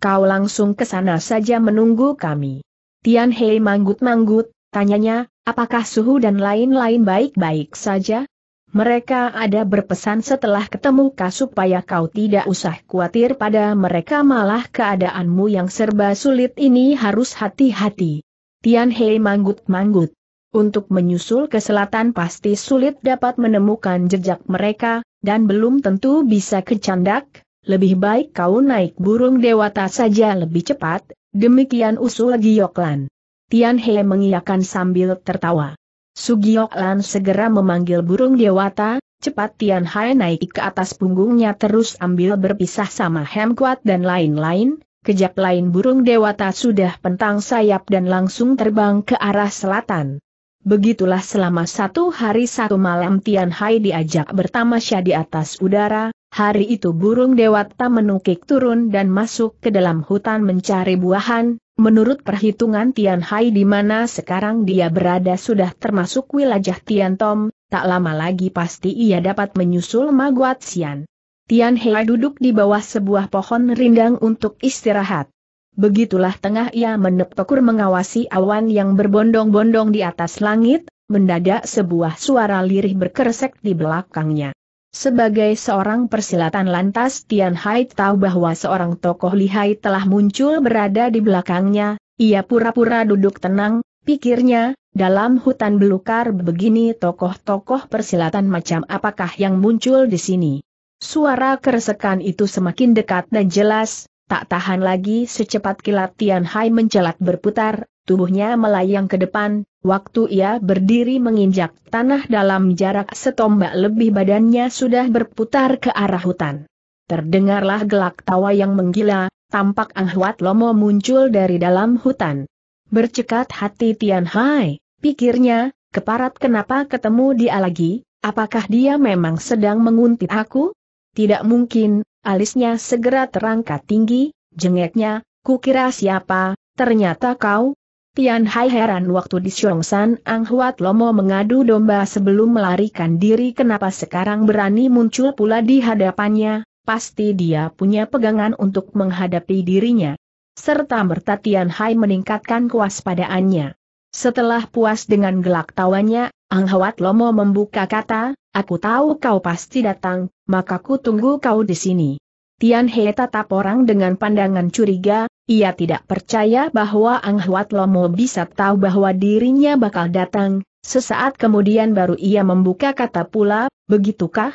kau langsung ke sana saja menunggu kami. Tian Hei manggut-manggut, tanyanya, Apakah suhu dan lain-lain baik-baik saja? Mereka ada berpesan setelah ketemu kau supaya kau tidak usah khawatir pada mereka malah keadaanmu yang serba sulit ini harus hati-hati. Tian Hei manggut-manggut. Untuk menyusul ke selatan pasti sulit dapat menemukan jejak mereka, dan belum tentu bisa kecandak. lebih baik kau naik burung dewata saja lebih cepat, demikian usul Gioklan. Tian He mengiyakan sambil tertawa. Sugiok Lan segera memanggil burung dewata, cepat Tian Hai naik ke atas punggungnya terus ambil berpisah sama Hem Kuat dan lain-lain, kejap lain burung dewata sudah pentang sayap dan langsung terbang ke arah selatan. Begitulah selama satu hari satu malam Tian Hai diajak bertamasya di atas udara, hari itu burung dewata menukik turun dan masuk ke dalam hutan mencari buahan, Menurut perhitungan Tian Hai di mana sekarang dia berada sudah termasuk wilayah Tian Tom, tak lama lagi pasti ia dapat menyusul Maguat Sian. Tian Hai duduk di bawah sebuah pohon rindang untuk istirahat. Begitulah tengah ia menepukur mengawasi awan yang berbondong-bondong di atas langit, mendadak sebuah suara lirih berkeresek di belakangnya. Sebagai seorang persilatan lantas Tian Hai tahu bahwa seorang tokoh lihai telah muncul berada di belakangnya, ia pura-pura duduk tenang, pikirnya, dalam hutan belukar begini tokoh-tokoh persilatan macam apakah yang muncul di sini. Suara keresekan itu semakin dekat dan jelas, tak tahan lagi secepat kilat Tian Hai menjelat berputar, tubuhnya melayang ke depan, Waktu ia berdiri menginjak tanah dalam jarak setombak lebih badannya sudah berputar ke arah hutan. Terdengarlah gelak tawa yang menggila, tampak Ang Huat Lomo muncul dari dalam hutan. Bercekat hati Tian Hai, pikirnya, keparat kenapa ketemu dia lagi, apakah dia memang sedang menguntit aku? Tidak mungkin, alisnya segera terangkat tinggi, jengeknya, kukira siapa, ternyata kau, Tian Hai heran waktu di San, Ang Huat Lomo mengadu domba sebelum melarikan diri kenapa sekarang berani muncul pula di hadapannya, pasti dia punya pegangan untuk menghadapi dirinya. Serta merta Tian Hai meningkatkan kewaspadaannya. Setelah puas dengan gelak tawanya, Ang Huat Lomo membuka kata, aku tahu kau pasti datang, maka ku tunggu kau di sini. Tian He tatap orang dengan pandangan curiga, ia tidak percaya bahwa Ang Huat Lomo bisa tahu bahwa dirinya bakal datang, sesaat kemudian baru ia membuka kata pula, begitukah?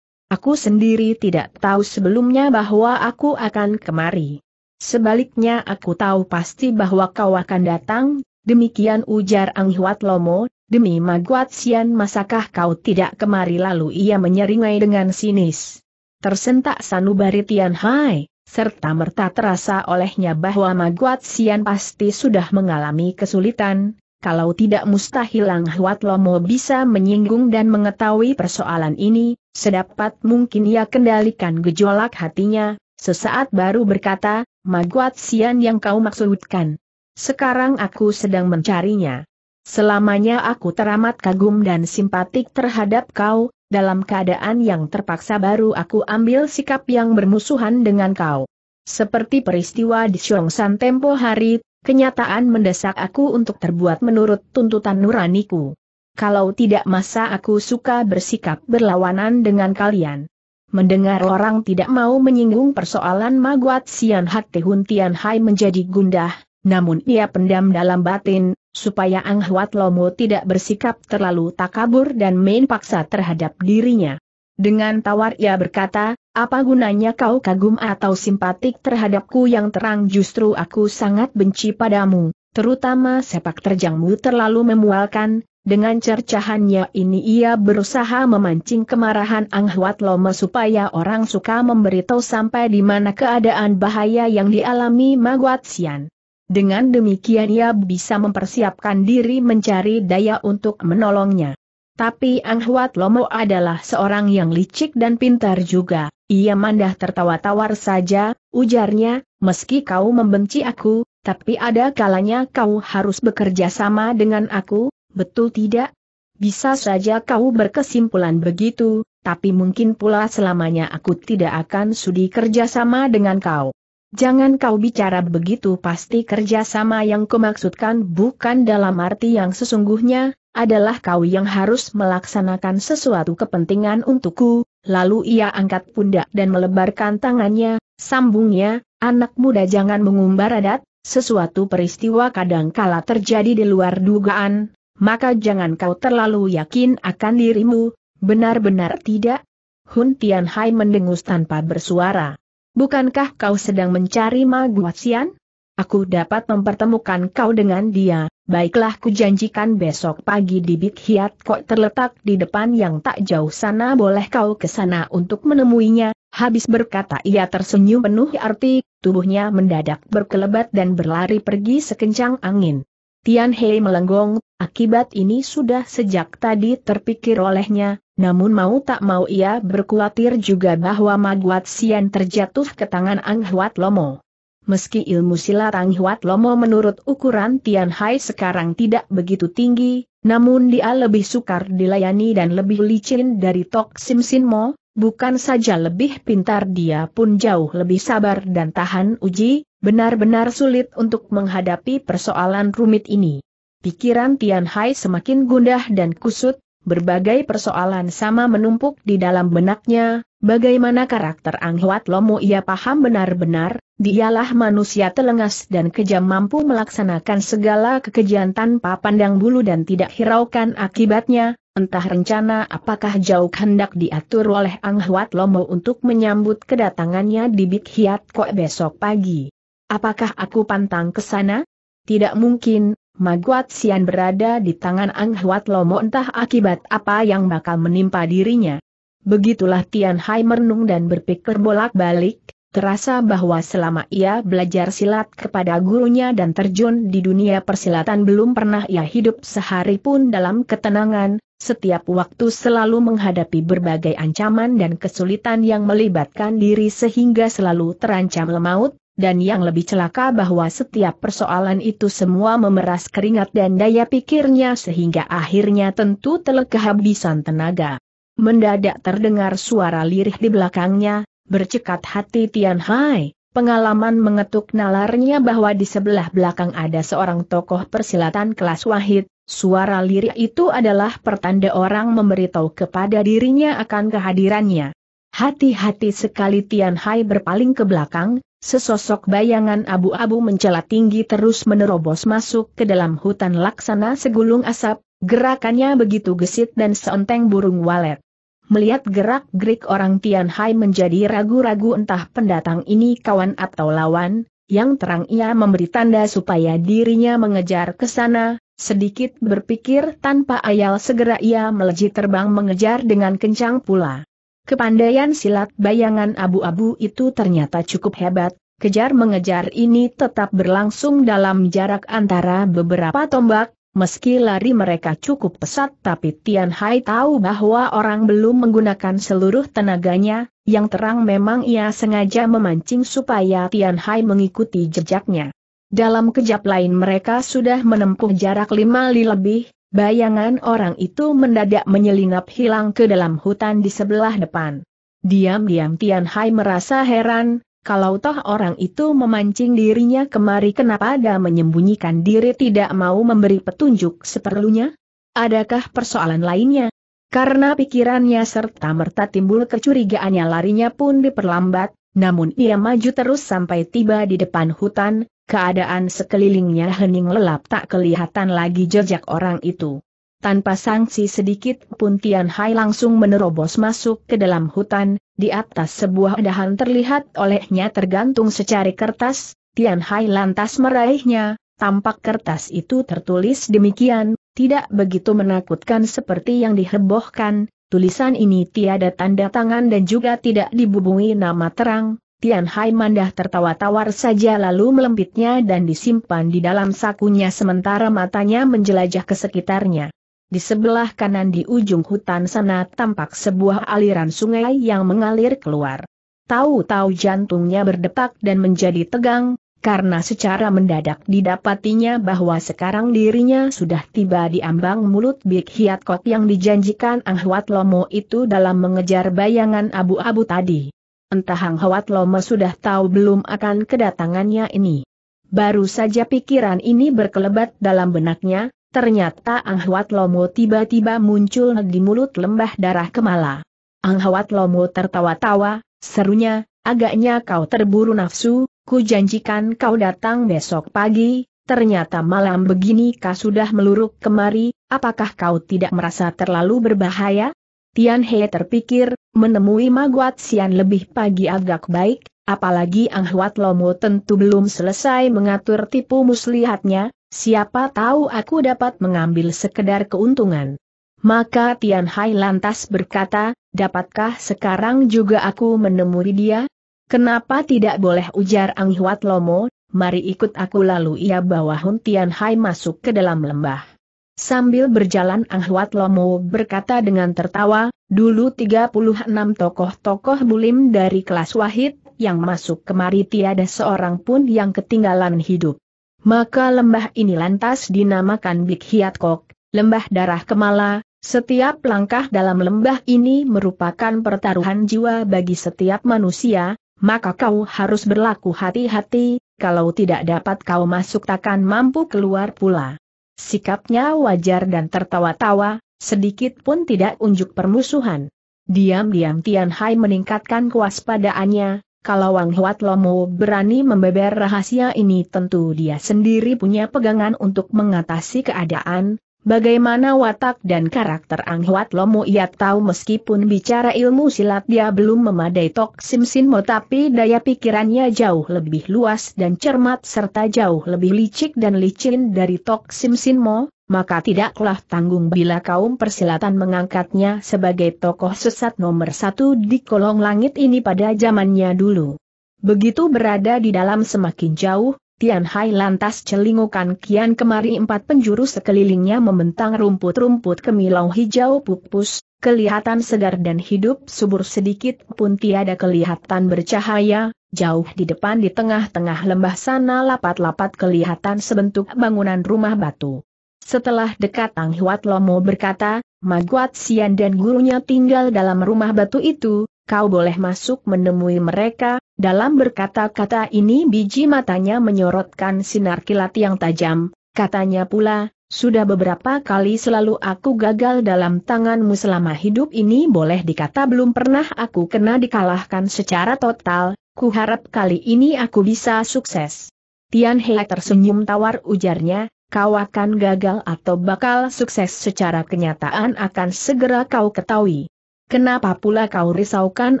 Aku sendiri tidak tahu sebelumnya bahwa aku akan kemari. Sebaliknya aku tahu pasti bahwa kau akan datang, demikian ujar Ang Huat Lomo, demi Maguat Sian masakah kau tidak kemari lalu ia menyeringai dengan sinis tersentak sanubari Tian Hai, serta merta terasa olehnya bahwa Maguat Sian pasti sudah mengalami kesulitan, kalau tidak mustahil Lang Huat Lomo bisa menyinggung dan mengetahui persoalan ini, sedapat mungkin ia kendalikan gejolak hatinya, sesaat baru berkata, Maguat Sian yang kau maksudkan. Sekarang aku sedang mencarinya. Selamanya aku teramat kagum dan simpatik terhadap kau, dalam keadaan yang terpaksa baru aku ambil sikap yang bermusuhan dengan kau. Seperti peristiwa di Syongsan tempo hari, kenyataan mendesak aku untuk terbuat menurut tuntutan nuraniku. Kalau tidak masa aku suka bersikap berlawanan dengan kalian. Mendengar orang tidak mau menyinggung persoalan Maguat Sian Hak Hun Tian Hai menjadi gundah, namun ia pendam dalam batin, supaya Ang Huat Lomo tidak bersikap terlalu takabur dan main paksa terhadap dirinya. Dengan tawar ia berkata, apa gunanya kau kagum atau simpatik terhadapku yang terang justru aku sangat benci padamu, terutama sepak terjangmu terlalu memualkan, dengan cercahannya ini ia berusaha memancing kemarahan Ang Huat Lomo supaya orang suka memberitahu sampai di mana keadaan bahaya yang dialami Maguat Sian. Dengan demikian ia bisa mempersiapkan diri mencari daya untuk menolongnya. Tapi Ang Huat Lomo adalah seorang yang licik dan pintar juga. Ia mandah tertawa tawar saja, ujarnya, meski kau membenci aku, tapi ada kalanya kau harus bekerja sama dengan aku, betul tidak? Bisa saja kau berkesimpulan begitu, tapi mungkin pula selamanya aku tidak akan sudi kerja sama dengan kau. Jangan kau bicara begitu pasti kerjasama yang kumaksudkan bukan dalam arti yang sesungguhnya, adalah kau yang harus melaksanakan sesuatu kepentingan untukku, lalu ia angkat pundak dan melebarkan tangannya, sambungnya, anak muda jangan mengumbar adat, sesuatu peristiwa kadangkala terjadi di luar dugaan, maka jangan kau terlalu yakin akan dirimu, benar-benar tidak? Hun Tianhai mendengus tanpa bersuara. Bukankah kau sedang mencari Ma Guaxian? Aku dapat mempertemukan kau dengan dia, baiklah kujanjikan besok pagi di Big Hiat Kok terletak di depan yang tak jauh sana boleh kau ke sana untuk menemuinya, habis berkata ia tersenyum penuh arti, tubuhnya mendadak berkelebat dan berlari pergi sekencang angin. Tian Hei melenggong, akibat ini sudah sejak tadi terpikir olehnya, namun mau tak mau ia berkhawatir juga bahwa Maguat Sian terjatuh ke tangan Ang Huat Lomo. Meski ilmu silat Ang Huat Lomo menurut ukuran Tian Hai sekarang tidak begitu tinggi, namun dia lebih sukar dilayani dan lebih licin dari Tok Sim Sin Mo, bukan saja lebih pintar dia pun jauh lebih sabar dan tahan uji, benar-benar sulit untuk menghadapi persoalan rumit ini. Pikiran Tian Hai semakin gundah dan kusut, Berbagai persoalan sama menumpuk di dalam benaknya, bagaimana karakter Ang Huat Lomo ia paham benar-benar, dialah manusia telengas dan kejam mampu melaksanakan segala kekejian tanpa pandang bulu dan tidak hiraukan akibatnya, entah rencana apakah jauh hendak diatur oleh Ang Huat Lomo untuk menyambut kedatangannya di Big Hiat Kok besok pagi. Apakah aku pantang ke sana? Tidak mungkin, Maguat Sian berada di tangan Ang Huat Lomo entah akibat apa yang bakal menimpa dirinya. Begitulah Tian Hai merenung dan berpikir bolak-balik, terasa bahwa selama ia belajar silat kepada gurunya dan terjun di dunia persilatan belum pernah ia hidup sehari pun dalam ketenangan, setiap waktu selalu menghadapi berbagai ancaman dan kesulitan yang melibatkan diri sehingga selalu terancam lemaut, dan yang lebih celaka bahwa setiap persoalan itu semua memeras keringat dan daya pikirnya sehingga akhirnya tentu telah kehabisan tenaga. Mendadak terdengar suara lirih di belakangnya, bercekat hati Tian Hai, pengalaman mengetuk nalarnya bahwa di sebelah belakang ada seorang tokoh persilatan kelas wahid, Suara lirih itu adalah pertanda orang memberitahu kepada dirinya akan kehadirannya. Hati-hati sekali Tian Hai berpaling ke belakang, Sesosok bayangan abu-abu mencela tinggi terus menerobos masuk ke dalam hutan laksana segulung asap, gerakannya begitu gesit dan seonteng burung walet. Melihat gerak-gerik orang Tian Hai menjadi ragu-ragu entah pendatang ini kawan atau lawan, yang terang ia memberi tanda supaya dirinya mengejar ke sana, sedikit berpikir tanpa ayal segera ia melejit terbang mengejar dengan kencang pula. Kepandaian silat bayangan abu-abu itu ternyata cukup hebat, kejar-mengejar ini tetap berlangsung dalam jarak antara beberapa tombak, meski lari mereka cukup pesat tapi Tian Hai tahu bahwa orang belum menggunakan seluruh tenaganya, yang terang memang ia sengaja memancing supaya Tian Hai mengikuti jejaknya. Dalam kejap lain mereka sudah menempuh jarak lima li lebih, Bayangan orang itu mendadak menyelinap hilang ke dalam hutan di sebelah depan. Diam-diam Tian Hai merasa heran, kalau toh orang itu memancing dirinya kemari kenapa ada menyembunyikan diri tidak mau memberi petunjuk seperlunya? Adakah persoalan lainnya? Karena pikirannya serta merta timbul kecurigaannya larinya pun diperlambat, namun ia maju terus sampai tiba di depan hutan, Keadaan sekelilingnya hening lelap tak kelihatan lagi jejak orang itu. Tanpa sanksi sedikit pun Tian Hai langsung menerobos masuk ke dalam hutan, di atas sebuah dahan terlihat olehnya tergantung secari kertas, Tian Hai lantas meraihnya, tampak kertas itu tertulis demikian, tidak begitu menakutkan seperti yang dihebohkan, tulisan ini tiada tanda tangan dan juga tidak dibubungi nama terang, Tian Hai Mandah tertawa tawar saja lalu melempitnya dan disimpan di dalam sakunya sementara matanya menjelajah ke sekitarnya. Di sebelah kanan di ujung hutan sana tampak sebuah aliran sungai yang mengalir keluar. Tahu-tahu jantungnya berdetak dan menjadi tegang, karena secara mendadak didapatinya bahwa sekarang dirinya sudah tiba di ambang mulut Big Hiat Kok yang dijanjikan Ang Huat Lomo itu dalam mengejar bayangan abu-abu tadi entah Hang Hawat sudah tahu belum akan kedatangannya ini. Baru saja pikiran ini berkelebat dalam benaknya, ternyata Ang Hawat Lomo tiba-tiba muncul di mulut lembah darah Kemala. Ang Hawat Lomo tertawa-tawa, serunya, agaknya kau terburu nafsu, ku janjikan kau datang besok pagi, Ternyata malam begini kau sudah meluruk kemari, apakah kau tidak merasa terlalu berbahaya? Tian He terpikir, menemui Maguat Sian lebih pagi agak baik, apalagi Ang Huat Lomo tentu belum selesai mengatur tipu muslihatnya, siapa tahu aku dapat mengambil sekedar keuntungan. Maka Tian Hai lantas berkata, dapatkah sekarang juga aku menemui dia? Kenapa tidak boleh ujar Ang Huat Lomo, mari ikut aku lalu ia bawa Hun Tian Hai masuk ke dalam lembah. Sambil berjalan Ang Huat Lomo berkata dengan tertawa, dulu 36 tokoh-tokoh bulim dari kelas wahid, yang masuk kemari tiada seorang pun yang ketinggalan hidup. Maka lembah ini lantas dinamakan Big Hiat Kok, lembah darah kemala, setiap langkah dalam lembah ini merupakan pertaruhan jiwa bagi setiap manusia, maka kau harus berlaku hati-hati, kalau tidak dapat kau masuk takkan mampu keluar pula. Sikapnya wajar dan tertawa-tawa, sedikit pun tidak unjuk permusuhan. Diam-diam Tian Hai meningkatkan kewaspadaannya, kalau Wang Huat Lomo berani membeber rahasia ini tentu dia sendiri punya pegangan untuk mengatasi keadaan, Bagaimana watak dan karakter Ang Huat Lomo ia tahu meskipun bicara ilmu silat dia belum memadai Tok Sim Sin tapi daya pikirannya jauh lebih luas dan cermat serta jauh lebih licik dan licin dari Tok Sim Sin maka tidaklah tanggung bila kaum persilatan mengangkatnya sebagai tokoh sesat nomor satu di kolong langit ini pada zamannya dulu. Begitu berada di dalam semakin jauh, Tian Hai lantas celingukan kian kemari empat penjuru sekelilingnya membentang rumput-rumput kemilau hijau pupus, kelihatan segar dan hidup subur sedikit pun tiada kelihatan bercahaya, jauh di depan di tengah-tengah lembah sana lapat-lapat kelihatan sebentuk bangunan rumah batu. Setelah dekat Tang Huat Lomo berkata, Maguat Sian dan gurunya tinggal dalam rumah batu itu, kau boleh masuk menemui mereka, dalam berkata-kata ini biji matanya menyorotkan sinar kilat yang tajam, katanya pula, sudah beberapa kali selalu aku gagal dalam tanganmu selama hidup ini boleh dikata belum pernah aku kena dikalahkan secara total, ku harap kali ini aku bisa sukses. Tian Hei tersenyum tawar ujarnya, kau akan gagal atau bakal sukses secara kenyataan akan segera kau ketahui. Kenapa pula kau risaukan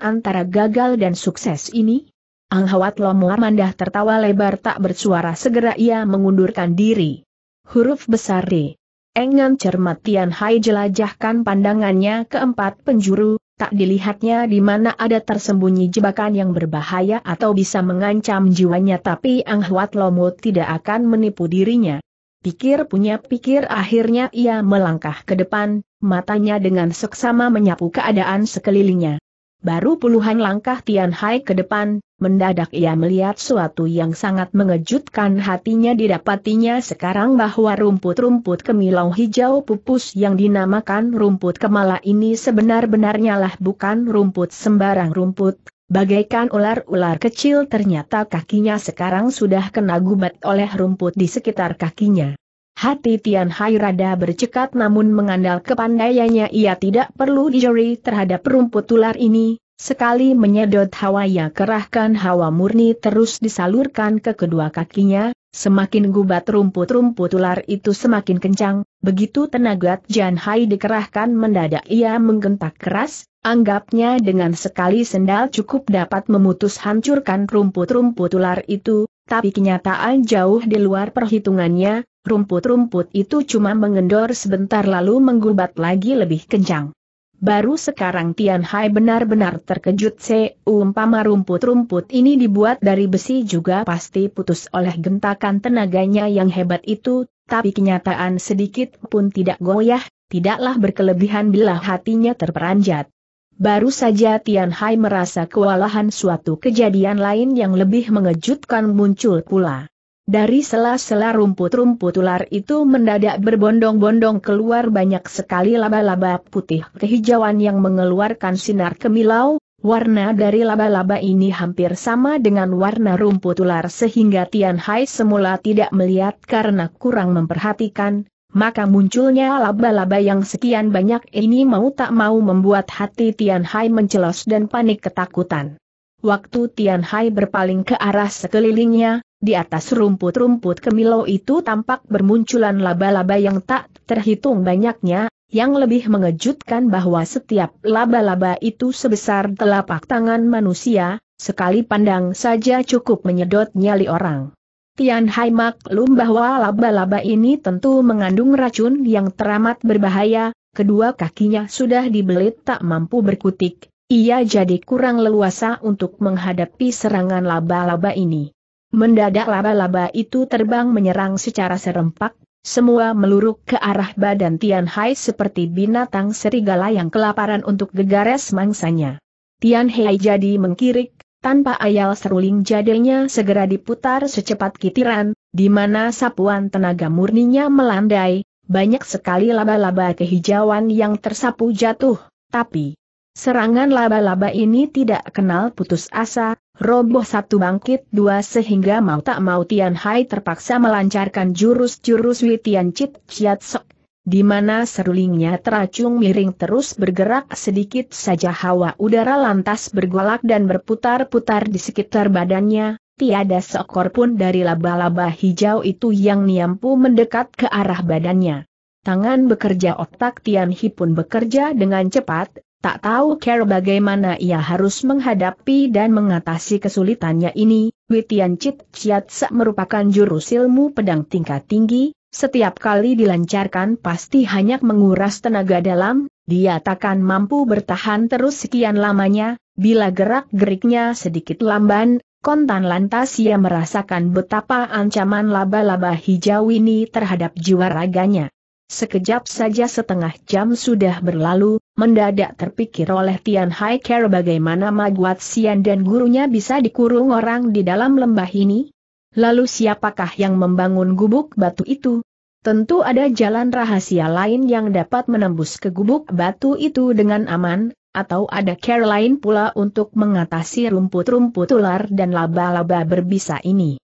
antara gagal dan sukses ini? Ang Hawat Lomo Mandah tertawa lebar tak bersuara segera ia mengundurkan diri. Huruf besar D. Engan cermat Tian Hai jelajahkan pandangannya ke empat penjuru, tak dilihatnya di mana ada tersembunyi jebakan yang berbahaya atau bisa mengancam jiwanya tapi Ang Huat Lomo tidak akan menipu dirinya. Pikir punya pikir akhirnya ia melangkah ke depan, matanya dengan seksama menyapu keadaan sekelilingnya. Baru puluhan langkah Tian Hai ke depan, mendadak ia melihat suatu yang sangat mengejutkan hatinya didapatinya sekarang bahwa rumput-rumput kemilau hijau pupus yang dinamakan rumput kemala ini sebenar-benarnya lah bukan rumput sembarang rumput, Bagaikan ular-ular kecil ternyata kakinya sekarang sudah kena gubat oleh rumput di sekitar kakinya. Hati Tian Hai rada bercekat namun mengandal kepandaiannya ia tidak perlu dijeri terhadap rumput ular ini, sekali menyedot hawa ia kerahkan hawa murni terus disalurkan ke kedua kakinya, semakin gubat rumput-rumput ular itu semakin kencang, begitu tenaga Tian Hai dikerahkan mendadak ia menggentak keras, anggapnya dengan sekali sendal cukup dapat memutus hancurkan rumput-rumput ular itu, tapi kenyataan jauh di luar perhitungannya, rumput-rumput itu cuma mengendor sebentar lalu menggubat lagi lebih kencang. Baru sekarang Tian Hai benar-benar terkejut se, rumput-rumput ini dibuat dari besi juga pasti putus oleh gentakan tenaganya yang hebat itu, tapi kenyataan sedikit pun tidak goyah, tidaklah berkelebihan bila hatinya terperanjat. Baru saja Tian Hai merasa kewalahan suatu kejadian lain yang lebih mengejutkan muncul pula. Dari sela-sela rumput-rumput ular itu mendadak berbondong-bondong keluar banyak sekali laba-laba putih kehijauan yang mengeluarkan sinar kemilau, warna dari laba-laba ini hampir sama dengan warna rumput ular sehingga Tian Hai semula tidak melihat karena kurang memperhatikan, maka munculnya laba-laba yang sekian banyak ini mau tak mau membuat hati Tian Hai mencelos dan panik ketakutan. Waktu Tian Hai berpaling ke arah sekelilingnya, di atas rumput-rumput kemilau itu tampak bermunculan laba-laba yang tak terhitung banyaknya, yang lebih mengejutkan bahwa setiap laba-laba itu sebesar telapak tangan manusia, sekali pandang saja cukup menyedot nyali orang. Tian Hai maklum bahwa laba-laba ini tentu mengandung racun yang teramat berbahaya, kedua kakinya sudah dibelit tak mampu berkutik, ia jadi kurang leluasa untuk menghadapi serangan laba-laba ini. Mendadak laba-laba itu terbang menyerang secara serempak, semua meluruk ke arah badan Tian Hai seperti binatang serigala yang kelaparan untuk gegares mangsanya. Tian Hai jadi mengkirik, tanpa ayal seruling jadinya segera diputar secepat kitiran, di mana sapuan tenaga murninya melandai, banyak sekali laba-laba kehijauan yang tersapu jatuh, tapi serangan laba-laba ini tidak kenal putus asa, Roboh satu bangkit dua sehingga mau tak mau Tian Hai terpaksa melancarkan jurus-jurus Witian Chit Chiat Sok, di mana serulingnya teracung miring terus bergerak sedikit saja hawa udara lantas bergolak dan berputar-putar di sekitar badannya, tiada seekor pun dari laba-laba hijau itu yang niampu mendekat ke arah badannya. Tangan bekerja otak Tian Hi pun bekerja dengan cepat, tak tahu cara bagaimana ia harus menghadapi dan mengatasi kesulitannya ini, Witian Chit Sa merupakan jurus ilmu pedang tingkat tinggi, setiap kali dilancarkan pasti hanya menguras tenaga dalam, dia takkan mampu bertahan terus sekian lamanya, bila gerak-geriknya sedikit lamban, kontan lantas ia merasakan betapa ancaman laba-laba hijau ini terhadap jiwa raganya. Sekejap saja setengah jam sudah berlalu, Mendadak terpikir oleh Tian Hai Care bagaimana Maguat Sian dan gurunya bisa dikurung orang di dalam lembah ini? Lalu siapakah yang membangun gubuk batu itu? Tentu ada jalan rahasia lain yang dapat menembus ke gubuk batu itu dengan aman, atau ada care lain pula untuk mengatasi rumput-rumput ular dan laba-laba berbisa ini.